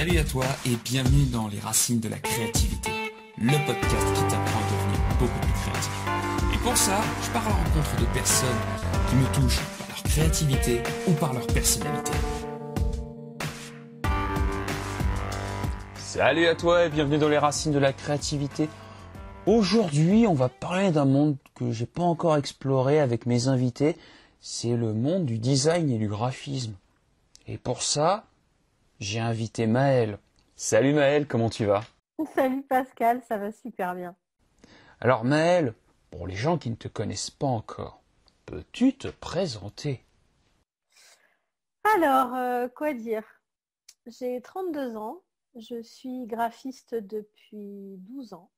Salut à toi et bienvenue dans Les Racines de la Créativité, le podcast qui t'apprend à devenir beaucoup plus créatif. Et pour ça, je pars à la rencontre de personnes qui me touchent par leur créativité ou par leur personnalité. Salut à toi et bienvenue dans Les Racines de la Créativité. Aujourd'hui, on va parler d'un monde que j'ai pas encore exploré avec mes invités. C'est le monde du design et du graphisme. Et pour ça, j'ai invité Maëlle. Salut Maëlle, comment tu vas Salut Pascal, ça va super bien. Alors Maëlle, pour les gens qui ne te connaissent pas encore, peux-tu te présenter Alors, euh, quoi dire J'ai 32 ans, je suis graphiste depuis 12 ans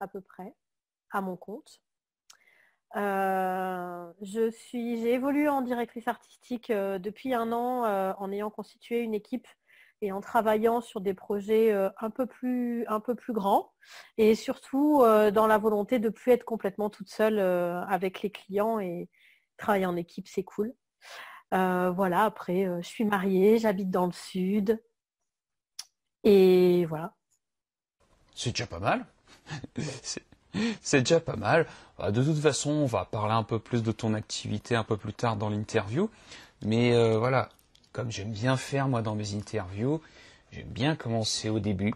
à peu près, à mon compte. Euh, j'ai évolué en directrice artistique euh, depuis un an euh, en ayant constitué une équipe et en travaillant sur des projets un peu plus un peu plus grands et surtout dans la volonté de ne plus être complètement toute seule avec les clients et travailler en équipe c'est cool. voilà après je suis mariée, j'habite dans le sud et voilà. C'est déjà pas mal. C'est déjà pas mal. Bah, de toute façon, on va parler un peu plus de ton activité un peu plus tard dans l'interview. Mais euh, voilà, comme j'aime bien faire moi dans mes interviews, j'aime bien commencer au début.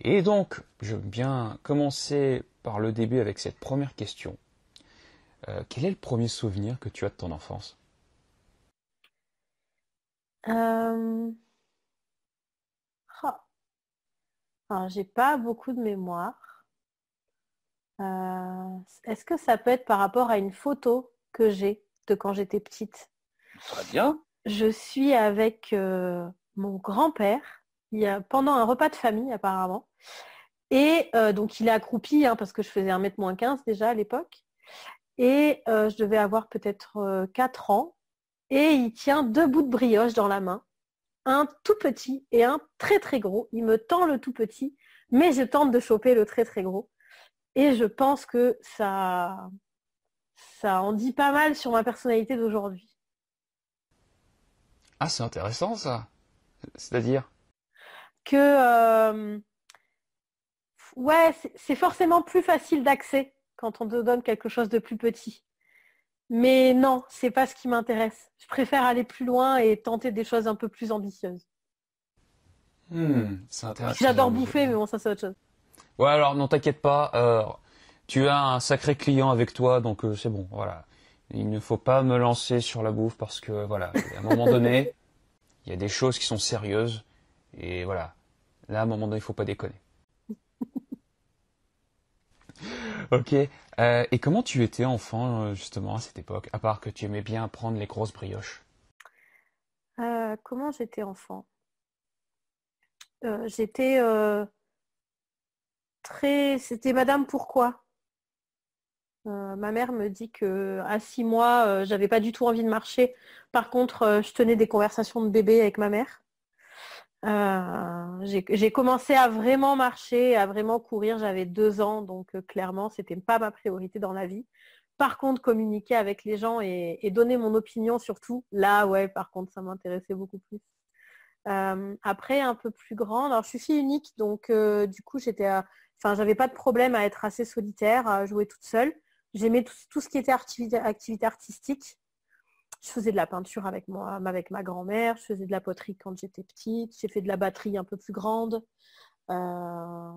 Et donc, j'aime bien commencer par le début avec cette première question. Euh, quel est le premier souvenir que tu as de ton enfance euh... Oh. j'ai pas beaucoup de mémoire. Euh, est-ce que ça peut être par rapport à une photo que j'ai de quand j'étais petite Très bien. Je suis avec euh, mon grand-père pendant un repas de famille apparemment. Et euh, donc il est accroupi hein, parce que je faisais 1m-15 déjà à l'époque. Et je devais avoir peut-être 4 ans. Et il tient deux bouts de brioche dans la main. Un tout petit et un très très gros. Il me tend le tout petit, mais je tente de choper le très très gros. Et je pense que ça, ça en dit pas mal sur ma personnalité d'aujourd'hui. Ah, c'est intéressant ça. C'est-à-dire Que euh, ouais, c'est forcément plus facile d'accès quand on te donne quelque chose de plus petit. Mais non, c'est pas ce qui m'intéresse. Je préfère aller plus loin et tenter des choses un peu plus ambitieuses. Hmm, J'adore bouffer, mais bon, ça c'est autre chose. Ouais, alors non, t'inquiète pas. Euh, tu as un sacré client avec toi, donc euh, c'est bon. Voilà. Il ne faut pas me lancer sur la bouffe parce que voilà, à un moment donné, il y a des choses qui sont sérieuses et voilà. Là, à un moment donné, il ne faut pas déconner. ok. Euh, et comment tu étais enfant justement à cette époque, à part que tu aimais bien prendre les grosses brioches Comment j'étais enfant J'étais après, c'était Madame Pourquoi euh, ma mère me dit que à six mois, euh, j'avais pas du tout envie de marcher. Par contre, euh, je tenais des conversations de bébé avec ma mère. j'ai commencé à vraiment marcher, à vraiment courir. J'avais deux ans, donc clairement, c'était pas ma priorité dans la vie. Par contre, communiquer avec les gens et, donner mon opinion surtout, là, ouais, par contre, ça m'intéressait beaucoup plus. après, un peu plus grande, alors je suis fille unique, donc du coup, j'étais à Enfin, j'avais pas de problème à être assez solitaire, à jouer toute seule. J'aimais tout, ce qui était activité, artistique. Je faisais de la peinture avec moi, ma grand-mère. Je faisais de la poterie quand j'étais petite. J'ai fait de la batterie un peu plus grande. Euh,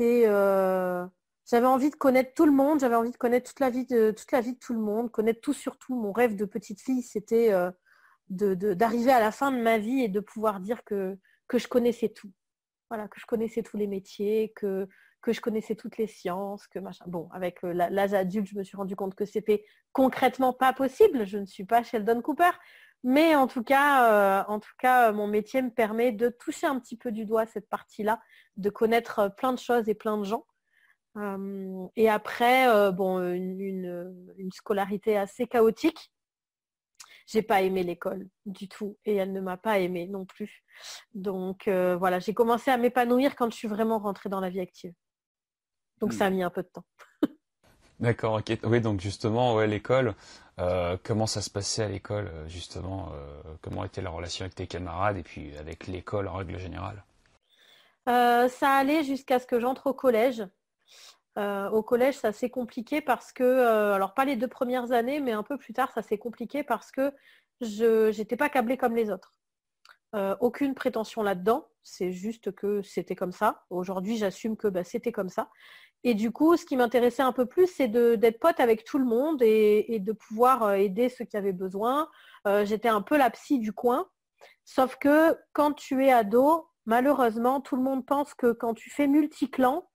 euh, j'avais envie de connaître tout le monde. J'avais envie de connaître toute la vie de toute la vie de tout le monde, connaître tout sur tout. Mon rêve de petite fille, c'était euh, d'arriver à la fin de ma vie et de pouvoir dire que je connaissais tout que je connaissais tous les métiers, que, je connaissais toutes les sciences, que machin. Bon, avec euh, l'âge adulte, je me suis rendu compte que c'était concrètement pas possible. Je ne suis pas Sheldon Cooper. Mais en tout cas, euh, en tout cas, euh, mon métier me permet de toucher un petit peu du doigt cette partie-là, de connaître plein de choses et plein de gens. et après, bon, une, scolarité assez chaotique, j'ai pas aimé l'école du tout et elle ne m'a pas aimé non plus. Donc euh, voilà, j'ai commencé à m'épanouir quand je suis vraiment rentrée dans la vie active. Donc ça a hmm. mis un peu de temps. D'accord, ok. Oui, donc justement, l'école, euh, comment ça se passait à l'école, euh, justement Comment était la relation avec tes camarades et puis avec l'école en règle générale Ça allait jusqu'à ce que j'entre au collège. Euh, au collège, ça s'est compliqué parce que, euh, alors pas les deux premières années, mais un peu plus tard, ça s'est compliqué parce que je n'étais pas câblée comme les autres. Euh, aucune prétention là-dedans, c'est juste que c'était comme ça. Aujourd'hui, j'assume que bah, c'était comme ça. Et du coup, ce qui m'intéressait un peu plus, c'est d'être pote avec tout le monde et, et, de pouvoir aider ceux qui avaient besoin. J'étais un peu la psy du coin, sauf que quand tu es ado, malheureusement, tout le monde pense que quand tu fais multiclan,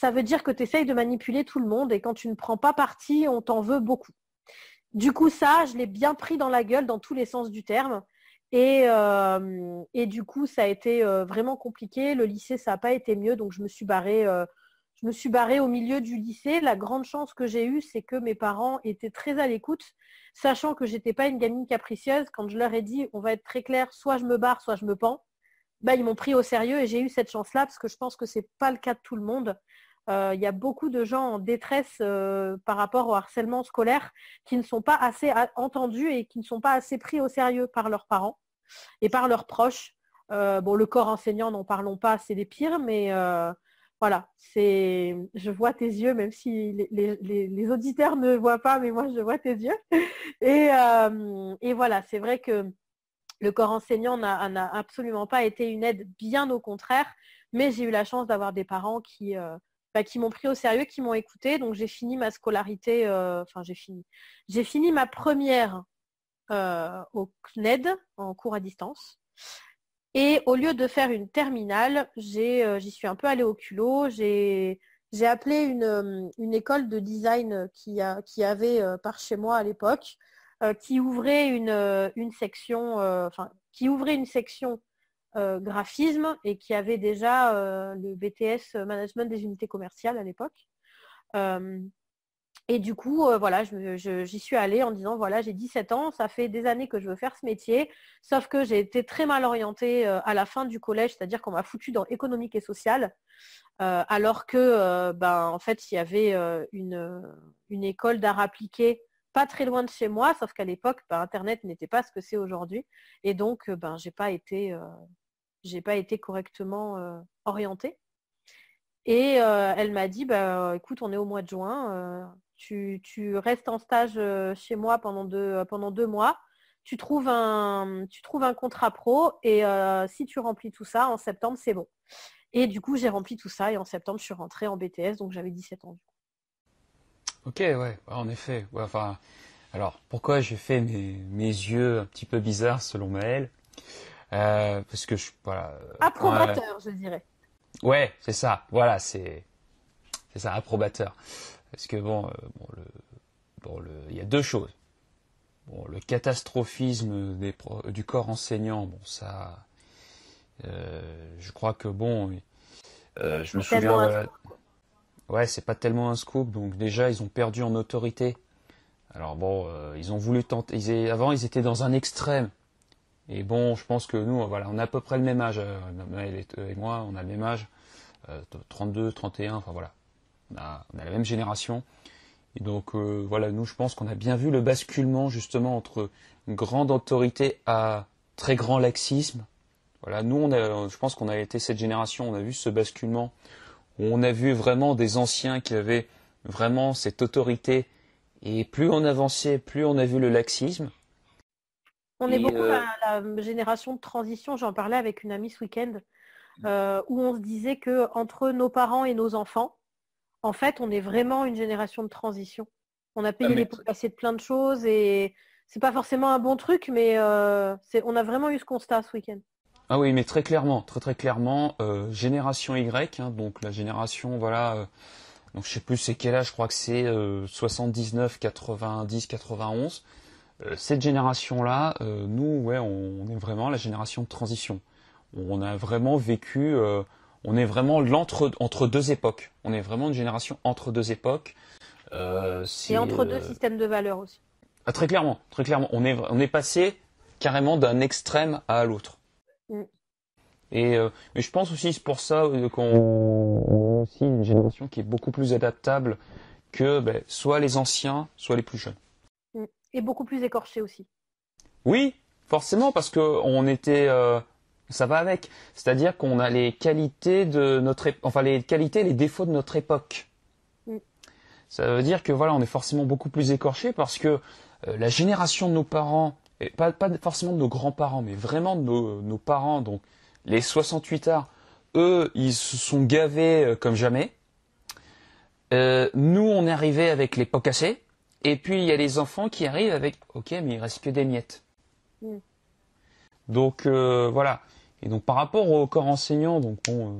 ça veut dire que tu essayes de manipuler tout le monde et quand tu ne prends pas parti, on t'en veut beaucoup. Du coup, ça, je l'ai bien pris dans la gueule dans tous les sens du terme. Et, euh, du coup, ça a été euh, vraiment compliqué. Le lycée, ça n'a pas été mieux, donc je me suis barrée. Euh, je me suis barrée au milieu du lycée. La grande chance que j'ai eue, c'est que mes parents étaient très à l'écoute, sachant que j'étais pas une gamine capricieuse. Quand je leur ai dit, on va être très clair, soit je me barre, soit je me pends, bah, ils m'ont pris au sérieux et j'ai eu cette chance-là parce que je pense que ce n'est pas le cas de tout le monde. Euh, il y a beaucoup de gens en détresse euh, par rapport au harcèlement scolaire qui ne sont pas assez entendus et qui ne sont pas assez pris au sérieux par leurs parents et par leurs proches. Euh, bon, le corps enseignant, n'en parlons pas, c'est des pires, mais voilà, c'est. Je vois tes yeux, même si les, auditeurs ne voient pas, mais moi je vois tes yeux. et voilà, c'est vrai que le corps enseignant n'a absolument pas été une aide, bien au contraire, mais j'ai eu la chance d'avoir des parents qui bah, qui m'ont pris au sérieux, qui m'ont écouté. Donc j'ai fini ma scolarité, euh, enfin j'ai fini. J'ai fini ma première euh, au CNED, en cours à distance. Et au lieu de faire une terminale, euh, j'y suis un peu allée au culot. J'ai appelé une, école de design qui, a, qui avait par chez moi à l'époque, qui ouvrait une section, enfin qui ouvrait une section euh, graphisme et qui avait déjà euh, le BTS euh, Management des unités commerciales à l'époque. Et du coup, voilà, j'y suis allée en disant, voilà, j'ai 17 ans, ça fait des années que je veux faire ce métier, sauf que j'ai été très mal orientée à la fin du collège, c'est-à-dire qu'on m'a foutu dans économique et sociale, alors que, ben, en fait, il y avait une, école d'art appliqué pas très loin de chez moi, sauf qu'à l'époque, ben, Internet n'était pas ce que c'est aujourd'hui. Et donc, ben, j'ai pas été j'ai pas été correctement euh, orientée. Et euh, elle m'a dit, bah, écoute, on est au mois de juin, euh, tu, restes en stage chez moi pendant deux, pendant deux mois, tu trouves, un, tu trouves un contrat pro et si tu remplis tout ça, en septembre, c'est bon. Et du coup, j'ai rempli tout ça et en septembre, je suis rentrée en BTS, donc j'avais 17 ans. Ok, ouais, en effet. enfin, alors, pourquoi j'ai fait mes, mes, yeux un petit peu bizarres selon Maëlle euh, parce que je voilà. Euh, approbateur, je dirais. Ouais, c'est ça. Voilà, c'est ça, approbateur. Parce que bon, euh, il y a deux choses. Bon, le catastrophisme du corps enseignant, bon ça, je crois que bon, je me souviens. ouais, c'est pas tellement un scoop. Donc déjà, ils ont perdu en autorité. Alors bon, ils ont voulu tenter. avant, ils étaient dans un extrême et bon, je pense que nous, voilà, on a à peu près le même âge. Maël euh, euh, et moi, on a le même âge. 32, euh, 31, enfin voilà. On a, la même génération. Et donc voilà, nous, je pense qu'on a bien vu le basculement justement entre grande autorité à très grand laxisme. Voilà, nous, je pense qu'on a été cette génération, on a vu ce basculement on a vu vraiment des anciens qui avaient vraiment cette autorité. Et plus on avançait, plus on a vu le laxisme. On est beaucoup à euh, la génération de transition, j'en parlais avec une amie ce week-end, mm. euh, où on se disait que entre nos parents et nos enfants, en fait, on est vraiment une génération de transition. On a payé les ah, pots de plein de choses et c'est pas forcément un bon truc, mais euh, on a vraiment eu ce constat ce week-end. Ah oui, mais très clairement, très très clairement, génération Y, hein, donc la génération, voilà. Donc je sais plus c'est quel âge, je crois que c'est 79, 90, 91. Euh, cette génération-là, euh, nous, ouais, on, est vraiment la génération de transition. On a vraiment vécu, euh, on est vraiment l'entre entre deux époques. On est vraiment une génération entre deux époques. Et entre deux systèmes de valeurs aussi. Ah, très clairement, très clairement. On est, on est passé carrément d'un extrême à l'autre. Mm. Et mais je pense aussi c'est pour ça qu'on est aussi une génération qui est beaucoup plus adaptable que ben, soit les anciens, soit les plus jeunes beaucoup plus écorché aussi. Oui, forcément, parce que on était, euh, ça va avec. C'est-à-dire qu'on a les qualités de notre, enfin les qualités, les défauts de notre époque. Mm. Ça veut dire que voilà, on est forcément beaucoup plus écorché parce que euh, la génération de nos parents, et pas, pas forcément de nos grands-parents, mais vraiment de nos, parents, donc les 68 arts, eux, ils se sont gavés euh, comme jamais. nous, on est arrivés avec les assez. Et puis il y a les enfants qui arrivent avec OK, mais il reste que des miettes. Mm. Donc euh, voilà. Et donc par rapport au corps enseignant, donc euh,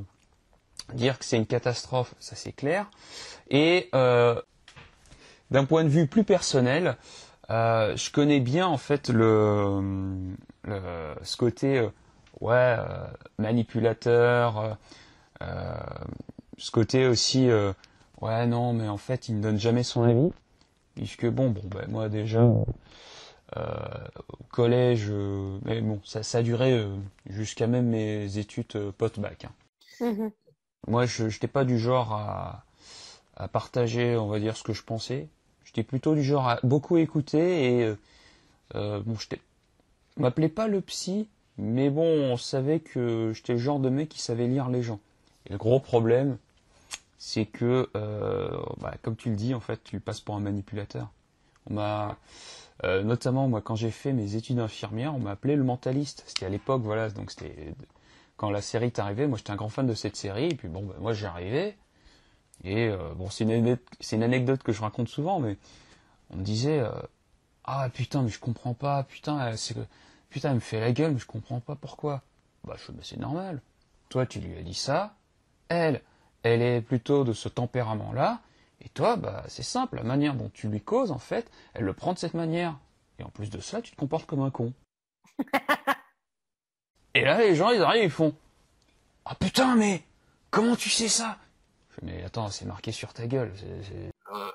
dire que c'est une catastrophe, ça c'est clair. Et euh, d'un point de vue plus personnel, je connais bien en fait le, le ce côté ouais manipulateur, ce côté aussi ouais non mais en fait il ne donne jamais son avis puisque bon, bon, ben moi déjà euh, au collège, euh, mais bon, ça, ça durait euh, jusqu'à même mes études post-bac. Hein. Mm-hmm. Moi, je n'étais pas du genre à, à partager, on va dire, ce que je pensais. J'étais plutôt du genre à beaucoup écouter et euh, bon, j'étais m'appelait pas le psy, mais bon, on savait que j'étais le genre de mec qui savait lire les gens. Et le gros problème, c'est que, euh, bah, comme tu le dis, en fait, tu passes pour un manipulateur. On m'a, euh, notamment moi, quand j'ai fait mes études infirmières, on m'a appelé le mentaliste. C'était à l'époque, voilà, donc c'était quand la série est arrivée. Moi, j'étais un grand fan de cette série, et puis bon, ben, moi, j'y arrivais. Et euh, bon, c'est une, anecdote que je raconte souvent, mais on me disait, ah putain, mais je comprends pas, putain, c'est putain, elle me fait la gueule, mais je comprends pas pourquoi. Bah, je, bah, c'est normal. Toi, tu lui as dit ça, elle elle est plutôt de ce tempérament-là, et toi, bah, c'est simple, la manière dont tu lui causes, en fait, elle le prend de cette manière. Et en plus de ça, tu te comportes comme un con. et là, les gens, ils arrivent, ils font Ah putain, mais comment tu sais ça Mais attends, c'est marqué sur ta gueule. C'est euh,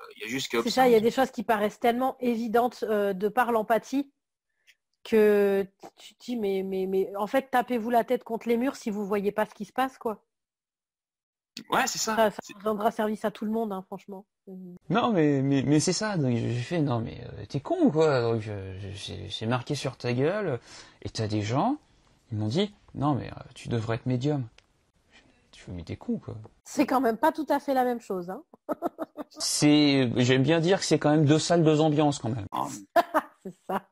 ça, il y a des choses qui paraissent tellement évidentes euh, de par l'empathie que tu te dis mais, mais, mais en fait tapez-vous la tête contre les murs si vous voyez pas ce qui se passe quoi. Ouais, c'est ça. Ça, rendra service à tout le monde, hein, franchement. Non, mais, mais, c'est ça. Donc j'ai fait, non, mais euh, t'es con ou quoi Donc j'ai marqué sur ta gueule, et t'as des gens, ils m'ont dit, non, mais euh, tu devrais être médium. Tu veux me des con quoi. C'est quand même pas tout à fait la même chose. Hein c'est, j'aime bien dire que c'est quand même deux salles, deux ambiances quand même. Oh. c'est ça.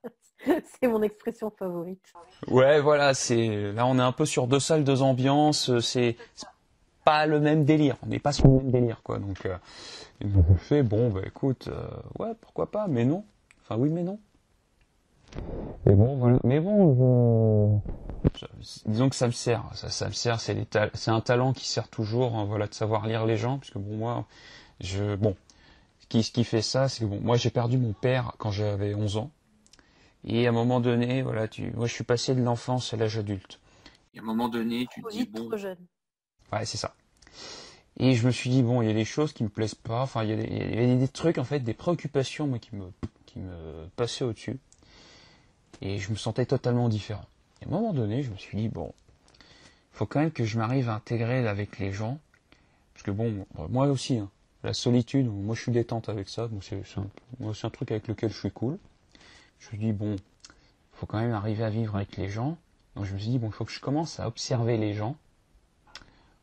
C'est mon expression favorite. Ouais, voilà, c'est là on est un peu sur deux salles, deux ambiances. C'est pas le même délire. On n'est pas sur le même délire, quoi. Donc, euh, il mhm. fait, bon, bah écoute, euh, ouais, pourquoi pas, mais non. Enfin, oui, mais non. mais bon, Mais bon, disons que ça me sert. Ça, me sert. C'est c'est un talent qui sert toujours, hein, voilà, de savoir lire les gens, puisque bon, moi, je, bon, ce qui, qui fait ça, c'est que bon, moi, j'ai perdu mon père quand j'avais 11 ans. Et à un moment donné, voilà, tu, moi, je suis passé de l'enfance à l'âge adulte. Et à un moment donné, tu te dis Ouais, c'est ça. Et je me suis dit, bon, il y a des choses qui me plaisent pas, enfin, il y, a des, trucs, en fait, des préoccupations, moi, qui me, qui me passaient au-dessus. Et je me sentais totalement différent. Et à un moment donné, je me suis dit, bon, faut quand même que je m'arrive à intégrer avec les gens. Parce que bon, euh, moi aussi, hein, la solitude, moi je suis détente avec ça, bon, c'est un, un truc avec lequel je suis cool. Je me suis dit, bon, faut quand même arriver à vivre avec les gens. Donc je me suis dit, bon, il faut que je commence à observer les gens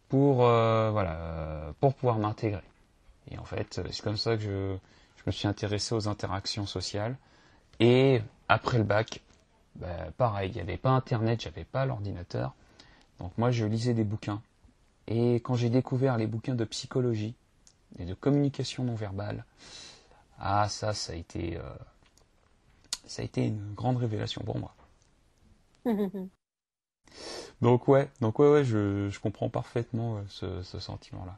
pour euh, voilà euh, pour pouvoir m'intégrer. Et en fait, euh, c'est comme ça que je, je, me suis intéressé aux interactions sociales. Et après le bac, bah, pareil, il n'y avait pas Internet, j'avais pas l'ordinateur. Donc moi, je lisais des bouquins. Et quand j'ai découvert les bouquins de psychologie et de communication non verbale, ah ça, ça a été, ça a été une grande révélation pour moi. Donc ouais, donc ouais, ouais, je, comprends parfaitement euh, ce, sentiment-là.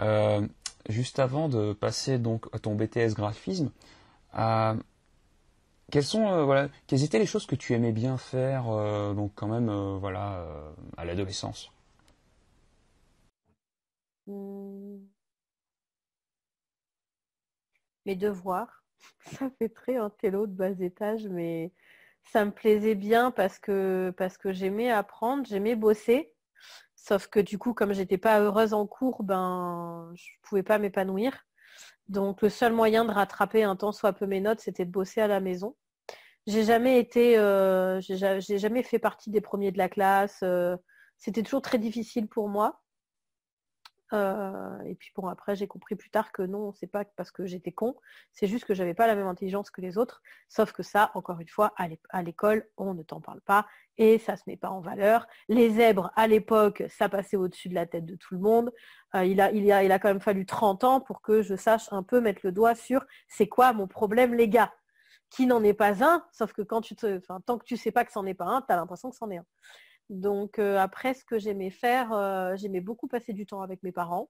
Euh, juste avant de passer donc à ton BTS graphisme, euh, quelles sont voilà, quelles étaient les choses que tu aimais bien faire donc quand même voilà à l'adolescence hmm. Mes devoirs, ça fait très un de bas étage, mais ça me plaisait bien parce que, parce que j'aimais apprendre, j'aimais bosser. Sauf que du coup, comme j'étais pas heureuse en cours, ben, je ne pouvais pas m'épanouir. Donc le seul moyen de rattraper un temps soit peu mes notes, c'était de bosser à la maison. J'ai jamais été, euh, j'ai jamais fait partie des premiers de la classe. Euh, c'était toujours très difficile pour moi. Euh, et puis bon, après, j'ai compris plus tard que non, c'est pas parce que j'étais con, c'est juste que j'avais pas la même intelligence que les autres. Sauf que ça, encore une fois, à l'école, on ne t'en parle pas et ça se met pas en valeur. Les zèbres, à l'époque, ça passait au-dessus de la tête de tout le monde. Euh, il, a, il, a, il a quand même fallu 30 ans pour que je sache un peu mettre le doigt sur c'est quoi mon problème, les gars qui n'en est pas un, sauf que quand tu tant que tu sais pas que c'en est pas un, tu as l'impression que c'en est un. Donc euh, après, ce que j'aimais faire, euh, j'aimais beaucoup passer du temps avec mes parents.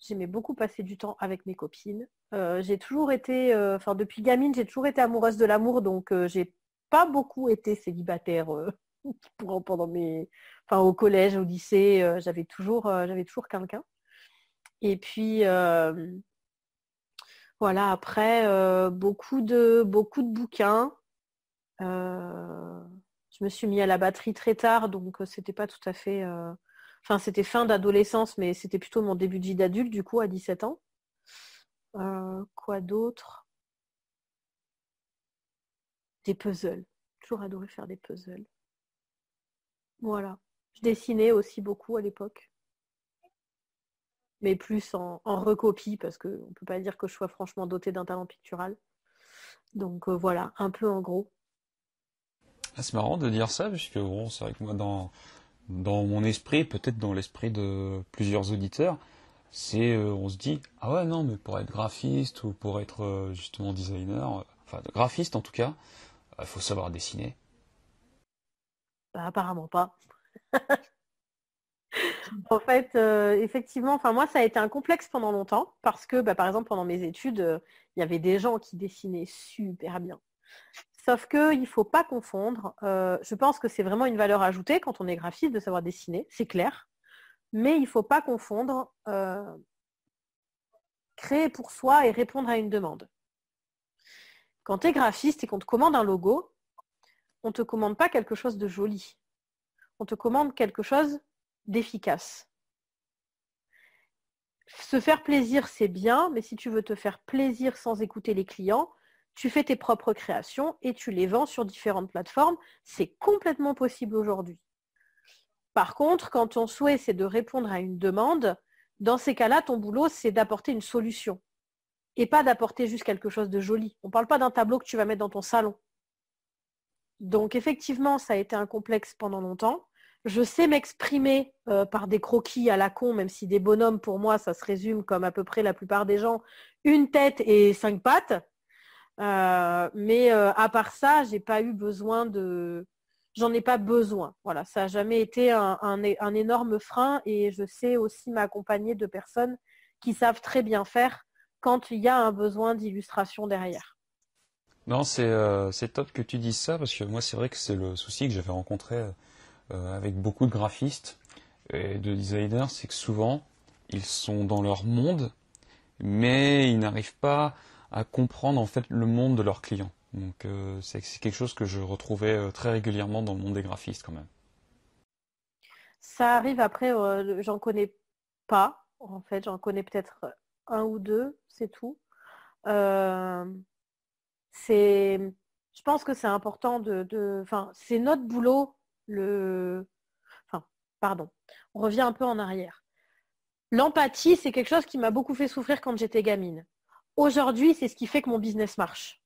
J'aimais beaucoup passer du temps avec mes copines. Euh, j'ai toujours été, enfin depuis gamine, j'ai toujours été amoureuse de l'amour, donc j'ai pas beaucoup été célibataire pendant mes, enfin au collège, au lycée, j'avais toujours, j'avais toujours quelqu'un. Et puis voilà, après beaucoup de beaucoup de bouquins je me suis mis à la batterie très tard, donc euh, c'était pas tout à fait. Euh, enfin, c'était fin d'adolescence, mais c'était plutôt mon début de vie d'adulte, du coup, à 17 ans. Euh, quoi d'autre Des puzzles. Toujours adoré faire des puzzles. Voilà. Je dessinais aussi beaucoup à l'époque. Mais plus en, recopie, parce qu'on ne peut pas dire que je sois franchement dotée d'un talent pictural. Donc voilà, un peu en gros. Ah, c'est marrant de dire ça, puisque bon, c'est vrai que moi, dans, mon esprit, peut-être dans l'esprit de plusieurs auditeurs, c'est euh, on se dit ah ouais non mais pour être graphiste ou pour être euh, justement designer, euh, enfin graphiste en tout cas, il faut savoir dessiner. Bah, apparemment pas. en fait, effectivement, moi ça a été un complexe pendant longtemps parce que bah, par exemple pendant mes études, il y avait des gens qui dessinaient super bien. Sauf qu'il ne faut pas confondre. Euh, je pense que c'est vraiment une valeur ajoutée quand on est graphiste de savoir dessiner, c'est clair. Mais il ne faut pas confondre euh, créer pour soi et répondre à une demande. Quand tu es graphiste et qu'on te commande un logo, on ne te commande pas quelque chose de joli. On te commande quelque chose d'efficace. Se faire plaisir, c'est bien, mais si tu veux te faire plaisir sans écouter les clients, tu fais tes propres créations et tu les vends sur différentes plateformes. C'est complètement possible aujourd'hui. Par contre, quand ton souhait, c'est de répondre à une demande, dans ces cas-là, ton boulot, c'est d'apporter une solution et pas d'apporter juste quelque chose de joli. On ne parle pas d'un tableau que tu vas mettre dans ton salon. Donc effectivement, ça a été un complexe pendant longtemps. Je sais m'exprimer euh, par des croquis à la con, même si des bonhommes, pour moi, ça se résume comme à peu près la plupart des gens, une tête et cinq pattes. Euh, mais euh, à part ça, j'ai pas eu besoin de. J'en ai pas besoin. Voilà, ça n'a jamais été un, un, énorme frein et je sais aussi m'accompagner de personnes qui savent très bien faire quand il y a un besoin d'illustration derrière. Non, c'est euh, top que tu dises ça parce que moi, c'est vrai que c'est le souci que j'avais rencontré avec beaucoup de graphistes et de designers, c'est que souvent, ils sont dans leur monde, mais ils n'arrivent pas à comprendre en fait le monde de leurs clients. Donc euh, c'est quelque chose que je retrouvais euh, très régulièrement dans le monde des graphistes quand même. Ça arrive après, euh, j'en connais pas, en fait, j'en connais peut-être un ou deux, c'est tout. c'est, je pense que c'est important de, enfin, c'est notre boulot, le, enfin, pardon, on revient un peu en arrière. L'empathie, c'est quelque chose qui m'a beaucoup fait souffrir quand j'étais gamine aujourd'hui, c'est ce qui fait que mon business marche.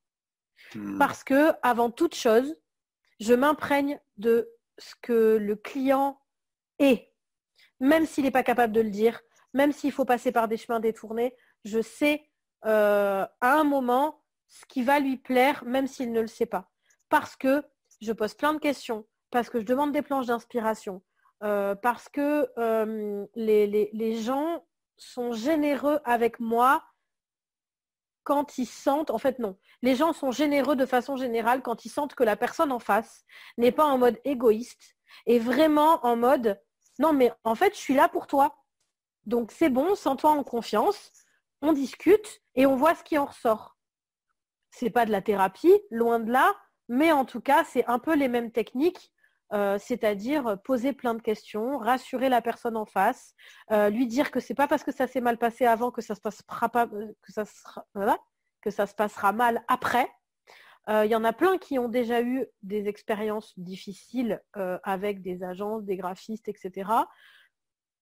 Hmm. Parce que, avant toute chose, je m'imprègne de ce que le client est. Même s'il n'est pas capable de le dire, même s'il faut passer par des chemins détournés, je sais euh, à un moment ce qui va lui plaire, même s'il ne le sait pas. Parce que je pose plein de questions, parce que je demande des planches d'inspiration, euh, parce que euh, les, gens sont généreux avec moi quand ils sentent, en fait non, les gens sont généreux de façon générale quand ils sentent que la personne en face n'est pas en mode égoïste et vraiment en mode non mais en fait je suis là pour toi. Donc c'est bon, sans toi en confiance, on discute et on voit ce qui en ressort. C'est pas de la thérapie, loin de là, mais en tout cas, c'est un peu les mêmes techniques euh, c'est-à-dire poser plein de questions, rassurer la personne en face, euh, lui dire que c'est pas parce que ça s'est mal passé avant que ça se passera euh, que ça se passera mal après. Il y en a plein qui ont déjà eu des expériences difficiles avec des agences, des graphistes, etc.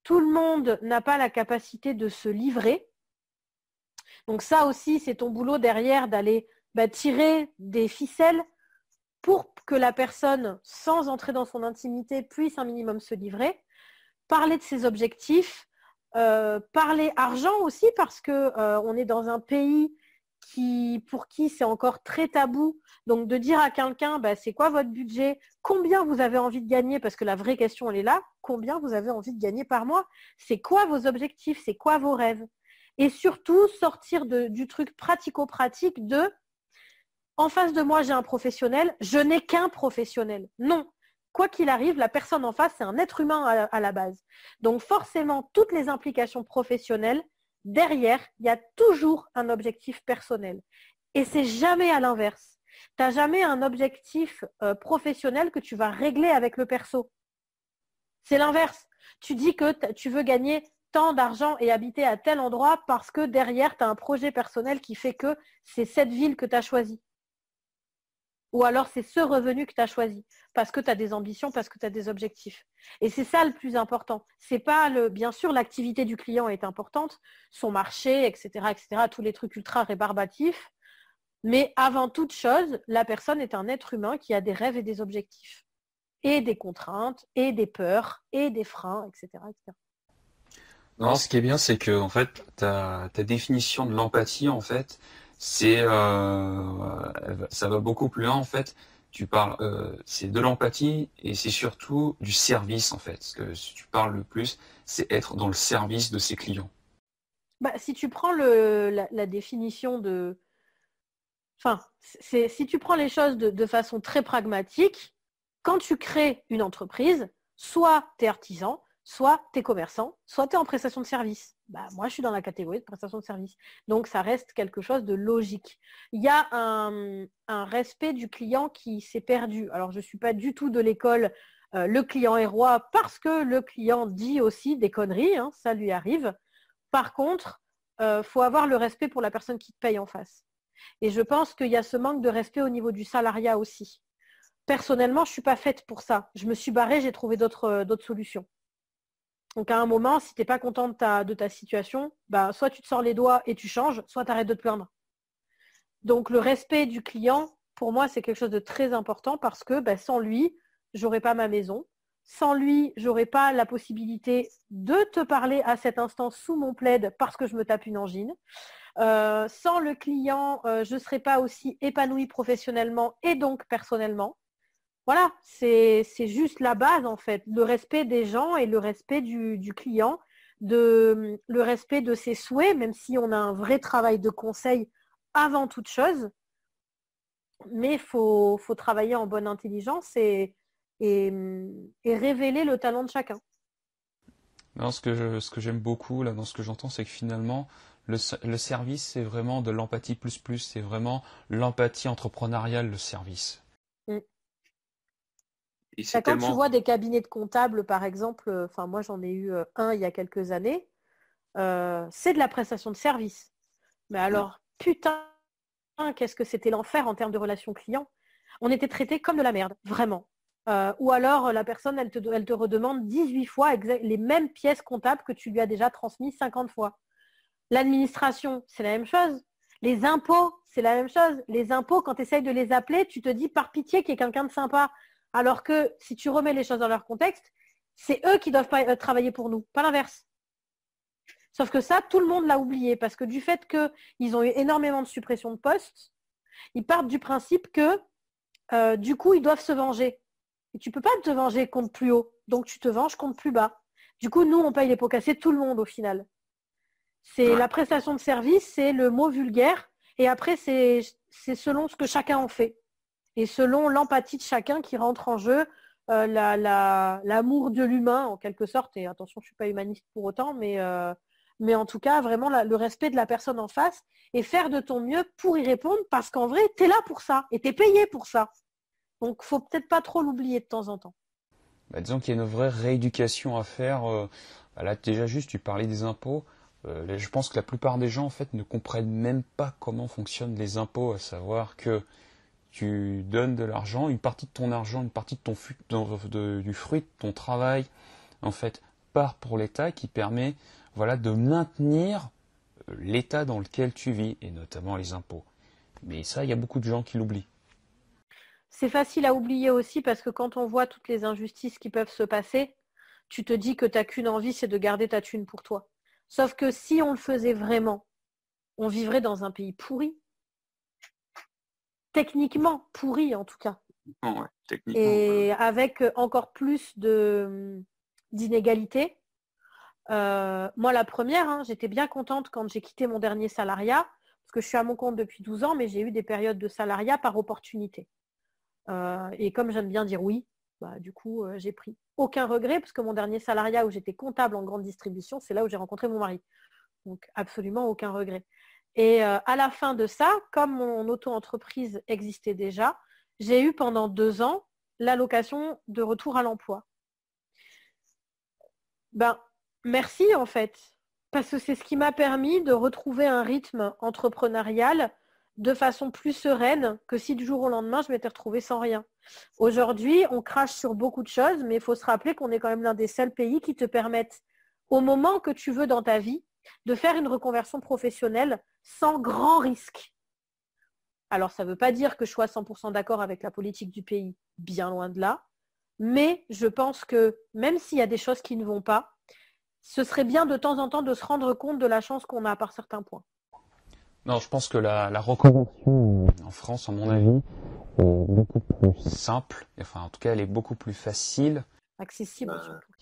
Tout le monde n'a pas la capacité de se livrer. Donc ça aussi, c'est ton boulot derrière d'aller bah, tirer des ficelles pour que la personne, sans entrer dans son intimité, puisse un minimum se livrer, parler de ses objectifs, euh, parler argent aussi, parce qu'on euh, est dans un pays qui, pour qui c'est encore très tabou. Donc de dire à quelqu'un, bah, c'est quoi votre budget Combien vous avez envie de gagner Parce que la vraie question, elle est là. Combien vous avez envie de gagner par mois C'est quoi vos objectifs C'est quoi vos rêves Et surtout, sortir du truc pratico-pratique de en face de moi, j'ai un professionnel, je n'ai qu'un professionnel. Non. Quoi qu'il arrive, la personne en face, c'est un être humain à, la base. Donc forcément, toutes les implications professionnelles, derrière, il y a toujours un objectif personnel. Et c'est jamais à l'inverse. Tu n'as jamais un objectif euh, professionnel que tu vas régler avec le perso. C'est l'inverse. Tu dis que tu veux gagner tant d'argent et habiter à tel endroit parce que derrière, tu as un projet personnel qui fait que c'est cette ville que tu as choisie ou alors c'est ce revenu que tu as choisi parce que tu as des ambitions, parce que tu as des objectifs. Et c'est ça le plus important. C'est pas le bien sûr l'activité du client est importante, son marché, etc., etc., tous les trucs ultra rébarbatifs, mais avant toute chose, la personne est un être humain qui a des rêves et des objectifs, et des contraintes, et des peurs, et des freins, etc. Non, ce qui est bien, c'est que en fait, ta définition de l'empathie, en fait, c'est euh, ça va beaucoup plus loin en fait tu parles, euh, c'est de l'empathie et c'est surtout du service en fait. Ce que tu parles le plus, c'est être dans le service de ses clients. Bah, si tu prends la, définition de, enfin, si tu prends les choses de, de, façon très pragmatique, quand tu crées une entreprise, soit tu es artisan, soit tu es commerçant, soit tu es en prestation de service. Bah, moi, je suis dans la catégorie de prestation de service. Donc, ça reste quelque chose de logique. Il y a un, respect du client qui s'est perdu. Alors, je ne suis pas du tout de l'école euh, le client est roi parce que le client dit aussi des conneries, hein, ça lui arrive. Par contre, il euh, faut avoir le respect pour la personne qui te paye en face. Et je pense qu'il y a ce manque de respect au niveau du salariat aussi. Personnellement, je ne suis pas faite pour ça. Je me suis barrée, j'ai trouvé d'autres euh, solutions. Donc à un moment, si tu n'es pas content de ta, situation, bah, soit tu te sors les doigts et tu changes, soit tu arrêtes de te plaindre. Donc le respect du client, pour moi, c'est quelque chose de très important parce que bah, sans lui, n'aurais pas ma maison. Sans lui, j'aurais pas la possibilité de te parler à cet instant sous mon plaid parce que je me tape une angine. Euh, sans le client, euh, je ne serais pas aussi épanouie professionnellement et donc personnellement voilà, c'est juste la base en fait, le respect des gens et le respect du, client, le respect de ses souhaits, même si on a un vrai travail de conseil avant toute chose. Mais il faut, travailler en bonne intelligence et, révéler le talent de chacun. ce que j'aime beaucoup là, dans ce que j'entends, c'est que finalement, le, le service, c'est vraiment de l'empathie plus plus, c'est vraiment l'empathie entrepreneuriale, le service. Bah, quand tu vois des cabinets de comptables, par exemple, euh, enfin moi j'en ai eu euh, un il y a quelques années, euh, c'est de la prestation de service. Mais mmh. alors, putain, qu'est-ce que c'était l'enfer en termes de relations clients. On était traité comme de la merde, vraiment. ou alors la personne, elle te, elle te redemande 18 fois les mêmes pièces comptables que tu lui as déjà transmises 50 fois. L'administration, c'est la même chose. Les impôts, c'est la même chose. Les impôts, quand tu essayes de les appeler, tu te dis par pitié qu'il y ait quelqu'un de sympa. Alors que si tu remets les choses dans leur contexte, c'est eux qui doivent euh, travailler pour nous, pas l'inverse. Sauf que ça, tout le monde l'a oublié parce que du fait qu'ils ont eu énormément de suppressions de postes, ils partent du principe que euh, du coup, ils doivent se venger. Et tu ne peux pas te venger contre plus haut, donc tu te venges contre plus bas. Du coup, nous, on paye les pots cassés, tout le monde au final. C'est la prestation de service, c'est le mot vulgaire, et après, c'est selon ce que chacun en fait et selon l'empathie de chacun qui rentre en jeu, euh, l'amour de l'humain en quelque sorte, et attention, je ne suis pas humaniste pour autant, mais, euh, mais en tout cas, vraiment le respect de la personne en face et faire de ton mieux pour y répondre parce qu'en vrai, tu es là pour ça et tu es payé pour ça. Donc, faut peut-être pas trop l'oublier de temps en temps. Bah, disons qu'il y a une vraie rééducation à faire. Euh, là, déjà juste, tu parlais des impôts. je pense que la plupart des gens, en fait, ne comprennent même pas comment fonctionnent les impôts, à savoir que tu donnes de l'argent, une partie de ton argent, une partie de ton du fruit de ton travail, en fait, part pour l'État qui permet voilà, de maintenir euh, l'État dans lequel tu vis, et notamment les impôts. Mais ça, il y a beaucoup de gens qui l'oublient. C'est facile à oublier aussi parce que quand on voit toutes les injustices qui peuvent se passer, tu te dis que tu n'as qu'une envie, c'est de garder ta thune pour toi. Sauf que si on le faisait vraiment, on vivrait dans un pays pourri techniquement pourri en tout cas. et avec euh, encore plus de hum, d'inégalités. Euh, moi, la première, hein, j'étais bien contente quand j'ai quitté mon dernier salariat, parce que je suis à mon compte depuis 12 ans, mais j'ai eu des périodes de salariat par opportunité. Euh, et comme j'aime bien dire oui, bah, du coup, j'ai pris aucun regret, parce que mon dernier salariat où j'étais comptable en grande distribution, c'est là où j'ai rencontré mon mari. Donc, absolument aucun regret. Et euh, à la fin de ça, comme mon auto-entreprise existait déjà, j'ai eu pendant deux ans l'allocation de retour à l'emploi. Ben, merci en fait, parce que c'est ce qui m'a permis de retrouver un rythme entrepreneurial de façon plus sereine que si du jour au lendemain je m'étais retrouvée sans rien. Aujourd'hui, on crache sur beaucoup de choses, mais il faut se rappeler qu'on est quand même l'un des seuls pays qui te permettent, au moment que tu veux dans ta vie, de faire une reconversion professionnelle sans grand risque. Alors, ça ne veut pas dire que je sois 100% d'accord avec la politique du pays, bien loin de là, mais je pense que même s'il y a des choses qui ne vont pas, ce serait bien de temps en temps de se rendre compte de la chance qu'on a par certains points. Non, je pense que la, reconversion en France, en mon avis, est beaucoup plus simple. Enfin, en tout cas, elle est beaucoup plus facile. Accessible.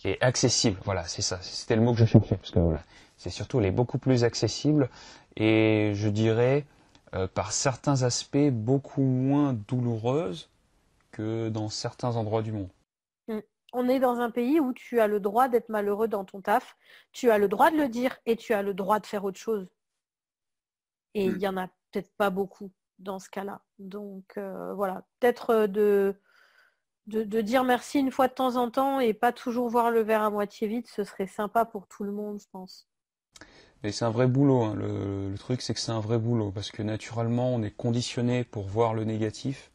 et accessible, voilà, c'est ça. C'était le mot que je cherchais. Parce que voilà, c'est surtout elle est beaucoup plus accessible et je dirais euh, par certains aspects beaucoup moins douloureuse que dans certains endroits du monde. Hum. On est dans un pays où tu as le droit d'être malheureux dans ton taf, tu as le droit de le dire et tu as le droit de faire autre chose. Et il hum. y en a peut-être pas beaucoup dans ce cas-là. Donc euh, voilà, peut-être euh, de, de, de, dire merci une fois de temps en temps et pas toujours voir le verre à moitié vide, ce serait sympa pour tout le monde, je pense. Et c'est un vrai boulot. Hein. Le, truc, c'est que c'est un vrai boulot parce que naturellement, on est conditionné pour voir le négatif.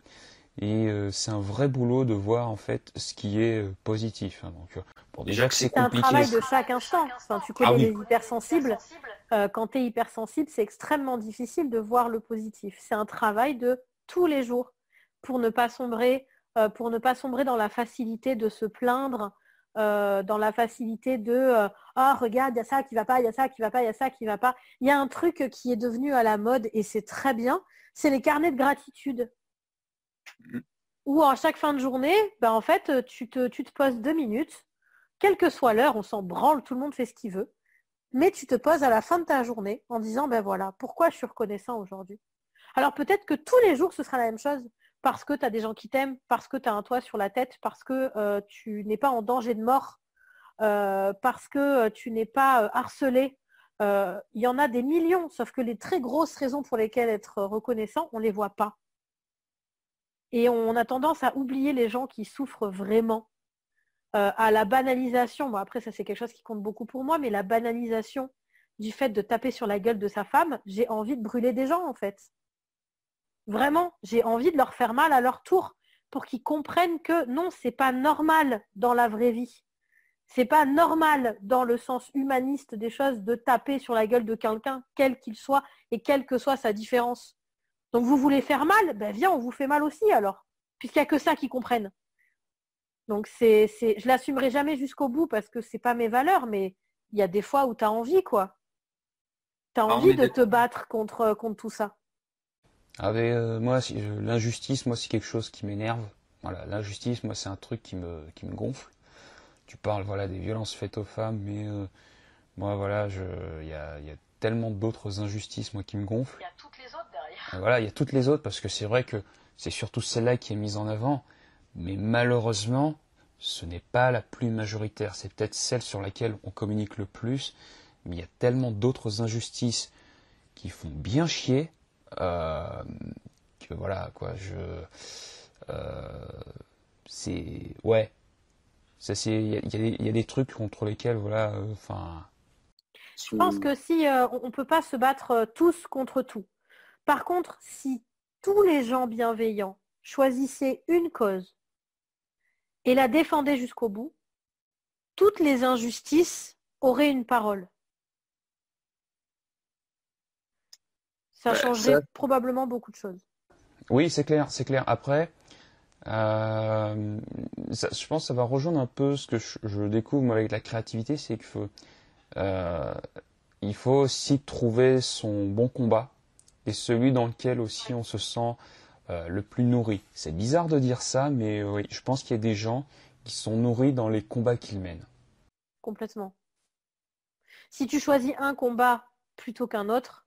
Et euh, c'est un vrai boulot de voir en fait ce qui est euh, positif. Hein. Euh, déjà que c'est un travail de chaque instant. tu connais ah les hypersensibles. quand tu es hypersensible, c'est extrêmement difficile de voir le positif. C'est un travail de tous les jours pour ne pas sombrer, pour ne pas sombrer dans la facilité de se plaindre, euh, dans la facilité de euh, Ah, regarde, il y a ça qui va pas, il y a ça qui va pas, il y a ça qui va pas. Il y a un truc qui est devenu à la mode et c'est très bien, c'est les carnets de gratitude. Où à chaque fin de journée, ben, en fait, tu te, tu te poses deux minutes, quelle que soit l'heure, on s'en branle, tout le monde fait ce qu'il veut. Mais tu te poses à la fin de ta journée en disant, ben voilà, pourquoi je suis reconnaissant aujourd'hui Alors peut-être que tous les jours, ce sera la même chose parce que tu as des gens qui t'aiment, parce que tu as un toit sur la tête, parce que euh, tu n'es pas en danger de mort, euh, parce que euh, tu n'es pas harcelé. Il y en a des millions, sauf que les très grosses raisons pour lesquelles être reconnaissant, on ne les voit pas. Et on a tendance à oublier les gens qui souffrent vraiment, à la banalisation. Bon, après, ça c'est quelque chose qui compte beaucoup pour moi, mais la banalisation du fait de taper sur la gueule de sa femme, j'ai envie de brûler des gens en fait vraiment, j'ai envie de leur faire mal à leur tour pour qu'ils comprennent que non, c'est pas normal dans la vraie vie. C'est pas normal dans le sens humaniste des choses de taper sur la gueule de quelqu'un, quel qu'il soit et quelle que soit sa différence. Donc vous voulez faire mal, ben viens, on vous fait mal aussi alors, puisqu'il n'y a que ça qu'ils comprennent. Donc c'est, c'est, je l'assumerai jamais jusqu'au bout parce que ce n'est pas mes valeurs, mais il y a des fois où tu as envie quoi. Tu as envie de te battre contre, contre tout ça. Ah moi, euh, l'injustice, moi, c'est quelque chose qui m'énerve. Voilà, l'injustice, moi, c'est un truc qui me, qui me gonfle. Tu parles, voilà, des violences faites aux femmes, mais euh, moi, voilà, il y a, y a, tellement d'autres injustices, moi, qui me gonfle Il y a toutes les autres derrière. voilà, il y a toutes les autres parce que c'est vrai que c'est surtout celle-là qui est mise en avant, mais malheureusement, ce n'est pas la plus majoritaire. C'est peut-être celle sur laquelle on communique le plus, mais il y a tellement d'autres injustices qui font bien chier euh, que voilà, quoi, je. Euh, c'est. Ouais. Ça, Il y, a des trucs contre lesquels, voilà, euh, enfin. je pense que si on ne peut pas se battre tous contre tout. Par contre, si tous les gens bienveillants choisissaient une cause et la défendaient jusqu'au bout, toutes les injustices auraient une parole. Ça a changé probablement beaucoup de choses. Oui, c'est clair, c'est clair. Après, euh, je pense que ça va rejoindre un peu ce que je, découvre avec la créativité, c'est qu'il faut, euh, faut aussi trouver son bon combat et celui dans lequel aussi on se sent euh, le plus nourri. C'est bizarre de dire ça, mais oui, je pense qu'il y a des gens qui sont nourris dans les combats qu'ils mènent. Complètement. Si tu choisis un combat plutôt qu'un autre,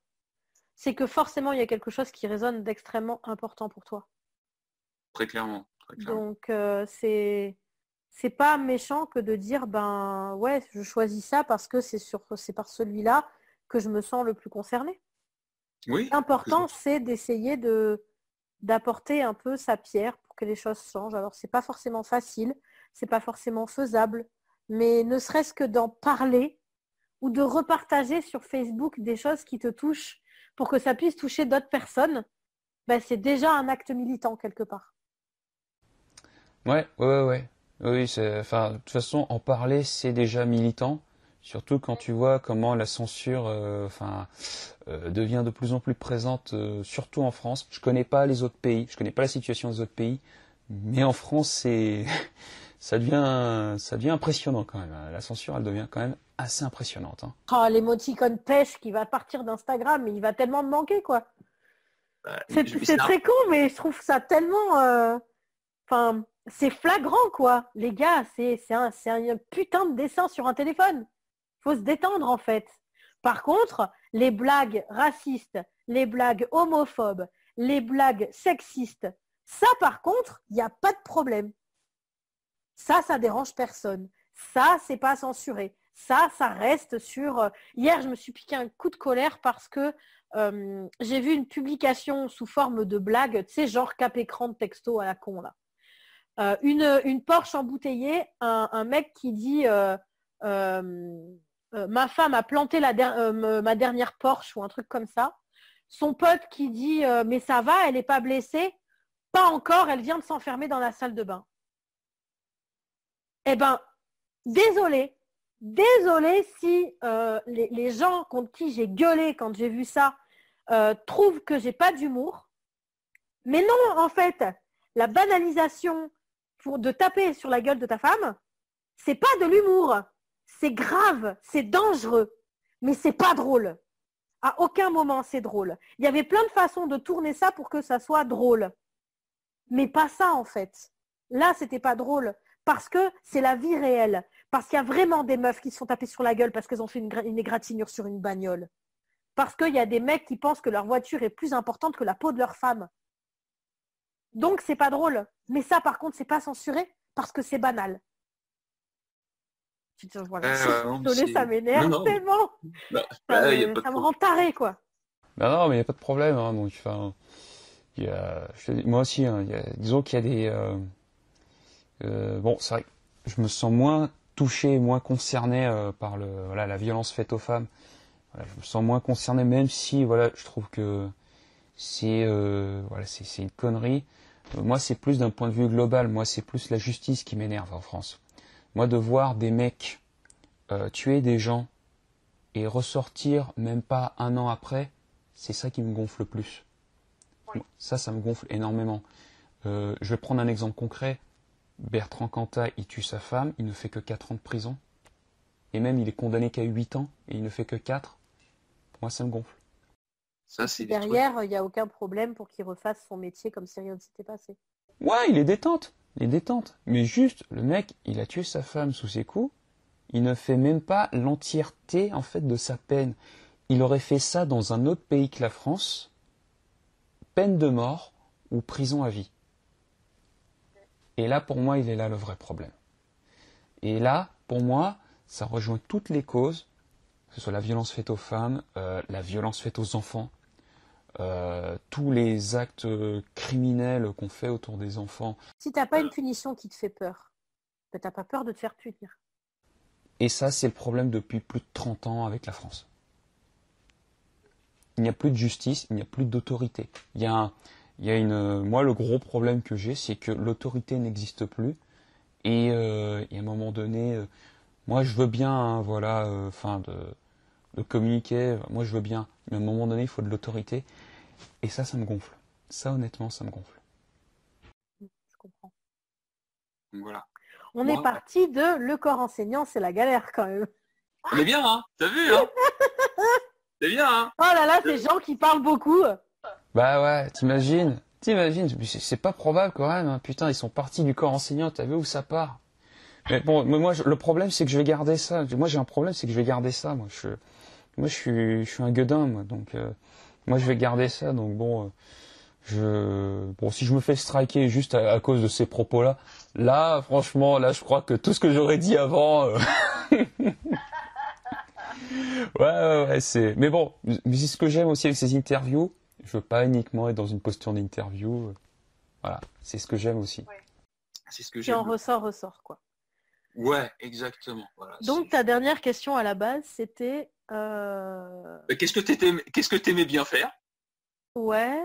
c'est que forcément, il y a quelque chose qui résonne d'extrêmement important pour toi. Très clairement. Donc, euh, c'est c'est pas méchant que de dire ben ouais je choisis ça parce que c'est sur c'est par celui-là que je me sens le plus concerné. Oui. L'important c'est d'essayer de d'apporter un peu sa pierre pour que les choses changent. Alors c'est pas forcément facile, c'est pas forcément faisable, mais ne serait-ce que d'en parler ou de repartager sur Facebook des choses qui te touchent pour que ça puisse toucher d'autres personnes, ben, c'est déjà un acte militant quelque part. Ouais, ouais, ouais. Oui, enfin, de toute façon, en parler, c'est déjà militant. Surtout quand tu vois comment la censure, euh, enfin, euh, devient de plus en plus présente, euh, surtout en France. Je connais pas les autres pays, je connais pas la situation des autres pays, mais en France, c'est, ça devient, ça devient impressionnant quand même. Hein. La censure, elle devient quand même assez impressionnante. Hein. Oh, l'émoticône pêche qui va partir d'Instagram, il va tellement me manquer, quoi. Bah, c'est très con, mais je trouve ça tellement... Euh, enfin, c'est flagrant, quoi. Les gars, c'est un, un putain de dessin sur un téléphone. Faut se détendre, en fait. Par contre, les blagues racistes, les blagues homophobes, les blagues sexistes, ça, par contre, il n'y a pas de problème. Ça, ça dérange personne. Ça, c'est pas censuré ça, ça reste sur. Euh, hier, je me suis piqué un coup de colère parce que euh, j'ai vu une publication sous forme de blague, tu sais, genre cap écran de texto à la con là. Euh, une, une, Porsche embouteillée, un, mec qui dit ma femme a planté ma dernière Porsche ou un truc comme ça. Son pote qui dit mais ça va, elle n'est pas blessée. Pas encore, elle vient de s'enfermer dans la salle de bain. Eh ben, désolé, Désolée si euh, les, gens contre qui j'ai gueulé quand j'ai vu ça euh, trouvent que j'ai pas d'humour. Mais non, en fait, la banalisation pour, de taper sur la gueule de ta femme, c'est pas de l'humour. C'est grave, c'est dangereux, mais c'est pas drôle. À aucun moment c'est drôle. Il y avait plein de façons de tourner ça pour que ça soit drôle. Mais pas ça en fait. Là, c'était pas drôle parce que c'est la vie réelle. Parce qu'il y a vraiment des meufs qui se sont tapées sur la gueule parce qu'elles ont fait une, une égratignure sur une bagnole. Parce qu'il y a des mecs qui pensent que leur voiture est plus importante que la peau de leur femme. Donc c'est pas drôle. Mais ça par contre, c'est pas censuré parce que c'est banal. voilà, eh, ça m'énerve tellement. Bah, bah, ça, me... rend taré quoi. Bah non, mais il n'y a pas de problème. Hein, enfin, moi aussi, hein, disons qu'il y a des. Euh, euh, bon, c'est vrai, je me sens moins touché, moins concerné euh, par la violence faite aux femmes. je me sens moins concerné, même si voilà, je trouve que c'est euh, voilà, c'est une connerie. Euh, moi, c'est plus d'un point de vue global. Moi, c'est plus la justice qui m'énerve en France. Moi, de voir des mecs tuer des gens et ressortir même pas un an après, c'est ça qui me gonfle le plus. Ça, ça me gonfle énormément. je vais prendre un exemple concret. Bertrand Cantat il tue sa femme, il ne fait que 4 ans de prison. Et même, il est condamné qu'à 8 ans et il ne fait que 4. Pour moi, ça me gonfle. Ça, Derrière, il n'y a aucun problème pour qu'il refasse son métier comme si rien ne s'était passé. Ouais, il est détente. Il est détente. Mais juste, le mec, il a tué sa femme sous ses coups. Il ne fait même pas l'entièreté, en fait, de sa peine. Il aurait fait ça dans un autre pays que la France. Peine de mort ou prison à vie. Et là, pour moi, il est là le vrai problème. Et là, pour moi, ça rejoint toutes les causes, que ce soit la violence faite aux femmes, euh, la violence faite aux enfants, euh, tous les actes euh, criminels qu'on fait autour des enfants. Si t'as pas une punition qui te fait peur, tu ben, t'as pas peur de te faire punir. Et ça, c'est le problème depuis plus de 30 ans avec la France. Il n'y a plus de justice, il n'y a plus d'autorité. Il y a un, il y a une, euh, moi, le gros problème que j'ai, c'est que l'autorité n'existe plus. Et, euh, à un moment donné, euh, moi, je veux bien, hein, voilà, enfin, de, communiquer. Moi, je veux bien. Mais à un moment donné, il faut de l'autorité. Et ça, ça me gonfle. Ça, honnêtement, ça me gonfle. Je comprends. Voilà. On est parti de le corps enseignant, c'est la galère quand même. On est bien, hein T'as vu, hein C'est bien, hein Oh là là, ces gens qui parlent beaucoup. Bah ouais, t'imagines T'imagines C'est pas probable quand même. Hein. Putain, ils sont partis du corps enseignant. T'as vu où ça part Mais bon, moi, le problème, c'est que je vais garder ça. Moi, j'ai un problème, c'est que je vais garder ça. Moi, je, moi, je suis, je suis un gueudin, moi. Donc, euh, moi, je vais garder ça. Donc, bon, euh, je, bon, si je me fais striker juste à, cause de ces propos-là, là, franchement, là, je crois que tout ce que j'aurais dit avant. Euh, ouais, ouais, ouais c'est. Mais bon, c'est ce que j'aime aussi avec ces interviews je veux pas uniquement être dans une posture d'interview. Euh, voilà, c'est ce que j'aime aussi. C'est ce que j'aime. Qui en ressort, ressort, quoi. Ouais, exactement. Donc ta dernière question à la base, c'était... Euh, euh, qu'est-ce que tu ce que aimais bien faire Ouais.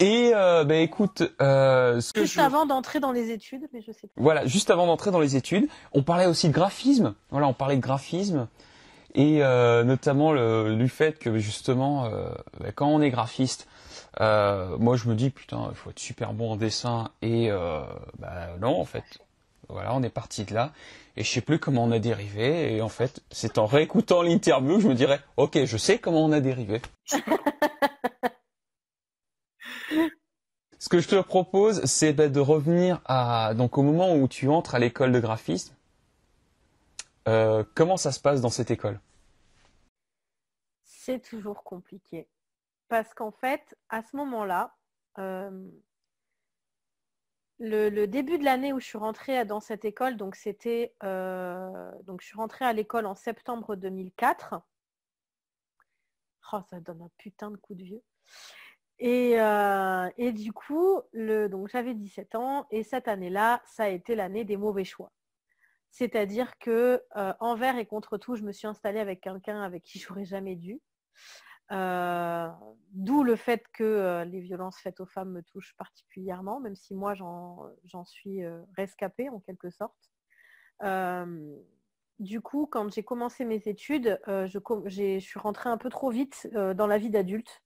Et euh, bah, écoute, ce juste que avant d'entrer dans les études, mais je sais pas. Voilà, juste avant d'entrer dans les études, on parlait aussi de graphisme. Voilà, on parlait de graphisme et euh, notamment le, du fait que justement euh, bah, quand on est graphiste euh, moi je me dis putain il faut être super bon en dessin et bah, non en fait voilà on est parti de là et je sais plus comment on a dérivé et en fait c'est en réécoutant l'interview que je me dirais ok je sais comment on a dérivé ce que je te propose c'est bah, de revenir à donc au moment où tu entres à l'école de graphisme euh, comment ça se passe dans cette école C'est toujours compliqué. Parce qu'en fait, à ce moment-là, euh, le, début de l'année où je suis rentrée dans cette école, donc c'était euh, donc je suis rentrée à l'école en septembre 2004. Oh, ça donne un putain de coup de vieux. Et, et, du coup, donc j'avais 17 ans et cette année-là, ça a été l'année des mauvais choix. C'est-à-dire que euh, envers et contre tout, je me suis installée avec quelqu'un avec qui j'aurais jamais dû. Euh, d'où le fait que euh, les violences faites aux femmes me touchent particulièrement, même si moi j'en suis rescapée en quelque sorte. du coup, quand j'ai commencé mes études, je, suis rentrée un peu trop vite dans la vie d'adulte.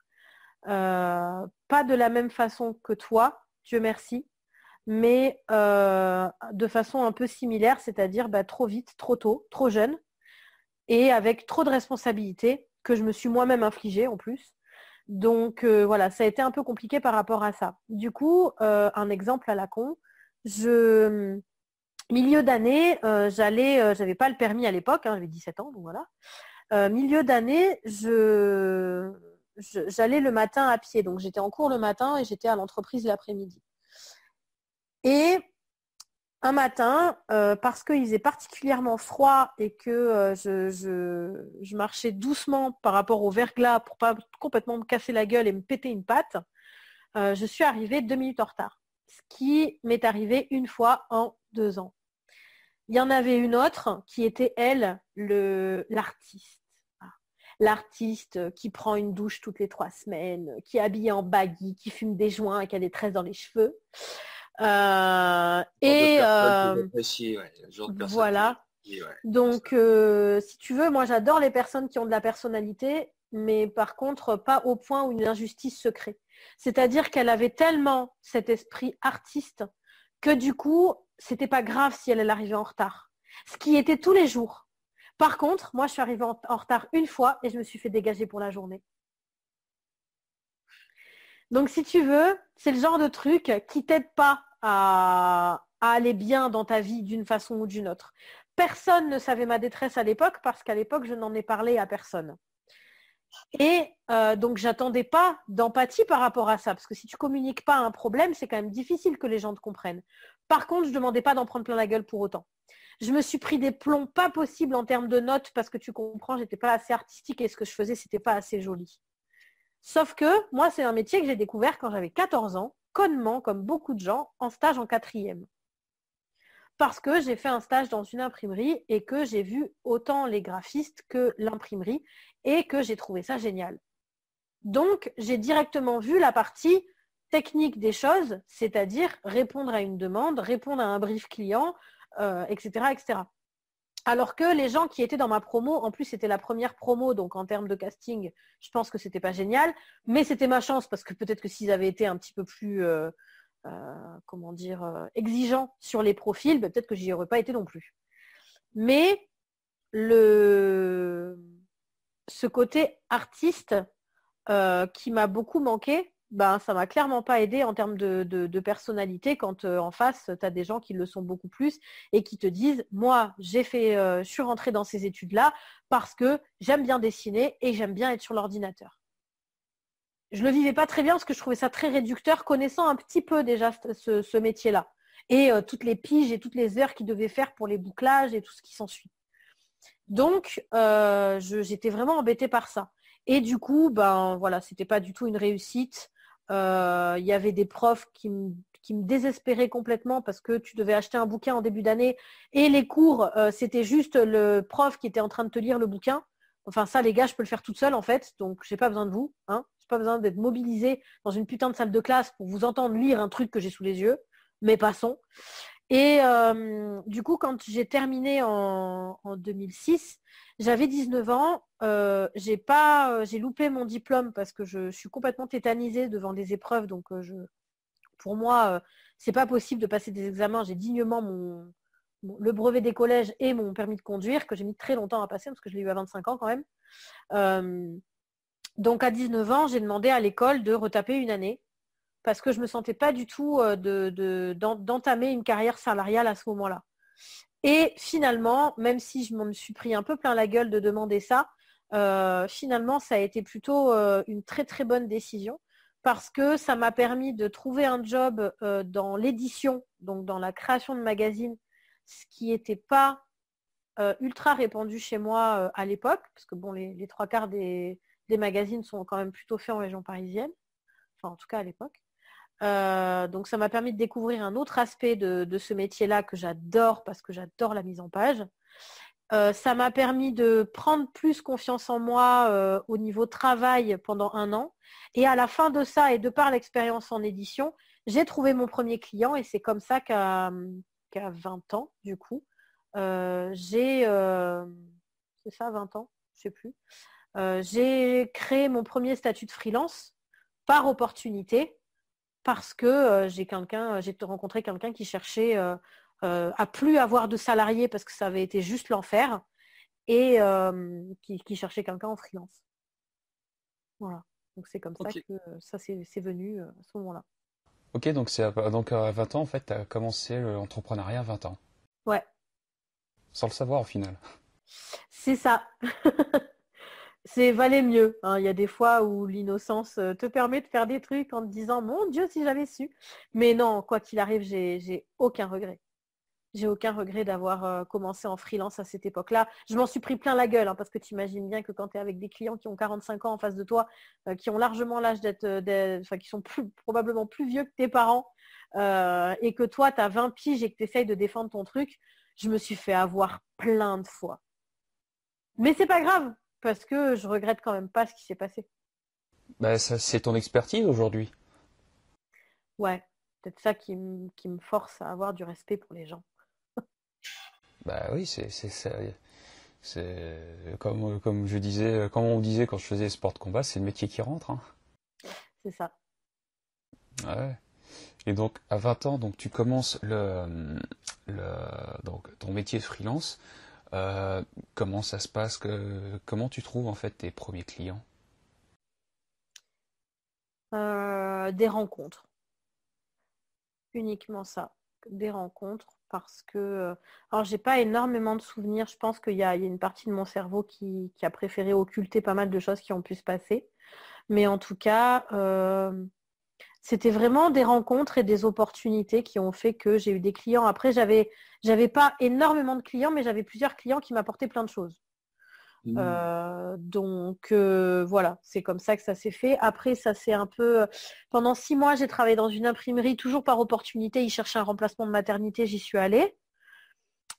pas de la même façon que toi, Dieu merci mais euh, de façon un peu similaire, c'est-à-dire bah, trop vite, trop tôt, trop jeune, et avec trop de responsabilités que je me suis moi-même infligée en plus. Donc euh, voilà, ça a été un peu compliqué par rapport à ça. Du coup, euh, un exemple à la con, je milieu d'année, j'allais, j'avais pas le permis à l'époque, hein, j'avais 17 ans, donc voilà. milieu d'année, je j'allais le matin à pied, donc j'étais en cours le matin et j'étais à l'entreprise l'après-midi. Et un matin, euh, parce qu'il faisait particulièrement froid et que euh, je, marchais doucement par rapport au verglas pour pas complètement me casser la gueule et me péter une patte, euh, je suis arrivée deux minutes en retard. Ce qui m'est arrivé une fois en deux ans. Il y en avait une autre qui était, elle, l'artiste. Ah. L'artiste qui prend une douche toutes les trois semaines, qui est habillée en baggy, qui fume des joints et qui a des tresses dans les cheveux. Euh, et euh, voilà. Donc, euh, si tu veux, moi j'adore les personnes qui ont de la personnalité, mais par contre pas au point où une injustice se crée. C'est-à-dire qu'elle avait tellement cet esprit artiste que du coup, c'était pas grave si elle, arrivait en retard. Ce qui était tous les jours. Par contre, moi je suis arrivée en retard une fois et je me suis fait dégager pour la journée. Donc si tu veux, c'est le genre de truc qui t'aide pas à, aller bien dans ta vie d'une façon ou d'une autre. Personne ne savait ma détresse à l'époque parce qu'à l'époque, je n'en ai parlé à personne. Et euh, donc, j'attendais pas d'empathie par rapport à ça, parce que si tu communiques pas un problème, c'est quand même difficile que les gens te comprennent. Par contre, je ne demandais pas d'en prendre plein la gueule pour autant. Je me suis pris des plombs pas possibles en termes de notes, parce que tu comprends, j'étais pas assez artistique et ce que je faisais, c'était pas assez joli. Sauf que moi, c'est un métier que j'ai découvert quand j'avais 14 ans, comme beaucoup de gens, en stage en quatrième. Parce que j'ai fait un stage dans une imprimerie et que j'ai vu autant les graphistes que l'imprimerie et que j'ai trouvé ça génial. Donc, j'ai directement vu la partie technique des choses, c'est-à-dire répondre à une demande, répondre à un brief client, etc., euh, etc. Alors que les gens qui étaient dans ma promo, en plus c'était la première promo, donc en termes de casting, je pense que c'était pas génial, mais c'était ma chance parce que peut-être que s'ils avaient été un petit peu plus, euh, euh, comment dire, euh, exigeants sur les profils, bah, peut-être que j'y aurais pas été non plus. Mais le... ce côté artiste qui m'a beaucoup manqué, ben, ça m'a clairement pas aidé en termes de, personnalité quand euh, en face, tu as des gens qui le sont beaucoup plus et qui te disent, moi, j'ai fait, euh, je suis rentrée dans ces études-là parce que j'aime bien dessiner et j'aime bien être sur l'ordinateur. Je ne le vivais pas très bien parce que je trouvais ça très réducteur, connaissant un petit peu déjà ce, métier-là. Et euh, toutes les piges et toutes les heures qu'il devait faire pour les bouclages et tout ce qui s'ensuit. Donc, j'étais vraiment embêtée par ça. Et du coup, ben voilà, c'était pas du tout une réussite il euh, y avait des profs qui me désespéraient complètement parce que tu devais acheter un bouquin en début d'année et les cours, euh, c'était juste le prof qui était en train de te lire le bouquin. Enfin ça les gars, je peux le faire toute seule en fait, donc j'ai pas besoin de vous, hein. J'ai pas besoin d'être mobilisé dans une putain de salle de classe pour vous entendre lire un truc que j'ai sous les yeux. Mais passons. Et euh, du coup, quand j'ai terminé en, 2006, j'avais 19 ans, euh, euh, j'ai loupé mon diplôme parce que je, suis complètement tétanisée devant des épreuves. Donc, pour moi, c'est pas possible de passer des examens. J'ai dignement le brevet des collèges et mon permis de conduire que j'ai mis très longtemps à passer parce que je l'ai eu à 25 ans quand même. donc, à 19 ans, j'ai demandé à l'école de retaper une année parce que je ne me sentais pas du tout euh, d'entamer de, une carrière salariale à ce moment-là. Et finalement, même si je me suis pris un peu plein la gueule de demander ça, euh, finalement, ça a été plutôt euh, une très très bonne décision parce que ça m'a permis de trouver un job dans l'édition, donc dans la création de magazines, ce qui n'était pas ultra répandu chez moi à l'époque, parce que bon, les, trois quarts des, des, magazines sont quand même plutôt faits en région parisienne, enfin en tout cas à l'époque. Euh, donc ça m'a permis de découvrir un autre aspect de, ce métier-là que j'adore parce que j'adore la mise en page. Euh, ça m'a permis de prendre plus confiance en moi euh, au niveau travail pendant un an. Et à la fin de ça, et de par l'expérience en édition, j'ai trouvé mon premier client et c'est comme ça qu'à 20 ans, du coup, j'ai... c'est ça, 20 ans Je sais plus. j'ai créé mon premier statut de freelance par opportunité parce que euh, j'ai quelqu'un, euh, j'ai rencontré quelqu'un qui cherchait euh, à plus avoir de salariés parce que ça avait été juste l'enfer et qui, cherchait quelqu'un en freelance. Voilà. Donc c'est comme ça que ça c'est venu à ce moment-là. Ok, donc c'est donc à 20 ans en fait, tu as commencé l'entrepreneuriat à 20 ans. Ouais. Sans le savoir au final. C'est ça. c'est valait mieux. Hein. Il y a des fois où l'innocence euh, te permet de faire des trucs en te disant mon Dieu si j'avais su. Mais non, quoi qu'il arrive, j'ai aucun regret. J'ai aucun regret d'avoir euh, commencé en freelance à cette époque-là. Je m'en suis pris plein la gueule hein, parce que tu imagines bien que quand tu es avec des clients qui ont 45 ans en face de toi, euh, qui ont largement l'âge d'être, enfin qui sont probablement plus vieux que tes parents et que toi tu as 20 piges et que tu essayes de défendre ton truc, je me suis fait avoir plein de fois. Mais c'est pas grave, parce que je regrette quand même pas ce qui s'est passé. Bah, c'est ton expertise aujourd'hui. Ouais, peut-être ça qui, me force à avoir du respect pour les gens. bah oui, c'est comme, je disais, comme on disait quand je faisais sport de combat, c'est le métier qui rentre. Hein. C'est ça. Ouais. Et donc à 20 ans, donc tu commences le, donc ton métier freelance. Euh, comment ça se passe que, Comment tu trouves en fait tes premiers clients euh, Des rencontres. Uniquement ça. Des rencontres parce que. Euh, alors, j'ai pas énormément de souvenirs. Je pense qu'il y, a une partie de mon cerveau qui, a préféré occulter pas mal de choses qui ont pu se passer. Mais en tout cas, c'était vraiment des rencontres et des opportunités qui ont fait que j'ai eu des clients. Après, j'avais j'avais pas énormément de clients, mais j'avais plusieurs clients qui m'apportaient plein de choses. Mmh. Euh, donc euh, voilà, c'est comme ça que ça s'est fait. Après, ça s'est un peu. Pendant six mois, j'ai travaillé dans une imprimerie, toujours par opportunité. Ils cherchaient un remplacement de maternité, j'y suis allée.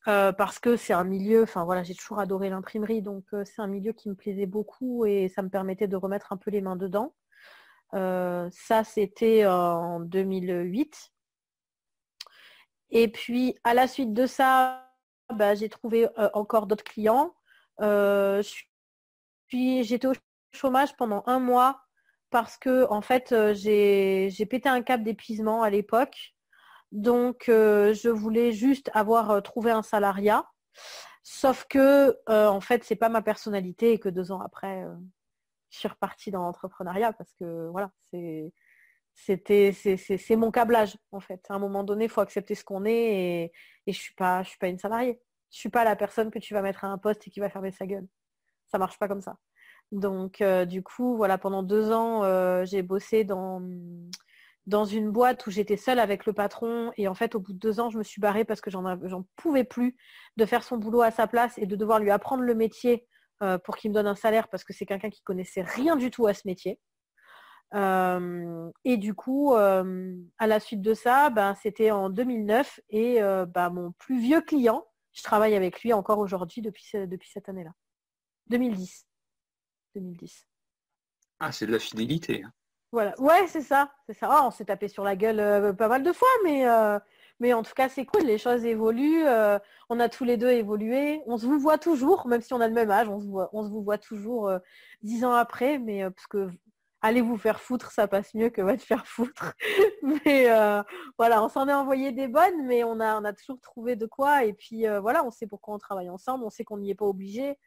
Euh, parce que c'est un milieu, enfin voilà, j'ai toujours adoré l'imprimerie, donc c'est un milieu qui me plaisait beaucoup et ça me permettait de remettre un peu les mains dedans. Euh, ça, c'était en 2008. Et puis, à la suite de ça, bah, j'ai trouvé euh, encore d'autres clients. Euh, j'étais au chômage pendant un mois parce que, en fait, j'ai pété un cap d'épuisement à l'époque. Donc, je voulais juste avoir trouvé un salariat. Sauf que, en fait, c'est pas ma personnalité et que deux ans après, je suis repartie dans l'entrepreneuriat parce que voilà, c'est c'était c'est mon câblage en fait. À un moment donné, il faut accepter ce qu'on est et, je suis pas je suis pas une salariée. Je suis pas la personne que tu vas mettre à un poste et qui va fermer sa gueule. Ça marche pas comme ça. Donc euh, du coup, voilà, pendant deux ans, euh, j'ai bossé dans dans une boîte où j'étais seule avec le patron et en fait au bout de deux ans je me suis barrée parce que j'en pouvais plus de faire son boulot à sa place et de devoir lui apprendre le métier euh, pour qu'il me donne un salaire parce que c'est quelqu'un qui connaissait rien du tout à ce métier. Euh, et du coup, euh, à la suite de ça, ben, c'était en 2009 et ben, mon plus vieux client, je travaille avec lui encore aujourd'hui depuis, depuis cette année-là. 2010. 2010. Ah, c'est de la fidélité. Hein. Voilà, ouais, c'est ça, c'est ça. Oh, on s'est tapé sur la gueule pas mal de fois, mais mais en tout cas, c'est cool, les choses évoluent, euh, on a tous les deux évolué, on se vous voit toujours, même si on a le même âge, on se, voit, vous voit toujours euh, dix ans après, mais euh, parce que allez vous faire foutre, ça passe mieux que va te faire foutre. mais voilà, on s'en est envoyé des bonnes, mais on a, on a toujours trouvé de quoi, et puis voilà, on sait pourquoi on travaille ensemble, on sait qu'on n'y est pas obligé.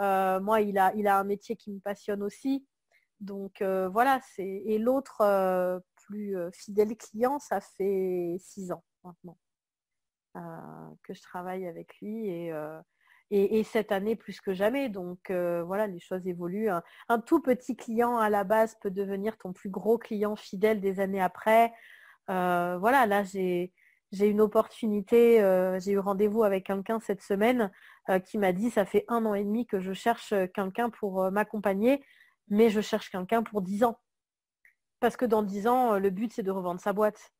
moi, il a, il a un métier qui me passionne aussi. Donc voilà, c'est. Et l'autre, plus fidèle client, ça fait six ans maintenant, euh, que je travaille avec lui euh, et, et, cette année plus que jamais. Donc euh, voilà, les choses évoluent. Un, tout petit client à la base peut devenir ton plus gros client fidèle des années après. voilà, là j'ai j'ai une opportunité, j'ai eu rendez-vous avec quelqu'un cette semaine qui m'a dit ça fait un an et demi que je cherche quelqu'un pour m'accompagner, mais je cherche quelqu'un pour dix ans. Parce que dans dix ans, le but c'est de revendre sa boîte.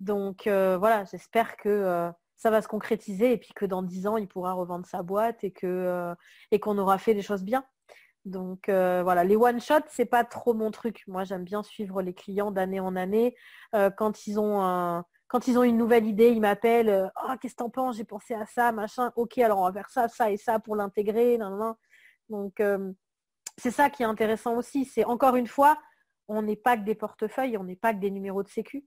Donc euh, voilà, j'espère que euh, ça va se concrétiser et puis que dans 10 ans, il pourra revendre sa boîte et euh, qu'on aura fait des choses bien. Donc voilà, les one shot c'est pas trop mon truc. Moi, j'aime bien suivre les clients d'année en année. quand ils ont Quand ils ont une nouvelle idée, ils m'appellent. Ah, qu'est-ce que t'en penses J'ai pensé à ça, machin. Ok, alors on va faire ça, ça et ça pour l'intégrer. Donc c'est ça qui est intéressant aussi. C'est encore une fois, on n'est pas que des portefeuilles, on n'est pas que des numéros de sécu.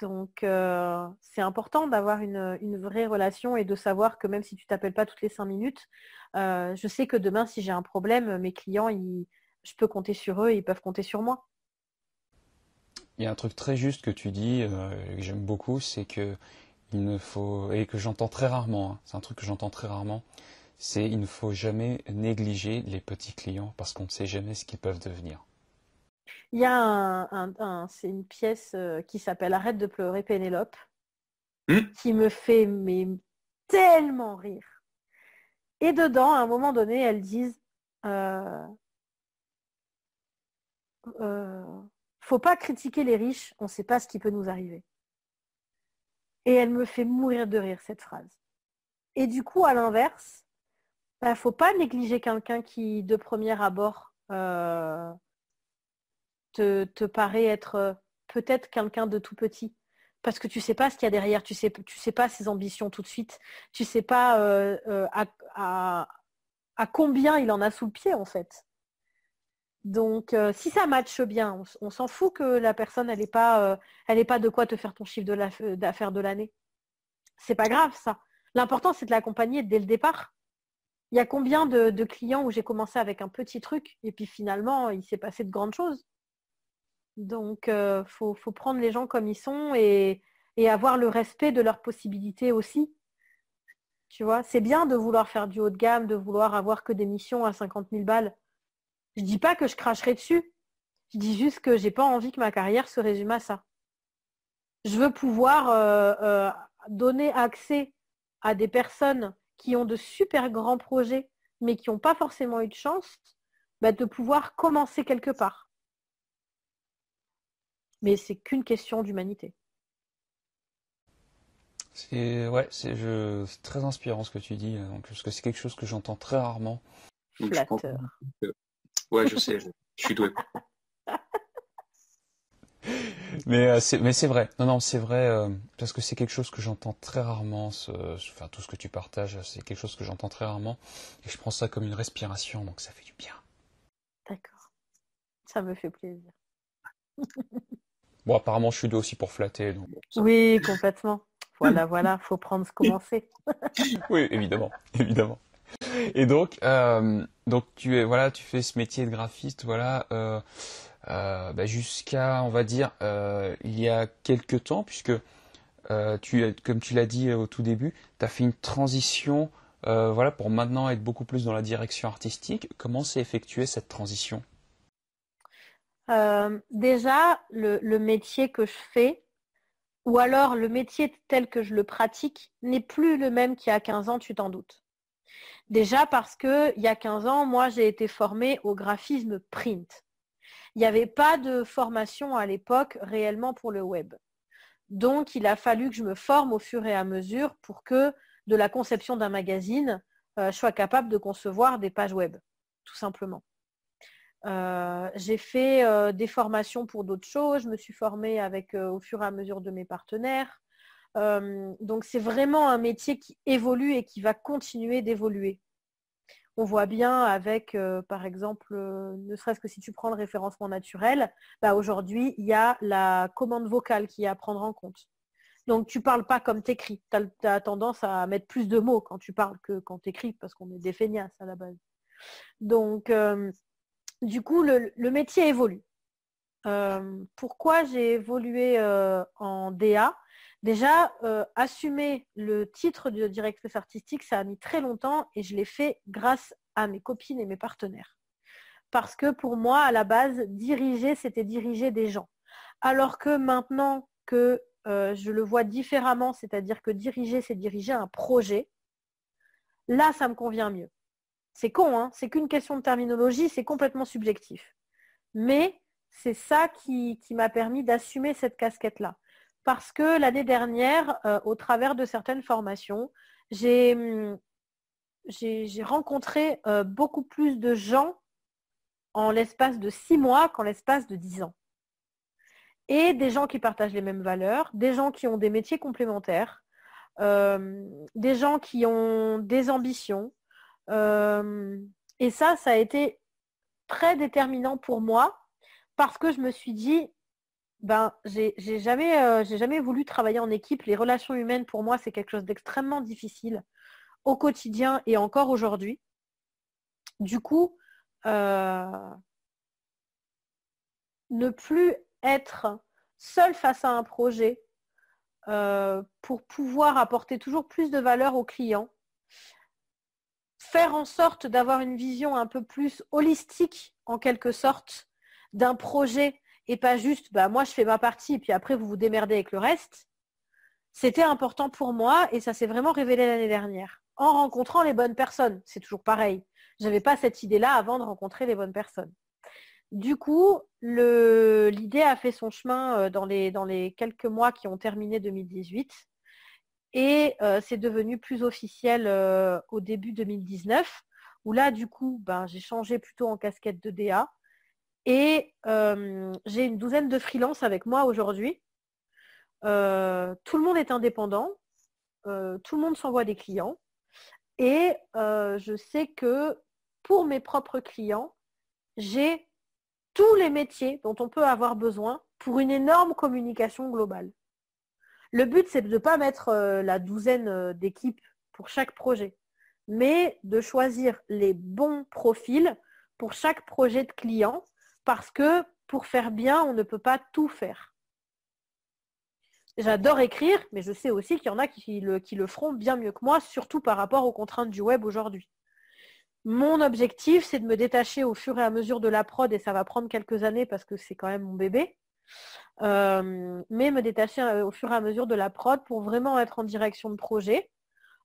Donc euh, c'est important d'avoir une, vraie relation et de savoir que même si tu t'appelles pas toutes les cinq minutes, euh, je sais que demain si j'ai un problème, mes clients, je peux compter sur eux, et ils peuvent compter sur moi. Il y a un truc très juste que tu dis, euh, que j'aime beaucoup, c'est que il ne faut et que j'entends très rarement. Hein. c'est un truc que j'entends très rarement. C'est il ne faut jamais négliger les petits clients parce qu'on ne sait jamais ce qu'ils peuvent devenir. Il y a c'est une pièce euh, qui s'appelle Arrête de pleurer Pénélope, hmm? qui me fait tellement rire. Et dedans, à un moment donné, elles disent euh, euh, faut pas critiquer les riches, on ne sait pas ce qui peut nous arriver. Et elle me fait mourir de rire cette phrase. Et du coup, à l'inverse, il bah, ne faut pas négliger quelqu'un qui, de premier abord, te, paraît être euh, peut-être quelqu'un de tout petit parce que tu sais pas ce qu'il y a derrière, tu sais, tu sais pas ses ambitions tout de suite, tu sais pas euh, euh, à, combien il en a sous le pied en fait. Donc si ça matche bien, on, s'en fout que la personne elle est pas, elle est pas de quoi te faire ton chiffre d'affaires de l'année. C'est pas grave ça. L'important c'est de l'accompagner dès le départ. Il y a combien de clients où j'ai commencé avec un petit truc et puis finalement il s'est passé de grandes choses. Donc, il euh, faut, prendre les gens comme ils sont et, avoir le respect de leurs possibilités aussi. Tu vois, c'est bien de vouloir faire du haut de gamme, de vouloir avoir que des missions à 50 000 balles. Je dis pas que je cracherai dessus. Je dis juste que j'ai pas envie que ma carrière se résume à ça. Je veux pouvoir euh, euh, donner accès à des personnes qui ont de super grands projets, mais qui n'ont pas forcément eu de chance, bah, de pouvoir commencer quelque part. Mais c'est qu'une question d'humanité. C'est ouais, c'est très inspirant ce que tu dis, donc, euh, parce que c'est quelque chose que j'entends très rarement. Flatteur. Ouais, je sais, je, suis doué. mais euh, c'est mais c'est vrai. Non non, c'est vrai euh, parce que c'est quelque chose que j'entends très rarement. Ce, enfin tout ce que tu partages, c'est quelque chose que j'entends très rarement et je prends ça comme une respiration, donc ça fait du bien. D'accord. Ça me fait plaisir. Bon, apparemment, je suis deux aussi pour flatter. Oui, complètement. Voilà, voilà, faut prendre ce qu'on sait. oui, évidemment, évidemment. Et donc, euh, donc tu es, voilà, tu fais ce métier de graphiste, voilà, euh, euh, bah, jusqu'à, on va dire, il y a quelques temps, puisque tu, comme tu l'as dit au tout début, tu as fait une transition, voilà, pour maintenant être beaucoup plus dans la direction artistique. Comment s'est effectuée cette transition euh, déjà, le, métier que je fais, ou alors le métier tel que je le pratique, n'est plus le même qu'il y a 15 ans, tu t'en doutes. Déjà parce que il y a 15 ans, moi, j'ai été formée au graphisme print. Il n'y avait pas de formation à l'époque réellement pour le web. Donc, il a fallu que je me forme au fur et à mesure pour que de la conception d'un magazine, euh, je sois capable de concevoir des pages web, tout simplement. Euh, j'ai fait euh, des formations pour d'autres choses, je me suis formée avec, euh, au fur et à mesure de mes partenaires. donc c'est vraiment un métier qui évolue et qui va continuer d'évoluer. On voit bien avec, par exemple, ne serait-ce que si tu prends le référencement naturel, bah, aujourd'hui, il y a la commande vocale qui est à prendre en compte. Donc tu ne parles pas comme tu écris. Tu as, as, tendance à mettre plus de mots quand tu parles que quand tu écris, parce qu'on est des feignasses à la base. Donc du coup, le, métier évolue. Euh, pourquoi j'ai évolué euh, en DA Déjà, euh, assumer le titre de directrice artistique, ça a mis très longtemps et je l'ai fait grâce à mes copines et mes partenaires. Parce que pour moi, à la base, diriger, c'était diriger des gens. Alors que maintenant que je le vois différemment, c'est-à-dire que diriger, c'est diriger un projet, là, ça me convient mieux. C'est con, hein. c'est qu'une question de terminologie, c'est complètement subjectif. Mais c'est ça qui, m'a permis d'assumer cette casquette-là. Parce que l'année dernière, euh, au travers de certaines formations, j'ai hum, rencontré euh, beaucoup plus de gens en l'espace de six mois qu'en l'espace de dix ans. Et des gens qui partagent les mêmes valeurs, des gens qui ont des métiers complémentaires, euh, des gens qui ont des ambitions, euh, et ça, ça a été très déterminant pour moi parce que je me suis dit, ben, j'ai jamais, euh, jamais voulu travailler en équipe. Les relations humaines, pour moi, c'est quelque chose d'extrêmement difficile au quotidien et encore aujourd'hui. Du coup, euh, ne plus être seul face à un projet pour pouvoir apporter toujours plus de valeur aux clients, faire en sorte d'avoir une vision un peu plus holistique, en quelque sorte, d'un projet et pas juste, bah, moi je fais ma partie et puis après vous vous démerdez avec le reste, c'était important pour moi et ça s'est vraiment révélé l'année dernière. En rencontrant les bonnes personnes, c'est toujours pareil. Je n'avais pas cette idée-là avant de rencontrer les bonnes personnes. Du coup, l'idée a fait son chemin euh, dans les, dans les quelques mois qui ont terminé 2018. Et euh, c'est devenu plus officiel euh, au début 2019, où là, du coup, ben, j'ai changé plutôt en casquette de DA. Et euh, j'ai une douzaine de freelances avec moi aujourd'hui. tout le monde est indépendant, tout le monde s'envoie des clients. Et je sais que pour mes propres clients, j'ai tous les métiers dont on peut avoir besoin pour une énorme communication globale. Le but, c'est de ne pas mettre euh, la douzaine euh, d'équipes pour chaque projet, mais de choisir les bons profils pour chaque projet de client, parce que pour faire bien, on ne peut pas tout faire. J'adore écrire, mais je sais aussi qu'il y en a qui le, qui le feront bien mieux que moi, surtout par rapport aux contraintes du web aujourd'hui. Mon objectif, c'est de me détacher au fur et à mesure de la prod, et ça va prendre quelques années parce que c'est quand même mon bébé, euh, mais me détacher euh, au fur et à mesure de la prod pour vraiment être en direction de projet,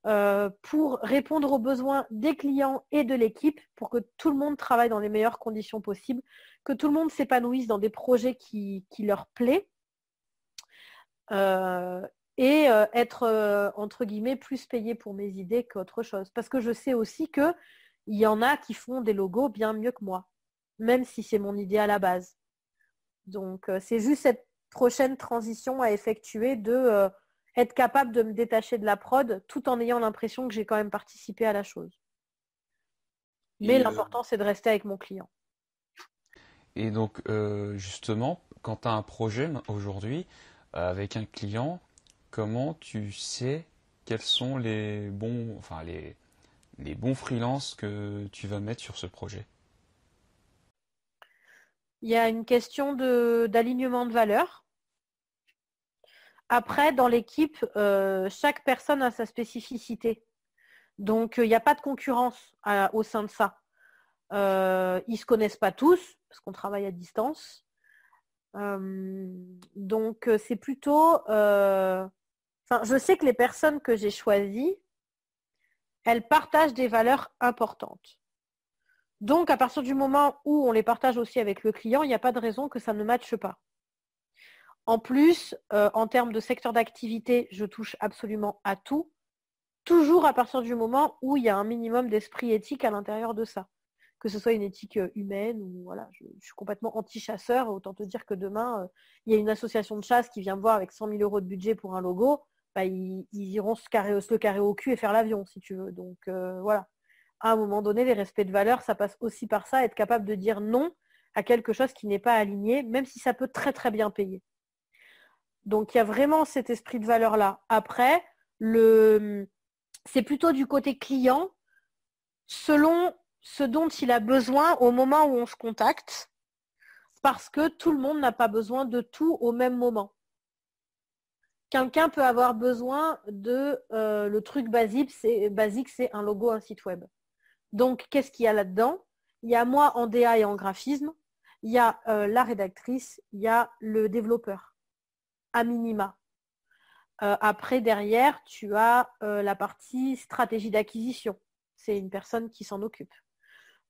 euh, pour répondre aux besoins des clients et de l'équipe, pour que tout le monde travaille dans les meilleures conditions possibles, que tout le monde s'épanouisse dans des projets qui, leur plaît. et être entre guillemets plus payé pour mes idées qu'autre chose. Parce que je sais aussi qu'il y en a qui font des logos bien mieux que moi, même si c'est mon idée à la base. Donc, euh, c'est juste cette prochaine transition à effectuer de euh, être capable de me détacher de la prod tout en ayant l'impression que j'ai quand même participé à la chose. Mais euh, l'important, c'est de rester avec mon client. Et donc, justement, quand tu as un projet aujourd'hui avec un client, comment tu sais quels sont les bons, enfin, les, les bons freelances que tu vas mettre sur ce projet il y a une question d'alignement de, valeurs. Après, dans l'équipe, euh, chaque personne a sa spécificité. Donc, euh, il n'y a pas de concurrence euh, au sein de ça. ils ne se connaissent pas tous, parce qu'on travaille à distance. donc, c'est plutôt... je sais que les personnes que j'ai choisies, elles partagent des valeurs importantes. Donc, à partir du moment où on les partage aussi avec le client, il n'y a pas de raison que ça ne matche pas. En plus, euh, en termes de secteur d'activité, je touche absolument à tout, toujours à partir du moment où il y a un minimum d'esprit éthique à l'intérieur de ça. Que ce soit une éthique euh, humaine ou voilà, je, suis complètement anti-chasseur, autant te dire que demain, euh, il y a une association de chasse qui vient me voir avec 100 000 euros de budget pour un logo, bah, ils, iront se, le carrer au cul et faire l'avion, si tu veux. Donc voilà à un moment donné, les respects de valeur, ça passe aussi par ça, être capable de dire non à quelque chose qui n'est pas aligné, même si ça peut très très bien payer. Donc il y a vraiment cet esprit de valeur-là. Après, le... c'est plutôt du côté client, selon ce dont il a besoin au moment où on se contacte, parce que tout le monde n'a pas besoin de tout au même moment. Quelqu'un peut avoir besoin de euh, le truc basique, c'est basique, c'est un logo, un site web. Donc, qu'est-ce qu'il y a là-dedans Il y a moi en DA et en graphisme, il y a euh, la rédactrice, il y a le développeur, à minima. Euh, après, derrière, tu as euh, la partie stratégie d'acquisition. C'est une personne qui s'en occupe.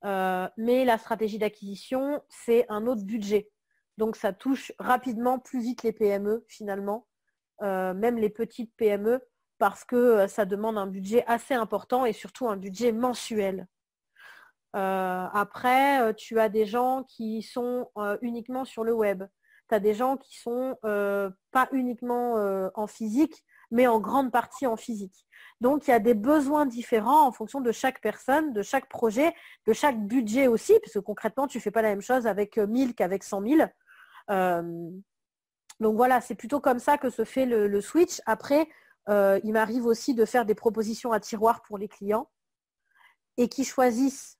mais la stratégie d'acquisition, c'est un autre budget. Donc ça touche rapidement, plus vite les PME finalement, même les petites PME parce que euh, ça demande un budget assez important et surtout un budget mensuel. Euh, après, euh, tu as des gens qui sont uniquement sur le web. Tu as des gens qui sont pas uniquement en physique, mais en grande partie en physique. Donc, il y a des besoins différents en fonction de chaque personne, de chaque projet, de chaque budget aussi, parce que concrètement, tu ne fais pas la même chose avec 1000 qu'avec 100 000. donc voilà, c'est plutôt comme ça que se fait le switch. Après, euh, il m'arrive aussi de faire des propositions à tiroir pour les clients et qui choisissent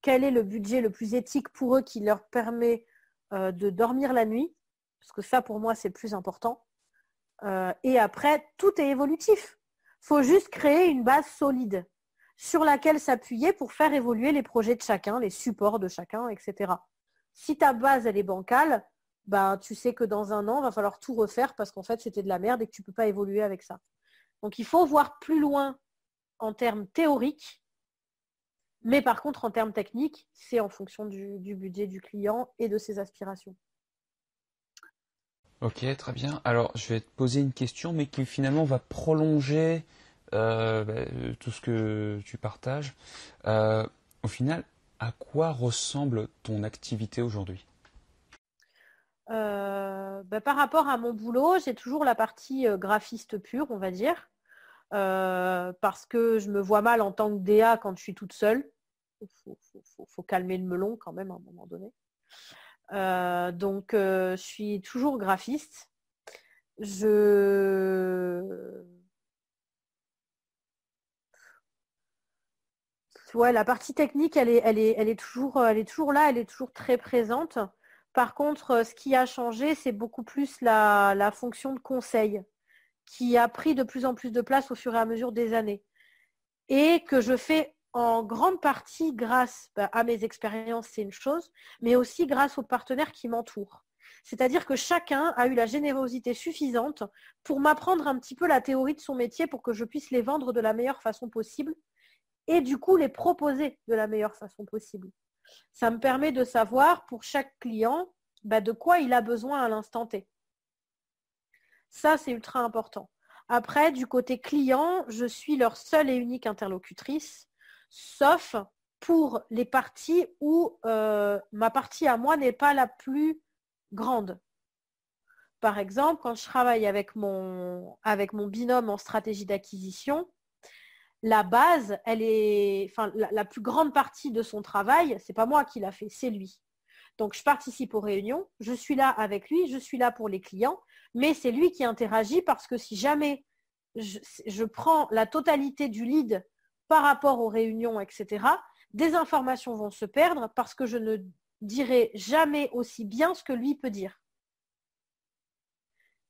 quel est le budget le plus éthique pour eux qui leur permet euh, de dormir la nuit, parce que ça pour moi c'est le plus important. Euh, et après, tout est évolutif. Il faut juste créer une base solide sur laquelle s'appuyer pour faire évoluer les projets de chacun, les supports de chacun, etc. Si ta base elle est bancale, ben, tu sais que dans un an, il va falloir tout refaire parce qu'en fait, c'était de la merde et que tu ne peux pas évoluer avec ça. Donc, il faut voir plus loin en termes théoriques, mais par contre, en termes techniques, c'est en fonction du, budget du client et de ses aspirations. Ok, très bien. Alors, je vais te poser une question, mais qui finalement va prolonger euh, bah, euh, tout ce que tu partages. Euh, au final, à quoi ressemble ton activité aujourd'hui euh, bah, par rapport à mon boulot, j'ai toujours la partie euh, graphiste pure, on va dire, euh, parce que je me vois mal en tant que DA quand je suis toute seule. Il faut, calmer le melon quand même à un moment donné. donc, je suis toujours graphiste. Je... Ouais, la partie technique, elle est, elle est, elle est toujours, elle est toujours là, elle est toujours très présente. Par contre, euh, ce qui a changé, c'est beaucoup plus la, fonction de conseil qui a pris de plus en plus de place au fur et à mesure des années et que je fais en grande partie grâce bah, à mes expériences, c'est une chose, mais aussi grâce aux partenaires qui m'entourent. C'est-à-dire que chacun a eu la générosité suffisante pour m'apprendre un petit peu la théorie de son métier pour que je puisse les vendre de la meilleure façon possible et du coup les proposer de la meilleure façon possible ça me permet de savoir pour chaque client bah, de quoi il a besoin à l'instant T. Ça, c'est ultra important. Après, du côté client, je suis leur seule et unique interlocutrice, sauf pour les parties où euh, ma partie à moi n'est pas la plus grande. Par exemple, quand je travaille avec mon binôme en stratégie d'acquisition, la base, elle est, enfin, la, plus grande partie de son travail, c'est pas moi qui l'a fait, c'est lui. Donc je participe aux réunions, je suis là avec lui, je suis là pour les clients, mais c'est lui qui interagit parce que si jamais je, je prends la totalité du lead par rapport aux réunions, etc., des informations vont se perdre parce que je ne dirai jamais aussi bien ce que lui peut dire.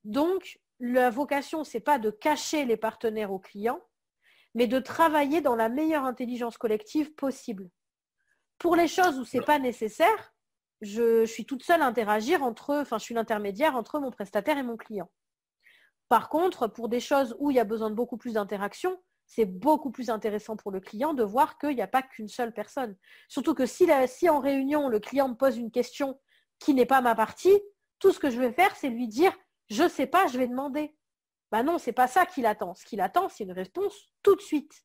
Donc, la vocation, ce n'est pas de cacher les partenaires aux clients, mais de travailler dans la meilleure intelligence collective possible. Pour les choses où ce n'est pas nécessaire, je, suis toute seule à interagir entre, enfin je suis l'intermédiaire entre mon prestataire et mon client. Par contre, pour des choses où il y a besoin de beaucoup plus d'interaction, c'est beaucoup plus intéressant pour le client de voir qu'il n'y a pas qu'une seule personne. Surtout que si, si en réunion, le client me pose une question qui n'est pas ma partie, tout ce que je vais faire, c'est lui dire je ne sais pas, je vais demander. Ben non, n'est pas ça qu'il attend. Ce qu'il attend, c'est une réponse tout de suite.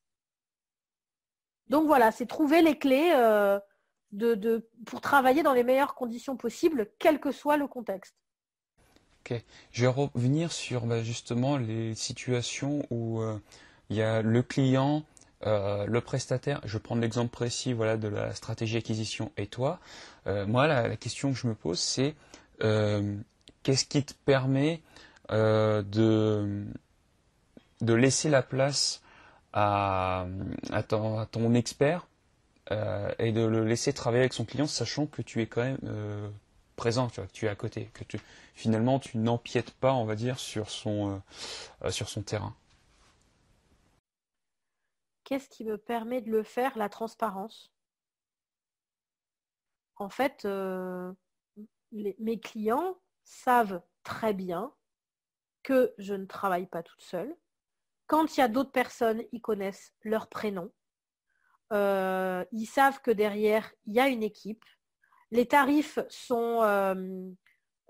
Donc voilà, c'est trouver les clés euh, de, pour travailler dans les meilleures conditions possibles, quel que soit le contexte. Ok. Je vais revenir sur bah, justement les situations où euh, il y a le client, euh, le prestataire, je vais prendre l'exemple précis voilà, de la stratégie acquisition et toi, moi la, question que je me pose c'est qu'est-ce qui te permet euh, de, de laisser la place à, ton, expert euh, et de le laisser travailler avec son client, sachant que tu es quand même euh, présent, tu que tu es à côté, que finalement tu n'empiètes pas, on va dire, sur son, sur son terrain. Qu'est-ce qui me permet de le faire La transparence. En fait, mes clients savent très bien que je ne travaille pas toute seule. Quand il y a d'autres personnes, ils connaissent leur prénom. Euh, ils savent que derrière, il y a une équipe. Les tarifs sont euh,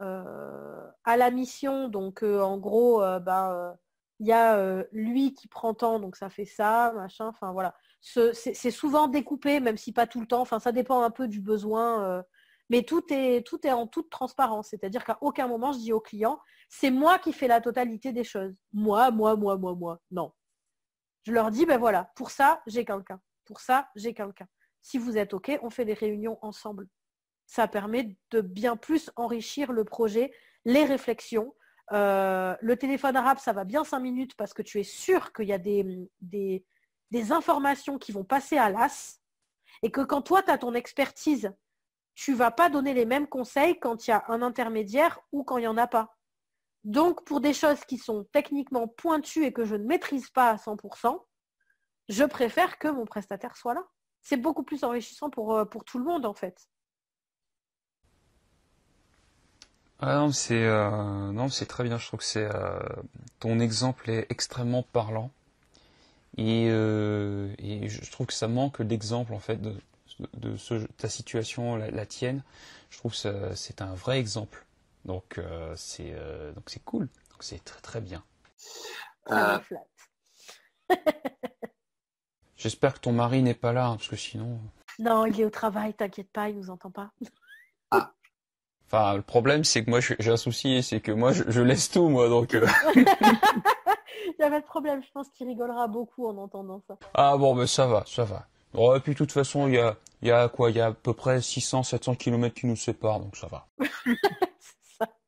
euh, à la mission, donc en gros, ben, il y a lui qui prend temps, donc ça fait ça, machin, enfin voilà. C'est souvent découpé, même si pas tout le temps, enfin ça dépend un peu du besoin mais tout est, tout est en toute transparence. C'est-à-dire qu'à aucun moment, je dis au client, c'est moi qui fais la totalité des choses. Moi, moi, moi, moi, moi. Non. Je leur dis, ben voilà, pour ça, j'ai quelqu'un. Pour ça, j'ai quelqu'un. Si vous êtes OK, on fait des réunions ensemble. Ça permet de bien plus enrichir le projet, les réflexions. Euh, le téléphone arabe, ça va bien cinq minutes parce que tu es sûr qu'il y a des, des informations qui vont passer à l'as et que quand toi, tu as ton expertise tu ne vas pas donner les mêmes conseils quand il y a un intermédiaire ou quand il n'y en a pas. Donc, pour des choses qui sont techniquement pointues et que je ne maîtrise pas à 100%, je préfère que mon prestataire soit là. C'est beaucoup plus enrichissant pour, euh, pour tout le monde, en fait. Ah non, c'est euh, très bien. Je trouve que euh, ton exemple est extrêmement parlant. Et, et, je trouve que ça manque d'exemple, en fait, de, de ta situation, la, tienne. Je trouve que c'est un vrai exemple. Donc euh, c'est euh, donc c'est cool. Donc c'est très très bien. Ah. J'espère que ton mari n'est pas là, hein, parce que sinon. Non, il est au travail, t'inquiète pas, il nous entend pas. Ah. Enfin, le problème, c'est que moi, j'ai un souci, c'est que moi, je, laisse tout, moi, donc. Il euh. n'y a pas de problème, je pense qu'il rigolera beaucoup en entendant ça. Ah bon, mais ben ça va, ça va et puis de toute façon, il y a, y a quoi Il y a à peu près 600-700 km qui nous séparent, donc ça va.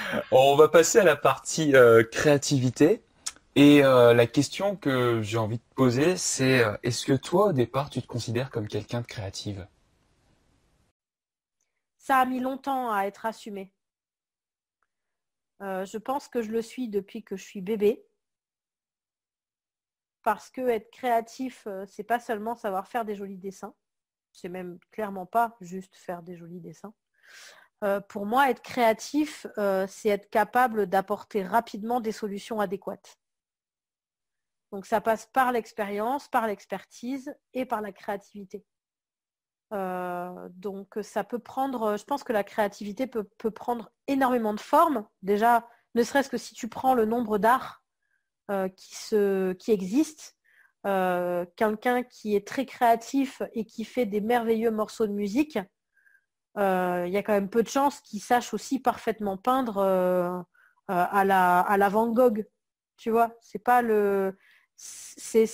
On va passer à la partie euh, créativité. Et euh, la question que j'ai envie de poser, c'est euh, est-ce que toi, au départ, tu te considères comme quelqu'un de créatif Ça a mis longtemps à être assumé. je pense que je le suis depuis que je suis bébé parce que être créatif, euh, c'est pas seulement savoir faire des jolis dessins, c'est même clairement pas juste faire des jolis dessins. Euh, pour moi, être créatif, euh, c'est être capable d'apporter rapidement des solutions adéquates. Donc ça passe par l'expérience, par l'expertise et par la créativité. donc ça peut prendre, je pense que la créativité peut, peut prendre énormément de formes. Déjà, ne serait-ce que si tu prends le nombre d'arts euh, qui, se, qui existe. Euh, quelqu'un qui est très créatif et qui fait des merveilleux morceaux de musique, euh, il y a quand même peu de chances qu'il sache aussi parfaitement peindre à, la, à Van Gogh. Tu vois, c'est pas le. je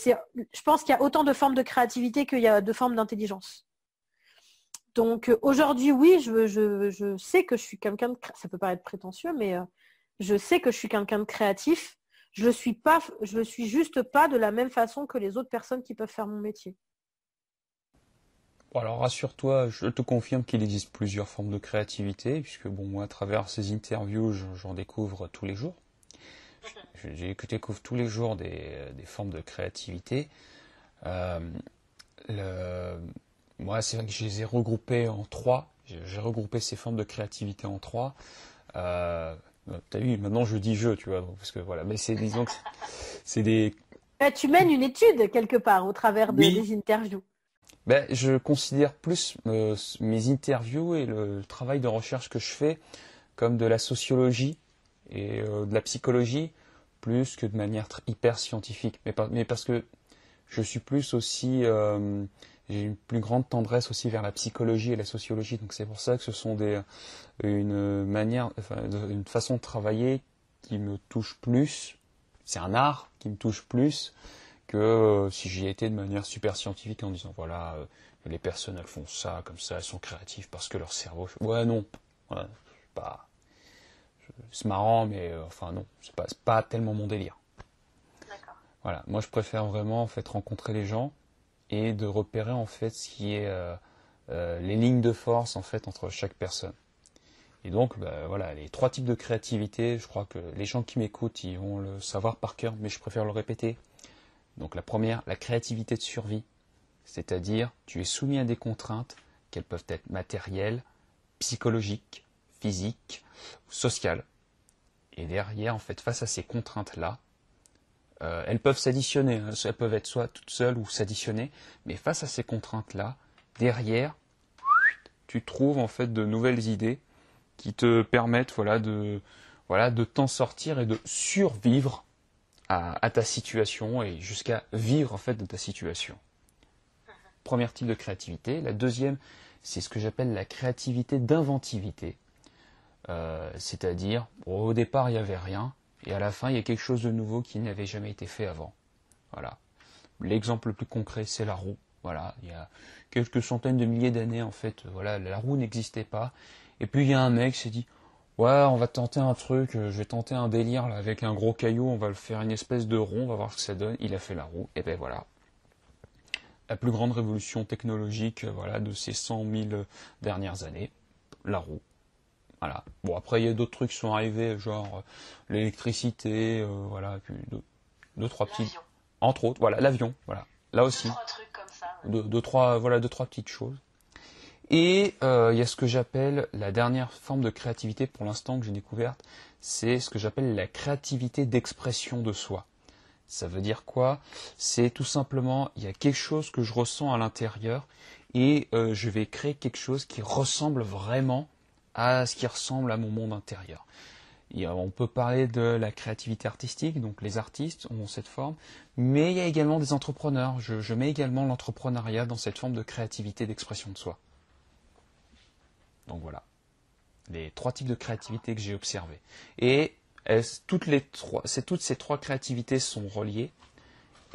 pense qu'il y a autant de formes de créativité qu'il y a de formes d'intelligence. Donc aujourd'hui, oui, je, je, sais que je suis quelqu'un de... Ça peut paraître prétentieux, mais je sais que je suis quelqu'un de créatif je ne suis, pas, je suis juste pas de la même façon que les autres personnes qui peuvent faire mon métier. alors rassure-toi, je te confirme qu'il existe plusieurs formes de créativité, puisque bon, moi, à travers ces interviews, j'en découvre tous les jours. Je, découvre tous les jours des, formes de créativité. Euh, moi, c'est vrai que je les ai regroupées en trois. J'ai regroupé ces formes de créativité en trois. Euh, euh, t'as vu, maintenant je dis je, tu vois, parce que voilà, mais c'est disons que c'est des. tu mènes une étude quelque part au travers des interviews. Ben, je considère plus euh, mes interviews et le, travail de recherche que je fais comme de la sociologie et euh, de la psychologie plus que de manière hyper scientifique. Mais, parce que je suis plus aussi j'ai une plus grande tendresse aussi vers la psychologie et la sociologie. Donc c'est pour ça que ce sont des, une manière, une façon de travailler qui me touche plus. C'est un art qui me touche plus que euh, si j'y étais de manière super scientifique en disant voilà euh, les personnes elles font ça comme ça elles sont créatives parce que leur cerveau ouais non pas c'est marrant mais euh, enfin non c'est pas pas tellement mon délire voilà moi je préfère vraiment fait rencontrer les gens et de repérer en fait ce qui est euh, euh, les lignes de force en fait entre chaque personne. Et donc bah, voilà les trois types de créativité. Je crois que les gens qui m'écoutent ils vont le savoir par cœur, mais je préfère le répéter. Donc la première, la créativité de survie, c'est-à-dire tu es soumis à des contraintes qu'elles peuvent être matérielles, psychologiques, physiques, sociales. Et derrière en fait face à ces contraintes là, euh, elles peuvent s'additionner, hein. elles peuvent être soit toutes seules ou s'additionner, mais face à ces contraintes-là, derrière, tu trouves en fait de nouvelles idées qui te permettent voilà, de t'en sortir et de survivre à, ta situation et jusqu'à vivre en fait de ta situation. Premier type de créativité. La deuxième, c'est ce que j'appelle la créativité d'inventivité. Euh, c'est-à-dire, au départ, il n'y avait rien, et à la fin, il y a quelque chose de nouveau qui n'avait jamais été fait avant. Voilà. L'exemple le plus concret, c'est la roue. Voilà, il y a quelques centaines de milliers d'années, en fait, euh, voilà, la roue n'existait pas. Et puis il y a un mec qui s'est dit, ouais, on va tenter un truc, euh, je vais tenter un délire avec un gros caillou, on va le faire une espèce de rond, on va voir ce que ça donne. Il a fait la roue, et ben voilà. La plus grande révolution technologique, euh, voilà, de ces 100 000 dernières années, la roue. Bon après il y a d'autres trucs qui sont arrivés, genre euh, l'électricité, euh, voilà, puis deux, trois petits, entre autres, voilà l'avion, voilà. Là aussi. Deux trois trucs comme ça. trois, voilà deux trois petites choses. Et euh, il y a ce que j'appelle la dernière forme de créativité pour l'instant que j'ai découverte, c'est ce que j'appelle la créativité d'expression de soi. Ça veut dire quoi C'est tout simplement, il y a quelque chose que je ressens à l'intérieur et je vais créer quelque chose qui ressemble vraiment à ce qui ressemble à mon monde intérieur. on peut parler de la créativité artistique, donc les artistes ont cette forme, mais il y a également des entrepreneurs. Je, mets également l'entrepreneuriat dans cette forme de créativité, d'expression de soi. Donc voilà, les trois types de créativité que j'ai observés. Et toutes, les trois, toutes ces trois créativités sont reliées,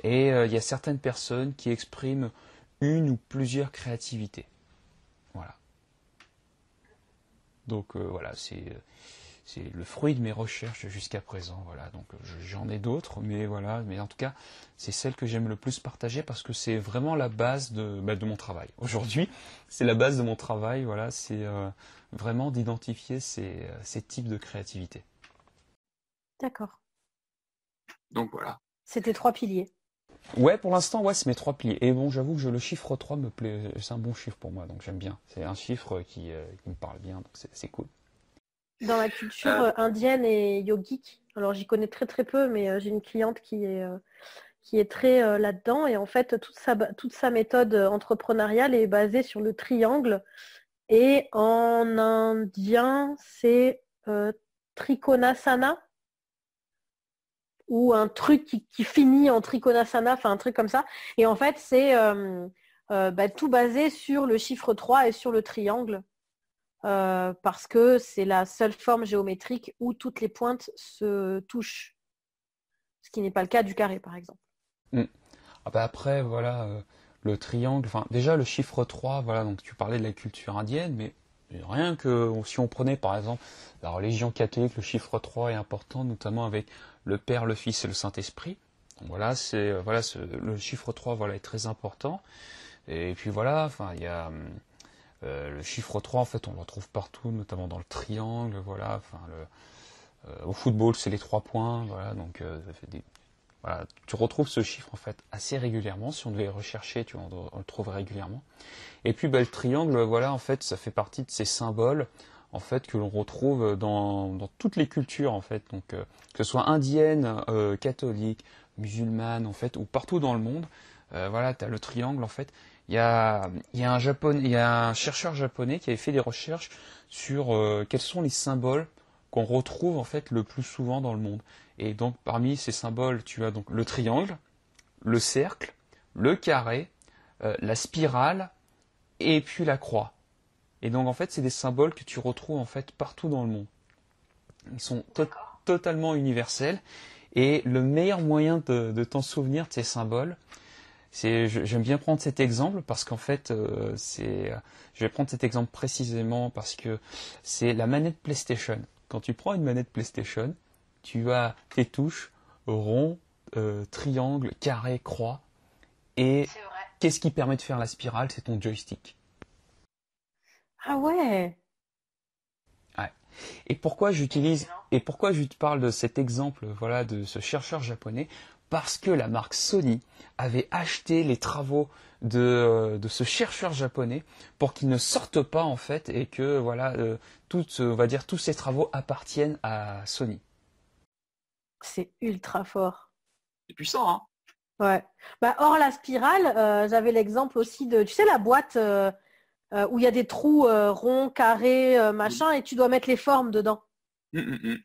et euh, il y a certaines personnes qui expriment une ou plusieurs créativités. Voilà. Donc euh, voilà, c'est euh, c'est le fruit de mes recherches jusqu'à présent. Voilà, donc j'en ai d'autres, mais voilà, mais en tout cas, c'est celle que j'aime le plus partager parce que c'est vraiment la base de, bah, de mon travail. Aujourd'hui, c'est la base de mon travail. Voilà, c'est euh, vraiment d'identifier ces, ces, types de créativité. D'accord. Donc voilà. C'était trois piliers. Ouais, pour l'instant, ouais, c'est mes trois piliers. Et bon, j'avoue que le chiffre 3 me plaît, c'est un bon chiffre pour moi, donc j'aime bien. C'est un chiffre qui, euh, me parle bien, donc c'est cool. Dans la culture euh, indienne et yogique, alors j'y connais très très peu, mais euh, j'ai une cliente qui est, qui est très là-dedans, et en fait, toute sa, toute sa méthode entrepreneuriale est basée sur le triangle, et en indien, c'est Trikonasana, ou un truc qui, finit en trikonasana, enfin un truc comme ça. Et en fait, c'est euh, euh, bah, tout basé sur le chiffre 3 et sur le triangle, euh, parce que c'est la seule forme géométrique où toutes les pointes se touchent, ce qui n'est pas le cas du carré, par exemple. Hmm. Ah bah après, voilà, le triangle, enfin déjà le chiffre 3, voilà, donc tu parlais de la culture indienne, mais rien que si on prenait par exemple la religion catholique, le chiffre 3 est important, notamment avec le Père, le Fils et le Saint-Esprit. Voilà, c'est euh, voilà le chiffre 3 voilà est très important. Et puis voilà, enfin il y euh, le chiffre 3 en fait, on le retrouve partout, notamment dans le triangle, voilà, enfin euh, au football, c'est les trois points, voilà, donc tu retrouves ce chiffre en fait assez régulièrement. Si on devait rechercher, tu on, le trouverait régulièrement. Et puis bah, le triangle, voilà, en fait, ça fait partie de ces symboles en fait que l'on retrouve dans, toutes les cultures en fait, donc euh, que ce soit indienne, euh, catholique, musulmane en fait, ou partout dans le monde. Euh, voilà, tu as le triangle en fait. Il y a, un un chercheur japonais qui avait fait des recherches sur quels sont les symboles qu'on retrouve en fait le plus souvent dans le monde. Et donc parmi ces symboles, tu as donc le triangle, le cercle, le carré, la spirale et puis la croix. Et donc en fait, c'est des symboles que tu retrouves en fait partout dans le monde. Ils sont totalement universels. Et le meilleur moyen de, t'en souvenir de ces symboles, c'est, j'aime bien prendre cet exemple parce qu'en fait, euh, c'est, euh, je vais prendre cet exemple précisément parce que c'est la manette PlayStation. Quand tu prends une manette PlayStation, tu as tes touches rond, euh, triangle, carré, croix. Et qu'est-ce qui permet de faire la spirale C'est ton joystick. Ah ouais. ouais. Et pourquoi j'utilise et pourquoi je te parle de cet exemple voilà de ce chercheur japonais parce que la marque Sony avait acheté les travaux de, euh, de ce chercheur japonais pour qu'il ne sorte pas en fait et que voilà euh, va dire tous ces travaux appartiennent à Sony. C'est ultra fort. C'est puissant, hein Ouais. Bah, hors la spirale, euh, j'avais l'exemple aussi de, tu sais, la boîte, euh, où il y a des trous euh, ronds, carrés, euh, mm. machin, et tu dois mettre les formes dedans. Mm, mm,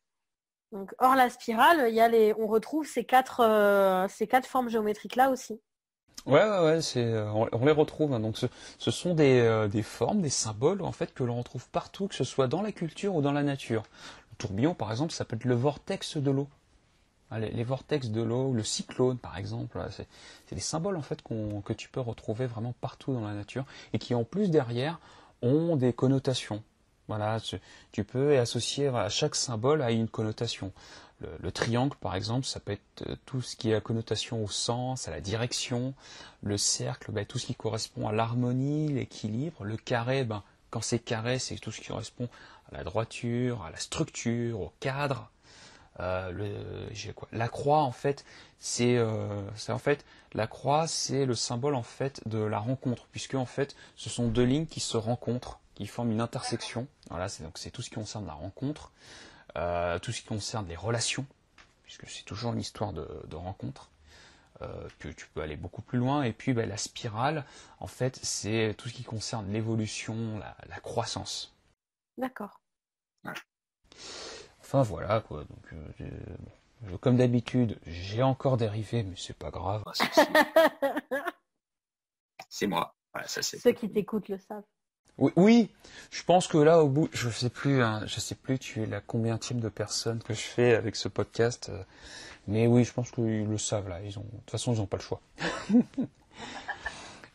donc, hors la spirale, il y a les, on retrouve ces quatre, ces quatre formes géométriques-là aussi. Ouais, ouais, ouais c'est, on, les retrouve. Hein. donc, ce, ce sont des, des, formes, des symboles, en fait, que l'on retrouve partout, que ce soit dans la culture ou dans la nature. Le tourbillon, par exemple, ça peut être le vortex de l'eau. Ah, les, vortex de l'eau, le cyclone par exemple, c'est des symboles en fait que tu peux retrouver vraiment partout dans la nature et qui en plus derrière ont des connotations. Voilà, tu, peux associer à chaque symbole à une connotation. Le, triangle par exemple, ça peut être euh, tout ce qui a connotation au sens, à la direction. Le cercle, ben, tout ce qui correspond à l'harmonie, l'équilibre. Le carré, ben, quand c'est carré, c'est tout ce qui correspond à la droiture, à la structure, au cadre. Euh, le, la croix en fait, euh, c'est en fait la croix, c'est le symbole en fait de la rencontre, puisque en fait, ce sont deux lignes qui se rencontrent, qui forment une intersection. Voilà, c'est donc c'est tout ce qui concerne la rencontre, euh, tout ce qui concerne les relations, puisque c'est toujours une histoire de, rencontre. Euh, tu, peux aller beaucoup plus loin. Et puis ben, la spirale, en fait, c'est tout ce qui concerne l'évolution, la, croissance. D'accord. Enfin voilà quoi. Donc, euh, euh, comme d'habitude, j'ai encore dérivé, mais c'est pas grave. Ah, c'est moi. Ceux qui t'écoutent le savent. Oui, je pense que là au bout, je sais plus, hein, je sais plus, tu es la combien de personnes que je fais avec ce podcast, euh, mais oui, je pense qu'ils le savent là. Ils ont, de toute façon, ils n'ont pas le choix.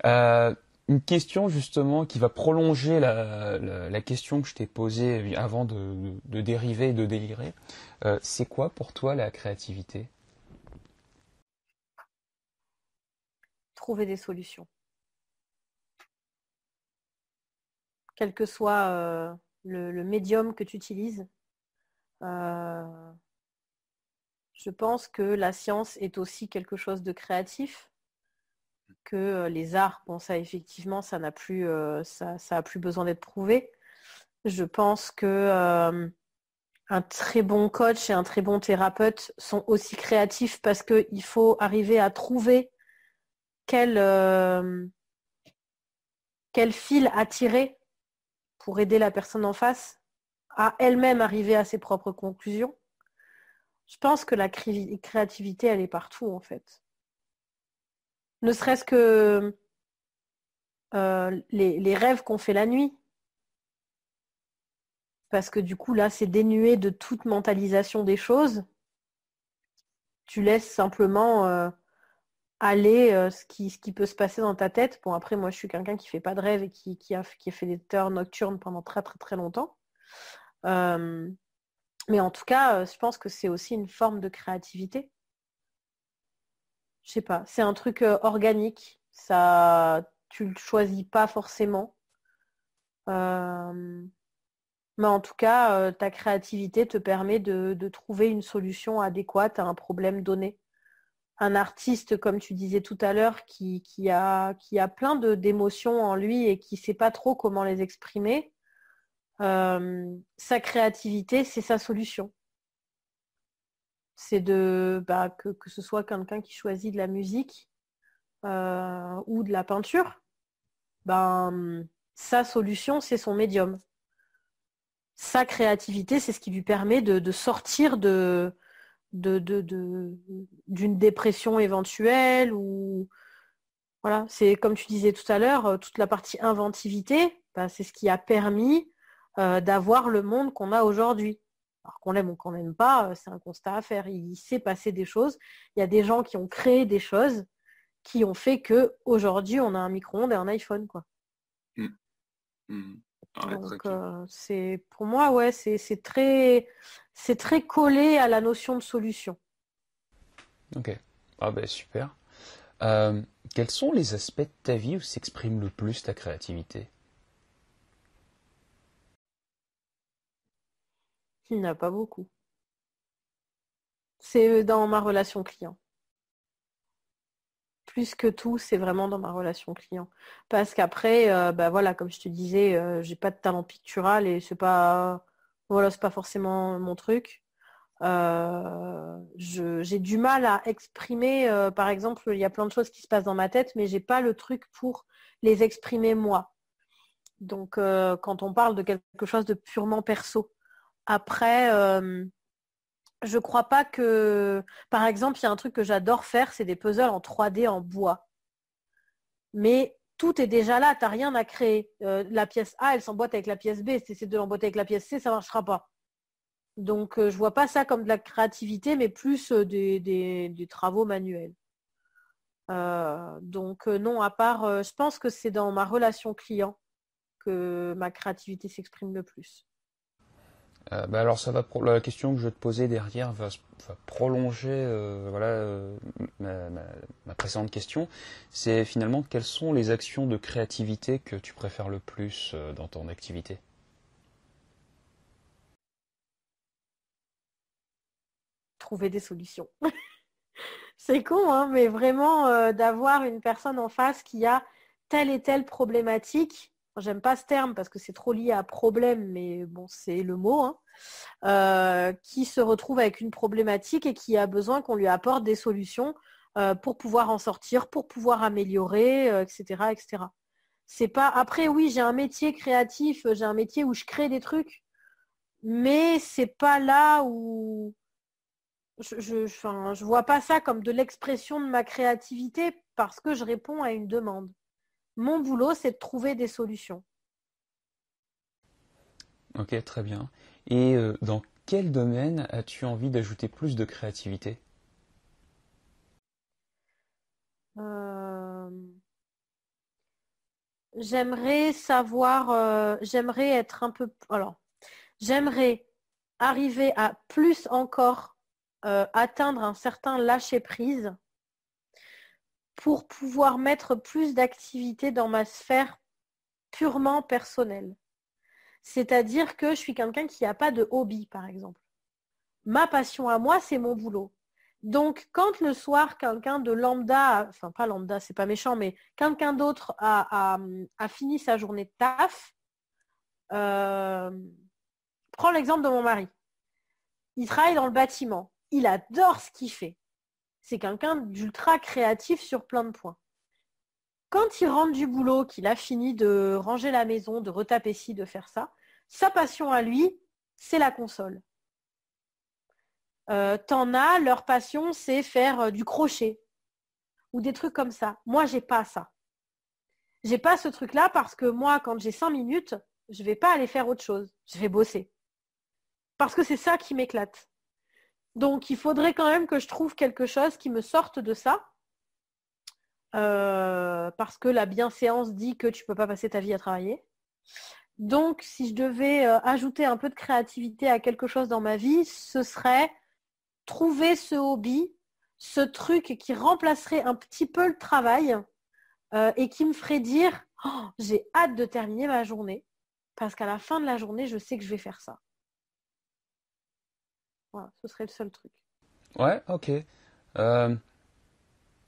une question justement qui va prolonger la, question que je t'ai posée euh, avant de, dériver et de délirer. Euh, c'est quoi pour toi la créativité Trouver des solutions. Quel que soit euh, le, médium que tu utilises, je pense que la science est aussi quelque chose de créatif que euh, les arts, bon ça effectivement, ça n'a plus, euh, ça, a plus besoin d'être prouvé. Je pense que euh, un très bon coach et un très bon thérapeute sont aussi créatifs parce qu'il faut arriver à trouver quel, quel fil à tirer pour aider la personne en face à elle-même arriver à ses propres conclusions. Je pense que la créativité, elle est partout en fait. Ne serait-ce que euh, les, rêves qu'on fait la nuit. Parce que du coup, là, c'est dénué de toute mentalisation des choses. Tu laisses simplement euh, aller euh, ce, qui, ce, qui, peut se passer dans ta tête. Bon, après, moi, je suis quelqu'un qui ne fait pas de rêve et qui, a, qui, a, fait des heures nocturnes pendant très, très, très longtemps. mais en tout cas, je pense que c'est aussi une forme de créativité je sais pas, c'est un truc euh, organique. Ça, tu le choisis pas forcément. Euh, mais en tout cas, euh, ta créativité te permet de, trouver une solution adéquate à un problème donné. Un artiste, comme tu disais tout à l'heure, qui, a, qui a plein d'émotions en lui et qui ne sait pas trop comment les exprimer, sa créativité, c'est sa solution c'est de bah, que, ce soit quelqu'un qui choisit de la musique euh, ou de la peinture, ben, sa solution, c'est son médium. Sa créativité, c'est ce qui lui permet de, sortir d'une dépression éventuelle ou voilà c'est comme tu disais tout à l'heure euh, toute la partie inventivité ben, c'est ce qui a permis euh, d'avoir le monde qu'on a aujourd'hui alors qu'on l'aime ou qu'on n'aime pas, euh, c'est un constat à faire. Il s'est passé des choses. Il y a des gens qui ont créé des choses qui ont fait que aujourd'hui on a un micro-ondes et un iPhone. Quoi. Mmh. Mmh. Ah Donc euh, c'est pour moi ouais c'est très c'est très collé à la notion de solution. Ok. Ah ben super. Euh, quels sont les aspects de ta vie où s'exprime le plus ta créativité Il n'y a pas beaucoup. C'est euh, dans ma relation client. Plus que tout, c'est vraiment dans ma relation client. Parce qu'après, euh, bah voilà, comme je te disais, euh, j'ai pas de talent pictural et c'est pas, voilà, c'est pas forcément mon truc. j'ai du mal à exprimer, par exemple, il y a plein de choses qui se passent dans ma tête, mais j'ai pas le truc pour les exprimer moi. Donc, quand on parle de quelque chose de purement perso, après, euh, je ne crois pas que. Par exemple, il y a un truc que j'adore faire, c'est des puzzles en 3D en bois. Mais tout est déjà là, tu n'as rien à créer. Euh, la pièce A, elle s'emboîte avec la pièce B. Si c'est de l'emboîter avec la pièce C, ça ne marchera pas. Donc, euh, je ne vois pas ça comme de la créativité, mais plus des, travaux manuels. donc non, à part, je pense que c'est dans ma relation client que ma créativité s'exprime le plus. Euh, bah alors ça va la question que je vais te poser derrière va, prolonger euh, voilà euh, ma, ma, précédente question. C'est finalement quelles sont les actions de créativité que tu préfères le plus dans ton activité Trouver des solutions. C'est con, hein, mais vraiment d'avoir une personne en face qui a telle et telle problématique j'aime pas ce terme parce que c'est trop lié à problème, mais bon, c'est le mot, hein. euh, qui se retrouve avec une problématique et qui a besoin qu'on lui apporte des solutions euh, pour pouvoir en sortir, pour pouvoir améliorer, etc., euh, etc. C'est pas après oui j'ai un métier créatif, j'ai un métier où je crée des trucs, mais c'est pas là où je, je vois pas ça comme de l'expression de ma créativité parce que je réponds à une demande. Mon boulot, c'est de trouver des solutions. Ok, très bien. Et euh, dans quel domaine as-tu envie d'ajouter plus de créativité euh, J'aimerais savoir, euh, j'aimerais être un peu... Alors, j'aimerais arriver à plus encore atteindre un certain lâcher-prise pour pouvoir mettre plus d'activité dans ma sphère purement personnelle. C'est-à-dire que je suis quelqu'un qui n'a pas de hobby, par exemple. Ma passion à moi, c'est mon boulot. Donc, quand le soir, quelqu'un de lambda, enfin pas lambda, c'est pas méchant, mais quelqu'un d'autre a, fini sa journée de taf, euh, prends l'exemple de mon mari. Il travaille dans le bâtiment. Il adore ce qu'il fait c'est quelqu'un d'ultra créatif sur plein de points. Quand il rentre du boulot, qu'il a fini de ranger la maison, de retaper ci, de faire ça, sa passion à lui, c'est la console. Euh, t'en as, leur passion, c'est faire euh, du crochet ou des trucs comme ça. Moi, j'ai pas ça. J'ai pas ce truc-là parce que moi, quand j'ai cinq minutes, je vais pas aller faire autre chose. Je vais bosser. Parce que c'est ça qui m'éclate. Donc il faudrait quand même que je trouve quelque chose qui me sorte de ça. Euh, parce que la bienséance dit que tu ne peux pas passer ta vie à travailler. Donc si je devais euh, ajouter un peu de créativité à quelque chose dans ma vie, ce serait trouver ce hobby, ce truc qui remplacerait un petit peu le travail euh, et qui me ferait dire oh, j'ai hâte de terminer ma journée parce qu'à la fin de la journée, je sais que je vais faire ça. Voilà, ce serait le seul truc. Ouais, ok. Euh,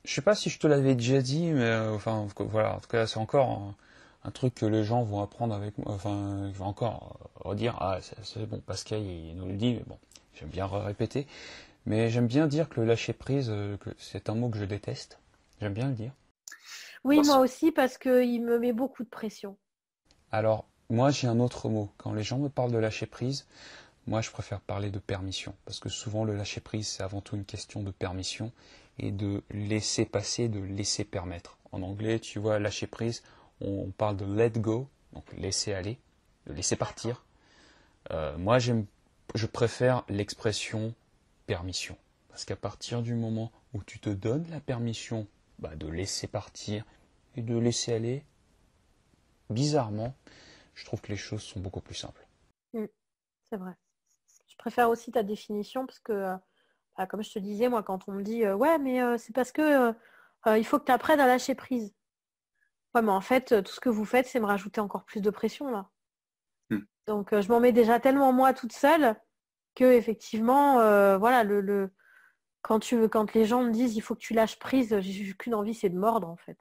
je sais pas si je te l'avais déjà dit, mais euh, enfin voilà, en tout cas c'est encore un, truc que les gens vont apprendre avec moi, enfin ils vont encore euh, redire, ah c'est bon, Pascal il nous le dit, mais bon, j'aime bien répéter, mais j'aime bien dire que le lâcher prise, euh, c'est un mot que je déteste, j'aime bien le dire. Oui, moi aussi, parce qu'il me met beaucoup de pression. Alors, moi j'ai un autre mot, quand les gens me parlent de lâcher prise, moi, je préfère parler de permission, parce que souvent le lâcher-prise, c'est avant tout une question de permission et de laisser passer, de laisser permettre. En anglais, tu vois, lâcher-prise, on parle de let go, donc laisser aller, de laisser partir. Euh, moi, je préfère l'expression permission, parce qu'à partir du moment où tu te donnes la permission bah, de laisser partir et de laisser aller, bizarrement, je trouve que les choses sont beaucoup plus simples. Mm, c'est vrai préfère aussi ta définition parce que, euh, bah, comme je te disais, moi, quand on me dit euh, ouais, mais euh, c'est parce que il faut que tu apprennes à lâcher prise. Ouais, mais en fait, tout ce que vous faites, c'est me rajouter encore plus de pression là. Hmm. Donc, je m'en mets déjà tellement moi toute seule que effectivement, voilà, le, quand tu veux, quand les gens me disent il faut que tu lâches prise, j'ai qu'une envie, c'est de mordre en fait.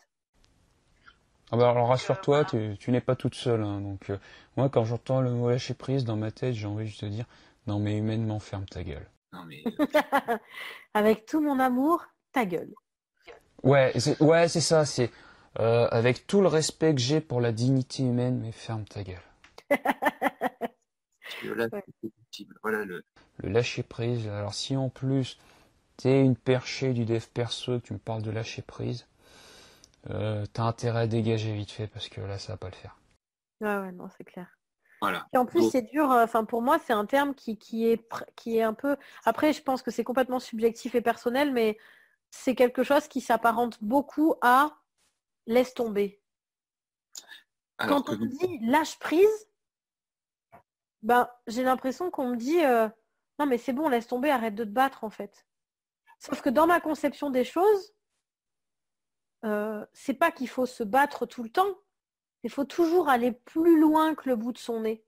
Ah bah, alors rassure-toi, tu, n'es pas toute seule. Hein, donc moi, quand j'entends le mot lâcher prise dans ma tête, j'ai envie de te dire non, mais humainement, ferme ta gueule. avec tout mon amour, ta gueule. Ouais, c'est ça, c'est euh, avec tout le respect que j'ai pour la dignité humaine, mais ferme ta gueule. voilà, le... lâcher prise. Alors si en plus t'es une perchée du dev perso tu me parles de lâcher prise, euh, t'as intérêt à dégager vite fait parce que là ça va pas le faire. Ouais ouais non c'est clair en plus, c'est dur. Euh, enfin, pour moi, c'est un terme qui, est, un peu. Après, je pense que c'est complètement subjectif et personnel, mais c'est quelque chose qui s'apparente beaucoup à laisse tomber. Quand on dit lâche prise, ben, j'ai l'impression qu'on me dit euh, non, mais c'est bon, laisse tomber, arrête de te battre en fait. Sauf que dans ma conception des choses, euh, c'est pas qu'il faut se battre tout le temps, il faut toujours aller plus loin que le bout de son nez.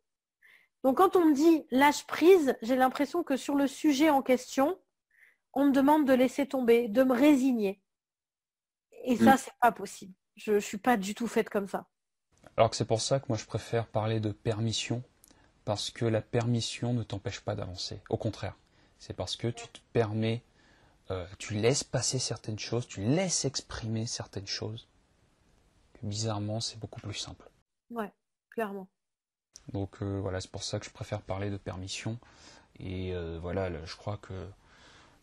Donc quand on me dit lâche prise, j'ai l'impression que sur le sujet en question, on me demande de laisser tomber, de me résigner. Et ça, mm. c'est pas possible. Je ne suis pas du tout faite comme ça. Alors que c'est pour ça que moi je préfère parler de permission, parce que la permission ne t'empêche pas d'avancer. Au contraire, c'est parce que tu te permets, euh, tu laisses passer certaines choses, tu laisses exprimer certaines choses, bizarrement, c'est beaucoup plus simple. Ouais, clairement. Donc euh, voilà, c'est pour ça que je préfère parler de permission. Et euh, voilà, je crois que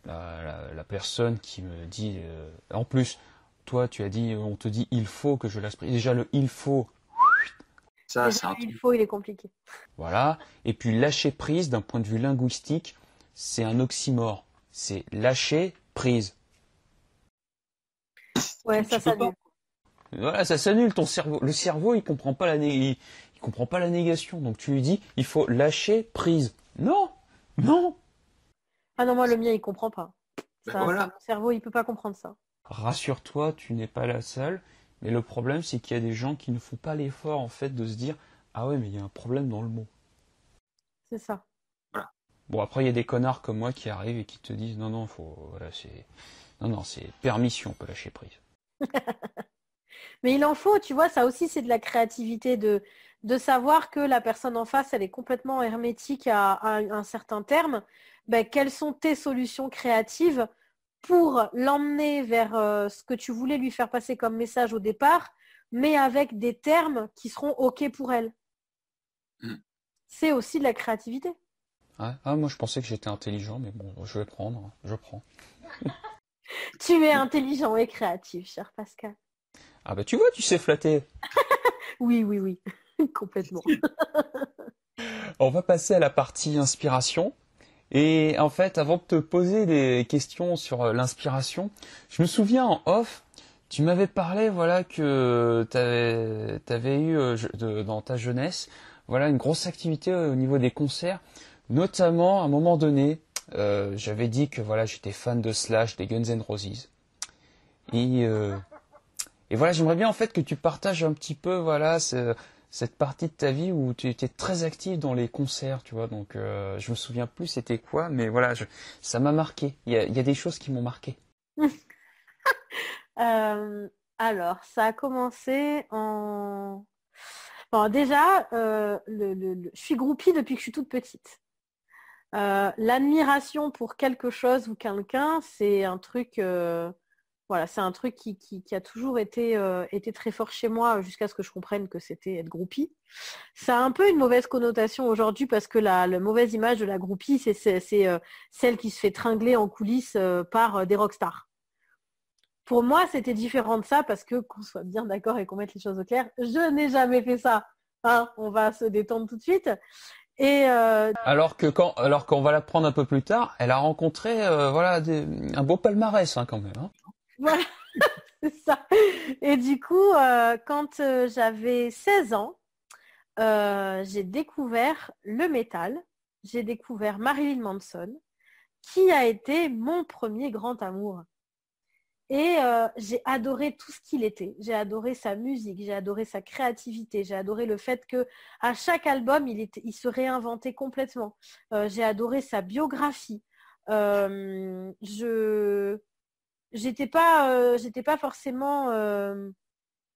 la, personne qui me dit, euh, en plus, toi, tu as dit, on te dit, il faut que je lâche prise. Déjà le il faut. Ça, c'est un Il faut, il est compliqué. Voilà. Et puis lâcher prise, d'un point de vue linguistique, c'est un oxymore. C'est lâcher prise. Ouais, ça, ça, ça voilà, ça s'annule ton cerveau. Le cerveau, il comprend pas la il, comprend pas la négation. Donc tu lui dis, il faut lâcher prise. Non, non. Ah non, moi le mien, il comprend pas. Ben cerveau, il peut pas comprendre ça. Rassure-toi, tu n'es pas la seule. Mais le problème, c'est qu'il y a des gens qui ne font pas l'effort, en fait, de se dire, ah ouais, mais il y a un problème dans le mot. C'est ça. Bon, après, il y a des connards comme moi qui arrivent et qui te disent, non, non, faut, voilà, c'est, non, non, c'est permission, on peut lâcher prise. Mais il en faut, tu vois, ça aussi c'est de la créativité de, de savoir que la personne en face, elle est complètement hermétique à, un certain terme. Ben, quelles sont tes solutions créatives pour l'emmener vers euh, ce que tu voulais lui faire passer comme message au départ, mais avec des termes qui seront OK pour elle hmm. C'est aussi de la créativité. Ah, moi je pensais que j'étais intelligent, mais bon, je vais prendre, je prends. tu es intelligent et créatif, cher Pascal. Ah bah tu vois, tu sais flatter. oui, oui, oui, complètement. On va passer à la partie inspiration. Et en fait, avant de te poser des questions sur euh, l'inspiration, je me souviens en off, tu m'avais parlé, voilà, que t'avais, avais eu euh, dans ta jeunesse, voilà, une grosse activité euh, au niveau des concerts, notamment à un moment donné, j'avais dit que voilà, j'étais fan de Slash, des Guns N' Roses. Et et voilà, j'aimerais bien en fait que tu partages un petit peu voilà cette partie de ta vie où tu étais très active dans les concerts, tu vois. Donc euh, je me souviens plus c'était quoi, mais voilà, ça m'a marqué. Il y a, des choses qui m'ont marqué. Euh, alors, ça a commencé en. Bon, déjà, euh, je suis groupie depuis que je suis toute petite. Euh, l'admiration pour quelque chose ou quelqu'un, c'est un truc voilà, c'est un truc qui, a toujours euh, été, très fort chez moi jusqu'à ce que je comprenne que c'était être groupie. Ça a un peu une mauvaise connotation aujourd'hui parce que la, mauvaise image de la groupie, c'est euh, celle qui se fait tringler en coulisses euh, par des rockstars. Pour moi, c'était différent de ça parce que qu'on soit bien d'accord et qu'on mette les choses au clair, je n'ai jamais fait ça. Hein, on va se détendre tout de suite. Et alors que quand, alors qu'on va la prendre un peu plus tard, elle a rencontré un beau palmarès hein, quand même. Hein. Voilà, c'est ça. Et du coup, euh, quand euh, j'avais 16 ans, euh, j'ai découvert le métal, j'ai découvert Marilyn Manson, qui a été mon premier grand amour. Et j'ai adoré tout ce qu'il était. J'ai adoré sa musique, j'ai adoré sa créativité, j'ai adoré le fait que à chaque album, il, il se réinventait complètement. j'ai adoré sa biographie. je j'étais pas, euh, pas forcément euh,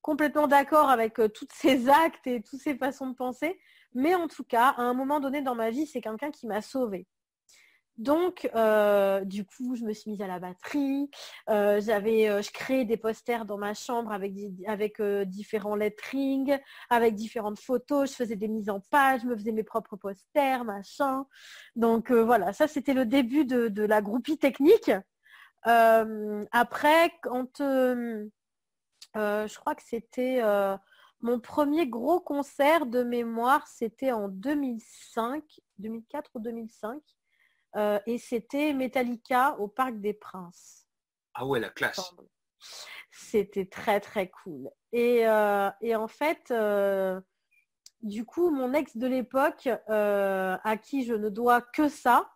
complètement d'accord avec euh, tous ces actes et toutes ces façons de penser. Mais en tout cas, à un moment donné dans ma vie, c'est quelqu'un qui m'a sauvée. Donc, du coup, je me suis mise à la batterie. je créais des posters dans ma chambre avec, avec différents letterings, avec différentes photos. Je faisais des mises en page, je me faisais mes propres posters, machin. Donc voilà, ça c'était le début de la groupie technique. Euh, après, quand euh, euh, je crois que c'était mon premier gros concert de mémoire, c'était en 2005, 2004 ou 2005, et c'était Metallica au Parc des Princes. Ah ouais, la classe. C'était très très cool. Et, en fait, du coup, mon ex de l'époque, à qui je ne dois que ça,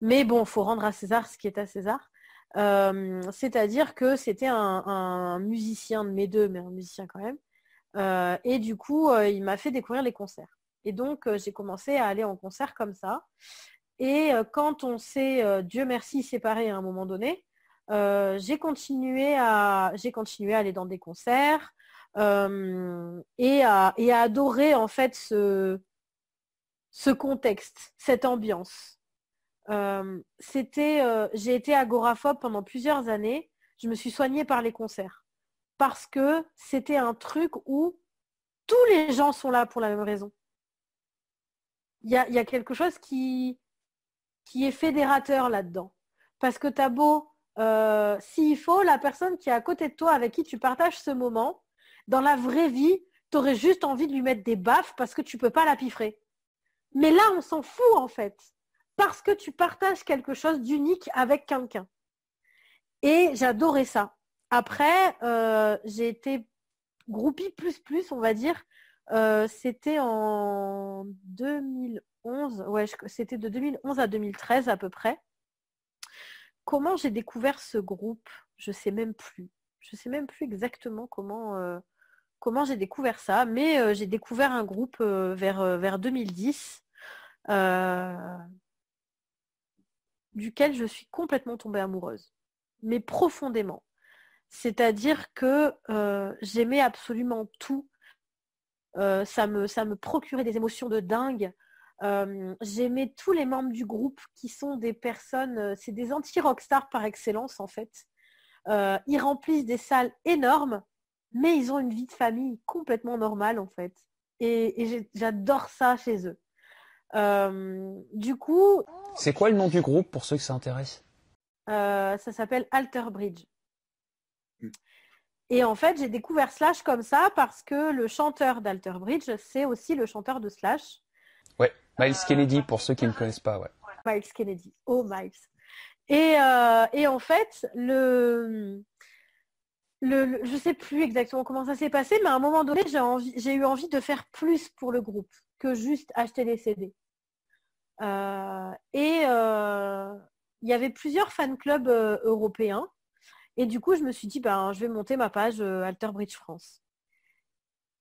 mais bon, faut rendre à César ce qui est à César. Euh, c'est-à-dire que c'était un, musicien de mes deux, mais un musicien quand même. Euh, et du coup, euh, il m'a fait découvrir les concerts. Et donc, j'ai commencé à aller en concert comme ça. Et quand on s'est, Dieu merci, séparés à un moment donné, j'ai continué, à, aller dans des concerts et à, adorer en fait ce, ce contexte, cette ambiance. Euh, c'était, euh, j'ai été agoraphobe pendant plusieurs années. Je me suis soignée par les concerts parce que c'était un truc où tous les gens sont là pour la même raison. Il y a, quelque chose qui, qui est fédérateur là-dedans. Parce que t'as beau, euh, s'il faut, la personne qui est à côté de toi, avec qui tu partages ce moment, dans la vraie vie, tu aurais juste envie de lui mettre des baffes parce que tu peux pas la piffrer. Mais là, on s'en fout en fait parce que tu partages quelque chose d'unique avec quelqu'un. Et j'adorais ça. Après, euh, j'ai été groupie plus plus, on va dire. Euh, c'était en 2011, ouais, c'était de 2011 à 2013 à peu près. Comment j'ai découvert ce groupe Je ne sais même plus. Je ne sais même plus exactement comment, euh, comment j'ai découvert ça, mais j'ai découvert un groupe vers, vers 2010 duquel je suis complètement tombée amoureuse, mais profondément. C'est-à-dire que euh, j'aimais absolument tout. Euh, ça, me, ça me procurait des émotions de dingue. Euh, j'aimais tous les membres du groupe qui sont des personnes, c'est des anti-rockstars par excellence en fait. ils remplissent des salles énormes, mais ils ont une vie de famille complètement normale en fait. et j'adore ça chez eux. Euh, du coup. C'est quoi le nom du groupe pour ceux qui s'intéressent euh, Ça s'appelle Alter Bridge. Hmm. Et en fait, j'ai découvert Slash comme ça parce que le chanteur d'Alter Bridge, c'est aussi le chanteur de Slash. Ouais, Miles Kennedy, pour ceux qui ne connaissent pas. Ouais. Miles Kennedy. Oh, Miles. Et, euh, en fait, le, le, je ne sais plus exactement comment ça s'est passé, mais à un moment donné, j'ai eu envie de faire plus pour le groupe que juste acheter des CD. Euh, et euh, il y avait plusieurs fan clubs euh, européens. Et du coup, je me suis dit, ben, je vais monter ma page Alter Bridge France.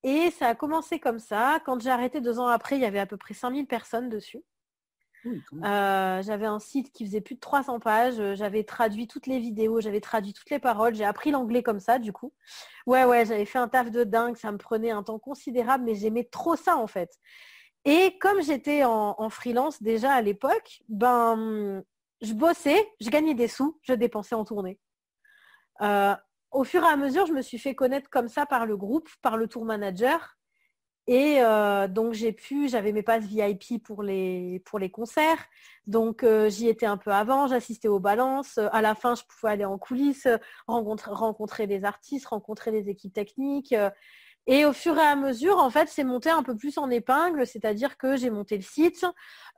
Et ça a commencé comme ça. Quand j'ai arrêté deux ans après, il y avait à peu près 5000 personnes dessus. j'avais un site qui faisait plus de 300 pages, j'avais traduit toutes les vidéos, j'avais traduit toutes les paroles, j'ai appris l'anglais comme ça du coup. Ouais, ouais, j'avais fait un taf de dingue, ça me prenait un temps considérable, mais j'aimais trop ça en fait. Et comme j'étais en, freelance déjà à l'époque, ben, je bossais, je gagnais des sous, je dépensais en tournée. Euh, au fur et à mesure, je me suis fait connaître comme ça par le groupe, par le tour manager. Et euh, donc j'ai pu, j'avais mes passes VIP pour les, pour les concerts. Donc euh, j'y étais un peu avant, j'assistais aux balances. À la fin, je pouvais aller en coulisses, rencontrer, rencontrer des artistes, rencontrer des équipes techniques. Et au fur et à mesure, en fait, c'est monté un peu plus en épingle, c'est-à-dire que j'ai monté le site,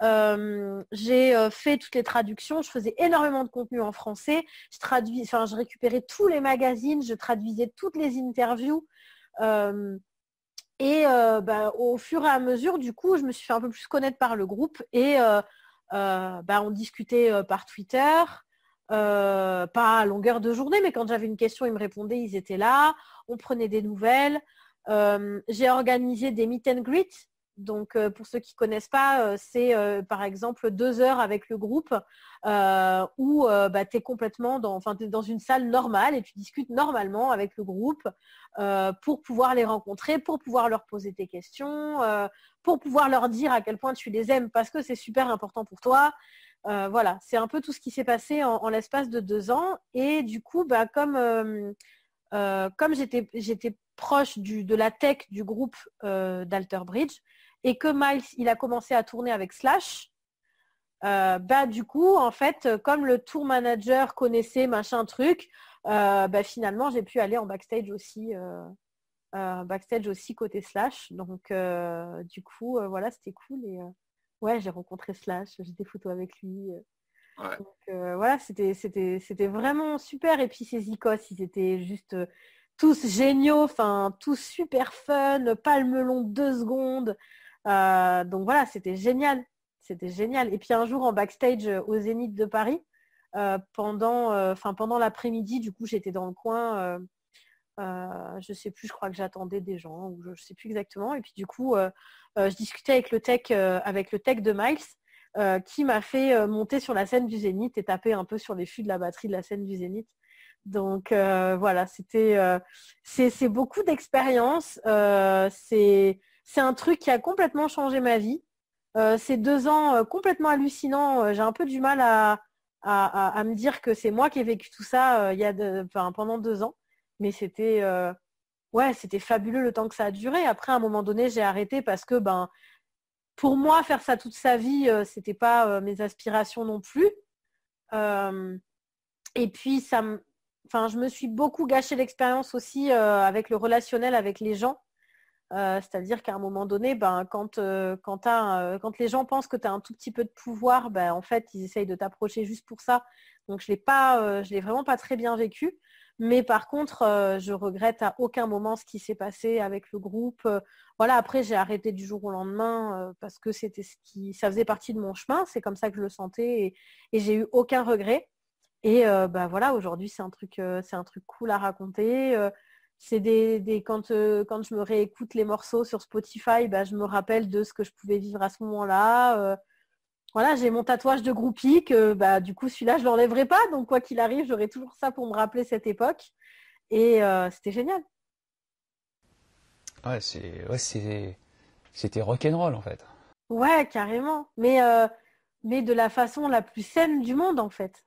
euh, j'ai euh, fait toutes les traductions, je faisais énormément de contenu en français, je traduis, enfin, je récupérais tous les magazines, je traduisais toutes les interviews. Euh, et bah, au fur et à mesure, du coup, je me suis fait un peu plus connaître par le groupe et bah, on discutait par Twitter. pas à longueur de journée, mais quand j'avais une question, ils me répondaient, ils étaient là, on prenait des nouvelles, euh, j'ai organisé des meet and greet. Donc euh, pour ceux qui ne connaissent pas, euh, c'est par exemple deux heures avec le groupe où bah, tu es complètement dans, une salle normale et tu discutes normalement avec le groupe pour pouvoir les rencontrer, pour pouvoir leur poser tes questions, pour pouvoir leur dire à quel point tu les aimes parce que c'est super important pour toi. voilà, c'est un peu tout ce qui s'est passé en, l'espace de deux ans. Et du coup, bah, comme, comme j'étais proche du, de la tech du groupe euh, d'Alter Bridge et que Miles il a commencé à tourner avec Slash, euh, bah du coup en fait euh, comme le tour manager connaissait machin truc, bah, finalement j'ai pu aller en backstage aussi backstage aussi côté Slash donc du coup voilà c'était cool et ouais j'ai rencontré Slash, j'ai des photos avec lui. Donc, voilà, c'était vraiment super. Et puis ces icos, ils étaient juste tous géniaux, enfin tous super fun, pas le deux secondes. Euh, donc voilà, c'était génial. C'était génial. Et puis un jour en backstage euh, au Zénith de Paris, euh, pendant, pendant l'après-midi, du coup j'étais dans le coin, je sais plus, je crois que j'attendais des gens, ou je ne sais plus exactement. Et puis du coup, je discutais avec le tech, avec le tech de Miles, qui m'a fait monter sur la scène du Zénith et taper un peu sur les fûts de la batterie de la scène du Zénith. Donc euh, voilà, c'était euh, c'est beaucoup d'expérience. Euh, c'est un truc qui a complètement changé ma vie. Euh, ces deux ans complètement hallucinants, j'ai un peu du mal à, à, me dire que c'est moi qui ai vécu tout ça il y a enfin, pendant deux ans. Mais c'était ouais, c'était fabuleux le temps que ça a duré. Après, à un moment donné, j'ai arrêté parce que ben pour moi, faire ça toute sa vie, c'était pas mes aspirations non plus. et puis ça me je me suis beaucoup gâché l'expérience aussi euh, avec le relationnel avec les gens. Euh, c'est-à-dire qu'à un moment donné, ben, quand, euh, quand, les gens pensent que tu as un tout petit peu de pouvoir, ben, en fait, ils essayent de t'approcher juste pour ça. Donc, je ne l'ai vraiment pas très bien vécu. Mais par contre, je regrette à aucun moment ce qui s'est passé avec le groupe. voilà, après, j'ai arrêté du jour au lendemain parce que c'était ce qui, ça faisait partie de mon chemin. C'est comme ça que je le sentais et, et j'ai eu aucun regret. Et euh, bah, voilà, aujourd'hui, c'est un truc, euh, c'est un truc cool à raconter. Euh, c'est des, quand, je me réécoute les morceaux sur Spotify, bah, je me rappelle de ce que je pouvais vivre à ce moment-là. voilà, j'ai mon tatouage de groupie bah, du coup celui-là je l'enlèverai pas, donc quoi qu'il arrive, j'aurai toujours ça pour me rappeler cette époque. Et c'était génial. Ouais, c'est ouais, c'était rock'n'roll en fait. Ouais, carrément. mais de la façon la plus saine du monde en fait.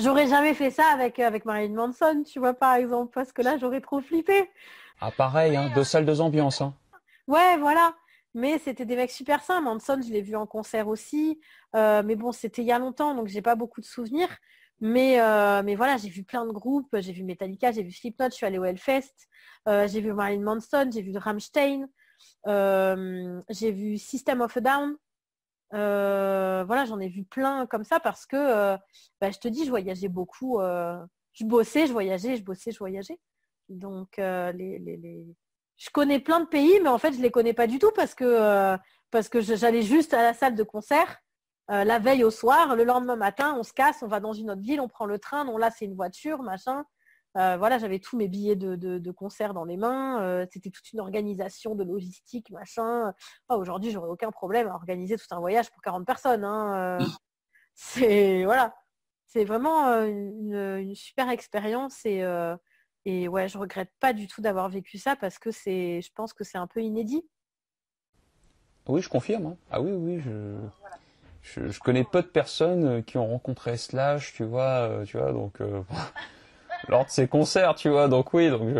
J'aurais jamais fait ça avec, euh, avec Marilyn Manson, tu vois, par exemple, parce que là, j'aurais trop flippé. Ah, pareil, hein, deux salles, deux ambiances. Hein. Ouais, voilà. Mais c'était des mecs super sains. Manson, je l'ai vu en concert aussi. Euh, mais bon, c'était il y a longtemps, donc j'ai pas beaucoup de souvenirs. Euh, mais, voilà, j'ai vu plein de groupes. J'ai vu Metallica, j'ai vu Slipknot, je suis allée au Hellfest. j'ai vu Marilyn Manson, j'ai vu Rammstein. j'ai vu System of a Down. Euh, voilà, j'en ai vu plein comme ça parce que euh, bah, je te dis, je voyageais beaucoup. Euh, je bossais, je voyageais, je bossais, je voyageais. Donc, je connais plein de pays, mais en fait, je ne les connais pas du tout parce que, que j'allais juste à la salle de concert la veille au soir. Le lendemain matin, on se casse, on va dans une autre ville, on prend le train. on là, c'est une voiture, machin. Euh, voilà, j'avais tous mes billets de, concert dans les mains. Euh, c'était toute une organisation de logistique, machin. Ah, aujourd'hui, j'aurais aucun problème à organiser tout un voyage pour 40 personnes. Hein, euh. mm. c'est voilà, c'est vraiment une, super expérience et, et ouais, je regrette pas du tout d'avoir vécu ça parce que c'est, je pense que c'est un peu inédit. Oui, je confirme. Hein. Ah oui, oui, je. Je, je, connais peu de personnes qui ont rencontré Slash, tu vois, tu vois, donc lors de ses concerts, tu vois. Donc oui, donc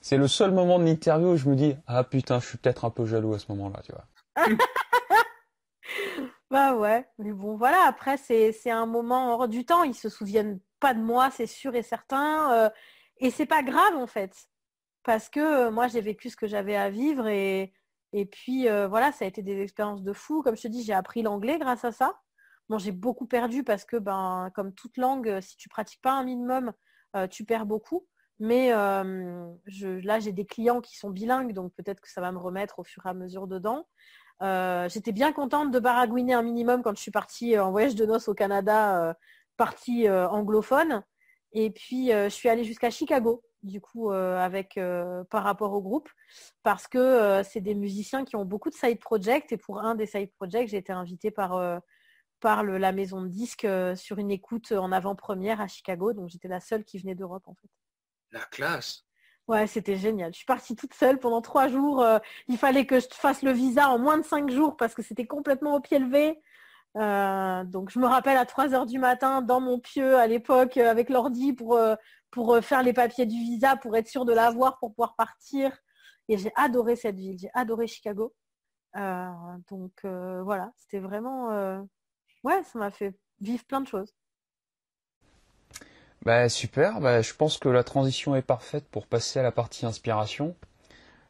c'est le seul moment de l'interview où je me dis ah putain, je suis peut-être un peu jaloux à ce moment-là, tu vois. bah ouais, mais bon voilà. Après c'est un moment hors du temps. Ils se souviennent pas de moi, c'est sûr et certain. Euh, et c'est pas grave en fait, parce que euh, moi j'ai vécu ce que j'avais à vivre et puis euh, voilà, ça a été des expériences de fou. Comme je te dis, j'ai appris l'anglais grâce à ça. Bon, j'ai beaucoup perdu parce que, ben, comme toute langue, si tu pratiques pas un minimum, euh, tu perds beaucoup. Mais euh, là, j'ai des clients qui sont bilingues, donc peut-être que ça va me remettre au fur et à mesure dedans. Euh, j'étais bien contente de baragouiner un minimum quand je suis partie en voyage de noces au Canada, partie anglophone. Et puis, je suis allée jusqu'à Chicago, du coup, avec, par rapport au groupe, parce que c'est des musiciens qui ont beaucoup de side projects. Et pour un des side projects, j'ai été invitée par parle la maison de disques euh, sur une écoute euh, en avant-première à Chicago. Donc j'étais la seule qui venait d'Europe en fait. La classe Ouais, c'était génial. Je suis partie toute seule pendant trois jours. Euh, il fallait que je fasse le visa en moins de cinq jours parce que c'était complètement au pied levé. donc je me rappelle à 3 heures du matin dans mon pieu à l'époque avec l'ordi pour, pour faire les papiers du visa, pour être sûre de l'avoir, pour pouvoir partir. Et j'ai adoré cette ville, j'ai adoré Chicago. donc voilà, c'était vraiment, ouais, ça m'a fait vivre plein de choses. Bah, super, bah, je pense que la transition est parfaite pour passer à la partie inspiration.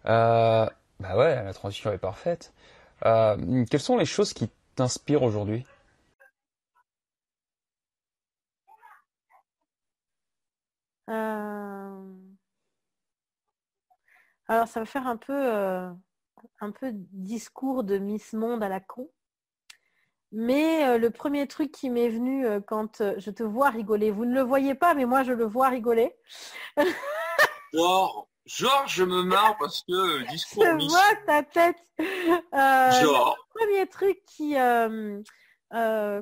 Euh, bah ouais, la transition est parfaite. Euh, quelles sont les choses qui t'inspirent aujourd'hui euh, Alors ça va faire un peu, un peu discours de Miss Monde à la con. Mais euh, le premier truc qui m'est venu euh, quand euh, je te vois rigoler, vous ne le voyez pas, mais moi je le vois rigoler. Genre, je me marre parce que discours. ta tête. genre. Le premier truc qui,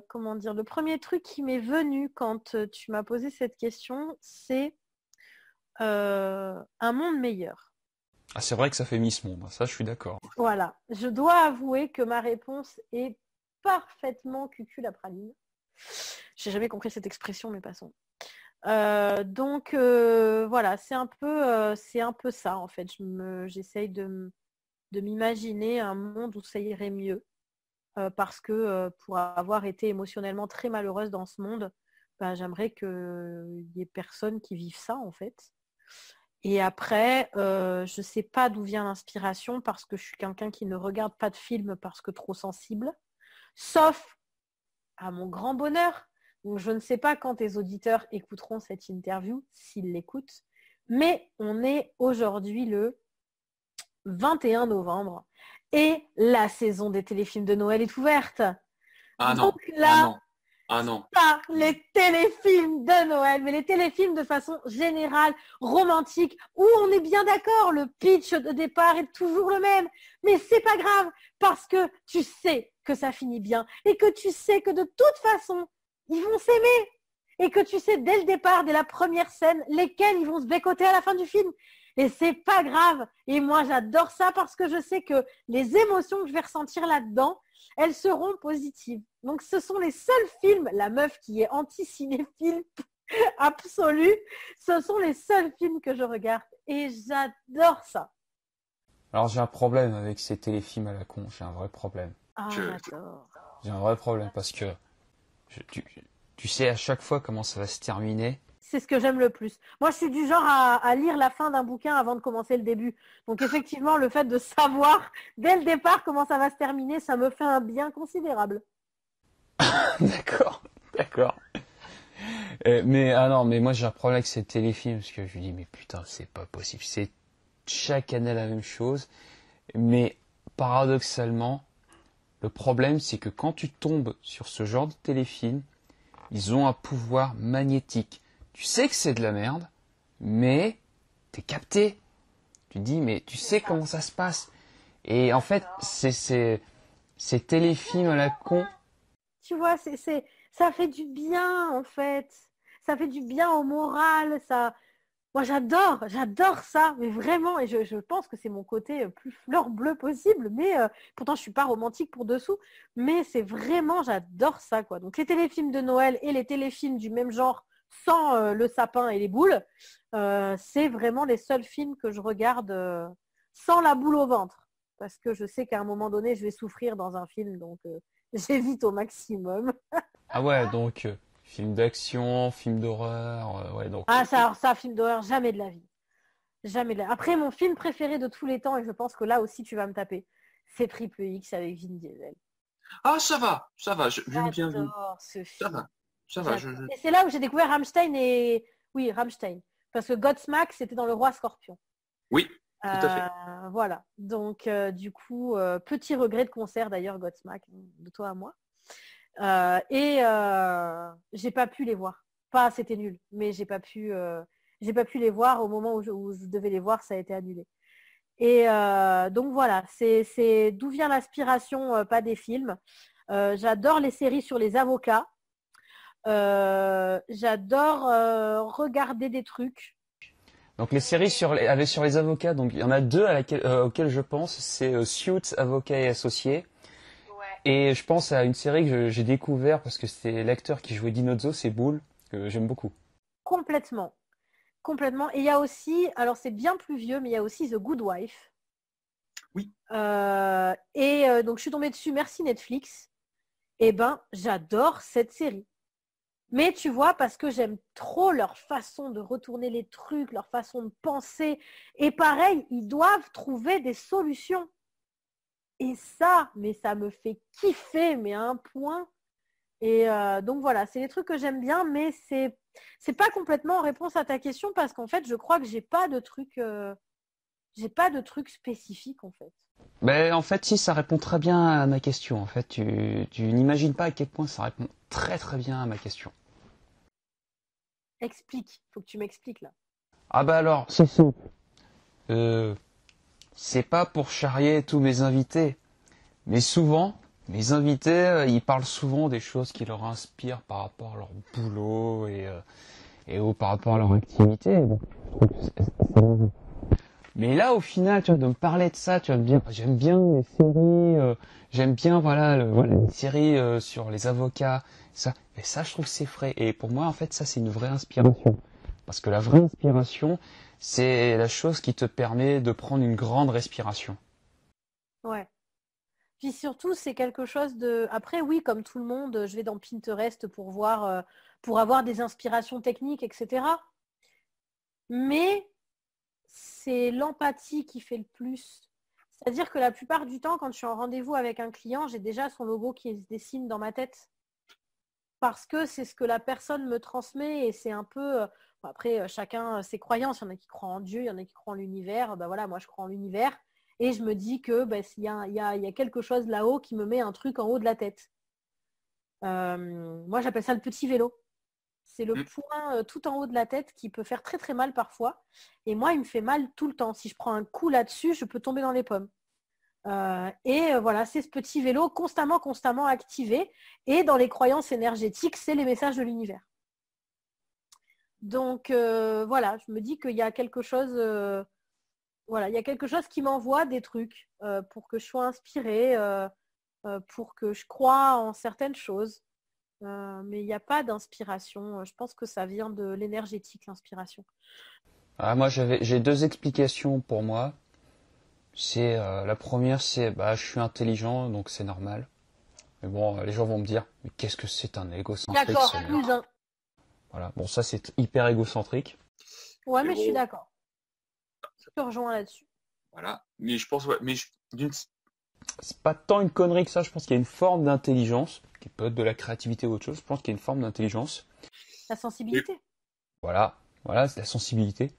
comment dire, le premier truc qui m'est venu quand tu m'as posé cette question, c'est un monde meilleur. Ah, c'est vrai que ça fait ce Monde, ça je suis d'accord. Voilà, je dois avouer que ma réponse est parfaitement cucu la praline. J'ai jamais compris cette expression, mais passons. Euh, donc euh, voilà, c'est un, peu, euh, un peu ça en fait. J'essaye de, m'imaginer un monde où ça irait mieux. parce que pour avoir été émotionnellement très malheureuse dans ce monde, bah, j'aimerais qu'il y ait personne qui vive ça en fait. Et après, je ne sais pas d'où vient l'inspiration parce que je suis quelqu'un qui ne regarde pas de films parce que trop sensible sauf à mon grand bonheur. je ne sais pas quand tes auditeurs écouteront cette interview, s'ils l'écoutent, mais on est aujourd'hui le 21 novembre et la saison des téléfilms de Noël est ouverte. Ah là, ah non. Ah pas les téléfilms de Noël, mais les téléfilms de façon générale, romantique, où on est bien d'accord, le pitch de départ est toujours le même. Mais c'est pas grave, parce que tu sais que ça finit bien et que tu sais que de toute façon, ils vont s'aimer. Et que tu sais dès le départ, dès la première scène, lesquels ils vont se bécoter à la fin du film. Et c'est pas grave. Et moi, j'adore ça parce que je sais que les émotions que je vais ressentir là-dedans, elles seront positives. Donc, ce sont les seuls films, la meuf qui est anti-cinéphile absolue, ce sont les seuls films que je regarde. Et j'adore ça. Alors, j'ai un problème avec ces téléfilms à la con. J'ai un vrai problème. Ah, j'adore. J'ai un vrai problème parce que tu sais à chaque fois comment ça va se terminer c'est ce que j'aime le plus. Moi, je suis du genre à, lire la fin d'un bouquin avant de commencer le début. Donc, effectivement, le fait de savoir dès le départ comment ça va se terminer, ça me fait un bien considérable. d'accord, d'accord. Euh, mais ah non, mais moi j'ai un problème avec ces téléfilms parce que je lui dis mais putain c'est pas possible, c'est chaque année la même chose. Mais paradoxalement, le problème c'est que quand tu tombes sur ce genre de téléfilm, ils ont un pouvoir magnétique. Tu sais que c'est de la merde, mais t'es capté. Tu dis, mais tu sais comment ça se passe. Et en fait, c'est c'est ces téléfilms à la con. Tu vois, c'est c'est ça fait du bien en fait. Ça fait du bien au moral. Ça, moi j'adore, j'adore ça, mais vraiment. Et je, pense que c'est mon côté euh, plus fleur bleue possible. Mais euh, pourtant, je suis pas romantique pour dessous. Mais c'est vraiment, j'adore ça quoi. Donc les téléfilms de Noël et les téléfilms du même genre sans euh, le sapin et les boules, euh, c'est vraiment les seuls films que je regarde euh, sans la boule au ventre. Parce que je sais qu'à un moment donné, je vais souffrir dans un film, donc j'évite au maximum. ah ouais, donc film d'action, film d'horreur. donc... Ah ça, ça, film d'horreur, jamais de la vie. Jamais Après, mon film préféré de tous les temps, et je pense que là aussi tu vas me taper, c'est Triple X avec Vin Diesel. Ah, ça va, ça va, je, j'aime bien. J'adore ce film. Ça va c'est là où j'ai découvert Rammstein et. Oui, Rammstein. Parce que Godsmack, c'était dans Le Roi Scorpion. Oui, tout à fait. Euh, voilà. Donc, euh, du coup, euh, petit regret de concert d'ailleurs, Godsmack, hein, de toi à moi. et j'ai pas pu les voir. Pas, c'était nul, mais j'ai pas pu, j'ai pas pu les voir au moment où je, où je, devais les voir, ça a été annulé. Et donc voilà, c'est d'où vient l'inspiration, pas des films. J'adore les séries sur les avocats. Euh, j'adore euh, regarder des trucs. Donc les séries sur les, sur les avocats, donc il y en a deux à euh, auxquelles je pense, c'est Suits, Avocats et Associés. Et je pense à une série que j'ai découvert parce que c'était l'acteur qui jouait Dinozzo, c'est Bull, que j'aime beaucoup. Complètement. Complètement. Et il y a aussi, alors c'est bien plus vieux, mais il y a aussi The Good Wife. Oui. et donc je suis tombée dessus, merci Netflix. et eh ben, j'adore cette série. Mais tu vois, parce que j'aime trop leur façon de retourner les trucs, leur façon de penser. Et pareil, ils doivent trouver des solutions. Et ça, mais ça me fait kiffer, mais à un point. Et euh, donc voilà, c'est des trucs que j'aime bien, mais c'est n'est pas complètement en réponse à ta question parce qu'en fait, je crois que j'ai pas de truc euh, j'ai pas de truc spécifique en fait. Mais ben, en fait, si ça répond très bien à ma question. En fait, tu n'imagines pas à quel point ça répond très très bien à ma question. Explique, faut que tu m'expliques là. Ah bah alors, c'est euh, c'est pas pour charrier tous mes invités, mais souvent, mes invités, euh, ils parlent souvent des choses qui leur inspirent par rapport à leur boulot et, euh, par rapport à leur activité. Mais là, au final, tu vois, de me parler de ça, tu vois me j'aime bien les séries, euh, j'aime bien, voilà, voilà les séries euh, sur les avocats, ça. Mais ça, je trouve c'est frais. Et pour moi, en fait, ça, c'est une vraie inspiration. Parce que la vraie inspiration, c'est la chose qui te permet de prendre une grande respiration. Ouais. Puis surtout, c'est quelque chose de. Après, oui, comme tout le monde, je vais dans Pinterest pour voir, euh, pour avoir des inspirations techniques, etc. Mais c'est l'empathie qui fait le plus. C'est-à-dire que la plupart du temps, quand je suis en rendez-vous avec un client, j'ai déjà son logo qui se dessine dans ma tête. Parce que c'est ce que la personne me transmet et c'est un peu. Euh, après, euh, chacun ses croyances. Il y en a qui croient en Dieu, il y en a qui croient en l'univers. Ben voilà, moi je crois en l'univers. Et je me dis que ben, il, y a, quelque chose là-haut qui me met un truc en haut de la tête. Euh, moi, j'appelle ça le petit vélo. C'est le point mm. euh, tout en haut de la tête qui peut faire très très mal parfois. Et moi, il me fait mal tout le temps. Si je prends un coup là-dessus, je peux tomber dans les pommes. Euh, et euh, voilà, c'est ce petit vélo constamment, constamment activé. Et dans les croyances énergétiques, c'est les messages de l'univers. Donc voilà, je me dis qu'il y a quelque chose, voilà, il y a quelque chose qui m'envoie des trucs pour que je sois inspirée, pour que je croie en certaines choses. Euh, mais il n'y a pas d'inspiration. Euh, je pense que ça vient de l'énergétique, l'inspiration. Ah, moi, j'ai deux explications pour moi. C'est euh, la première, c'est bah, je suis intelligent, donc c'est normal. Mais bon, les gens vont me dire, mais qu'est-ce que c'est un égocentrique D'accord, un... Voilà. Bon, ça c'est hyper égocentrique. Ouais, mais, je suis d'accord. Je te rejoins là-dessus. Voilà. Mais je pense, mais C'est pas tant une connerie que ça. Je pense qu'il y a une forme d'intelligence qui peut être de la créativité ou autre chose. Je pense qu'il y a une forme d'intelligence. La sensibilité. Voilà, voilà, c'est la sensibilité.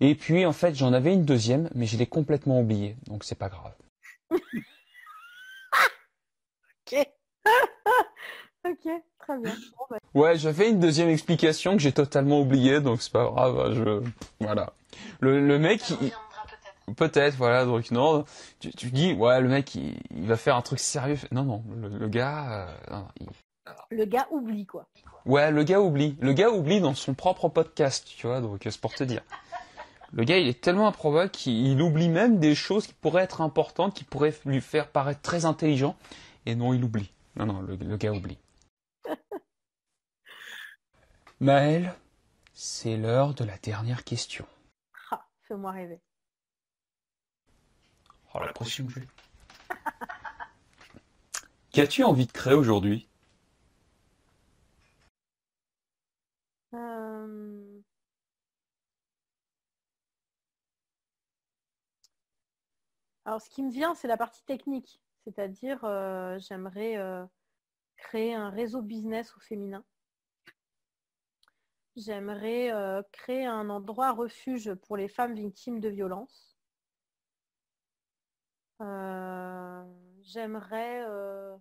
Et puis en fait, j'en avais une deuxième, mais je l'ai complètement oubliée, donc c'est pas grave. ok. ok, très bien. Bah. Ouais, j'avais une deuxième explication que j'ai totalement oubliée, donc c'est pas grave. Je... Voilà. Le, mec, peut-être, voilà, donc non, tu, tu dis, ouais, le mec, il, va faire un truc sérieux. Non, non, le, gars, euh, Le gars oublie, quoi. Ouais, le gars oublie. Le gars oublie dans son propre podcast, tu vois, donc c'est pour te dire. Le gars, il est tellement improbable qu'il oublie même des choses qui pourraient être importantes, qui pourraient lui faire paraître très intelligent, et non, il oublie. Non, non, le, gars oublie. Maël, c'est l'heure de la dernière question. Ah, fais-moi rêver. Oh, la prochaine Qu'as-tu envie de créer aujourd'hui euh, Alors ce qui me vient, c'est la partie technique. C'est-à-dire, euh, j'aimerais euh, créer un réseau business au féminin. J'aimerais créer un endroit refuge pour les femmes victimes de violences. Euh, j'aimerais euh,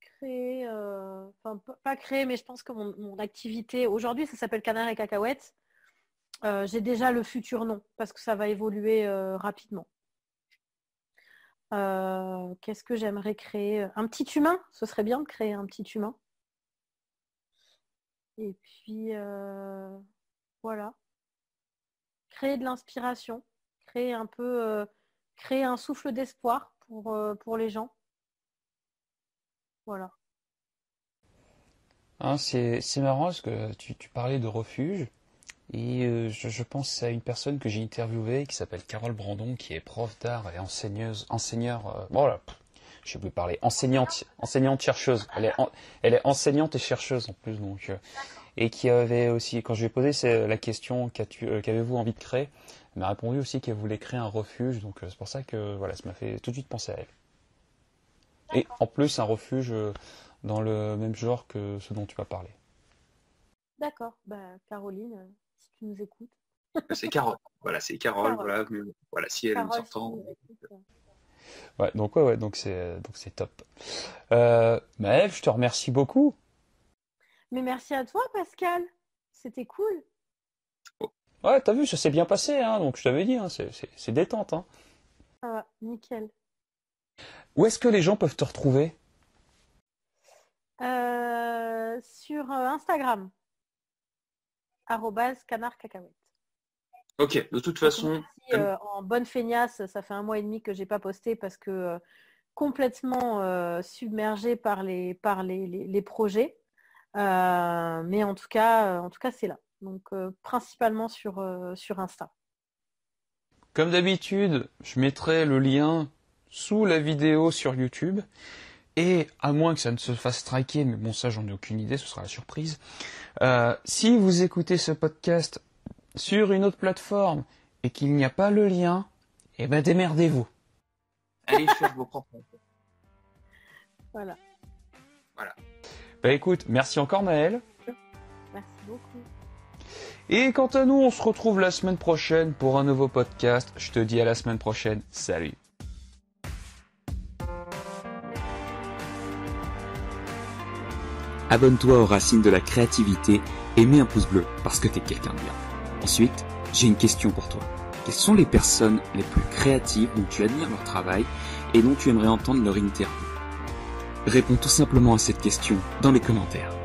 créer, euh, enfin pas créer, mais je pense que mon, mon activité, aujourd'hui ça s'appelle Canard et Cacahuètes, j'ai déjà le futur nom parce que ça va évoluer rapidement. Qu'est-ce que j'aimerais créer Un petit humain, ce serait bien de créer un petit humain. Et puis voilà. Créer de l'inspiration, créer un peu créer un souffle d'espoir pour, euh, pour les gens. Voilà. Hein, c'est marrant parce que tu, parlais de refuge et euh, je, je, pense à une personne que j'ai interviewée qui s'appelle Carole Brandon qui est prof d'art et enseigneuse, enseigneur, euh, voilà bon là, je peux parler, enseignante, enseignante chercheuse. Elle est, elle est enseignante et chercheuse en plus donc et qui avait aussi quand je lui ai posé la question qu'avez-vous envie de créer, elle m'a répondu aussi qu'elle voulait créer un refuge, donc euh, c'est pour ça que voilà, ça m'a fait tout de suite penser à elle. Et en plus, un refuge euh, dans le même genre que ce dont tu m'as parlé. D'accord, bah, Caroline, euh, si tu nous écoutes. C'est Carole, voilà, c'est Carole, Voilà, voilà, si elle nous entend. ouais, donc ouais, donc c'est donc c'est top. Euh, Maëlle, je te remercie beaucoup. Mais merci à toi, Pascal. C'était cool. Ouais, t'as vu, ça s'est bien passé, hein, donc je t'avais dit, hein, c'est détente. Hein. Ah, nickel. Où est-ce que les gens peuvent te retrouver euh, Sur euh, Instagram. Arrobase canard cacahuète. Ok, de toute façon. Euh, en bonne feignasse, ça fait un mois et demi que j'ai pas posté parce que complètement euh, submergé par les, par les projets. mais en tout cas, en tout cas, c'est là donc euh, principalement sur, euh, sur Insta. Comme d'habitude, je mettrai le lien sous la vidéo sur YouTube. Et à moins que ça ne se fasse striker, mais bon ça j'en ai aucune idée, ce sera la surprise. Euh, si vous écoutez ce podcast sur une autre plateforme et qu'il n'y a pas le lien, eh ben démerdez-vous. Allez cherche vos propres. Voilà. Voilà. Bah écoute, merci encore Maëlle. Merci beaucoup. Et quant à nous, on se retrouve la semaine prochaine pour un nouveau podcast. Je te dis à la semaine prochaine. Salut Abonne-toi aux racines de la créativité et mets un pouce bleu parce que t'es quelqu'un de bien. Ensuite, j'ai une question pour toi. Quelles sont les personnes les plus créatives dont tu admires leur travail et dont tu aimerais entendre leur interview Réponds tout simplement à cette question dans les commentaires.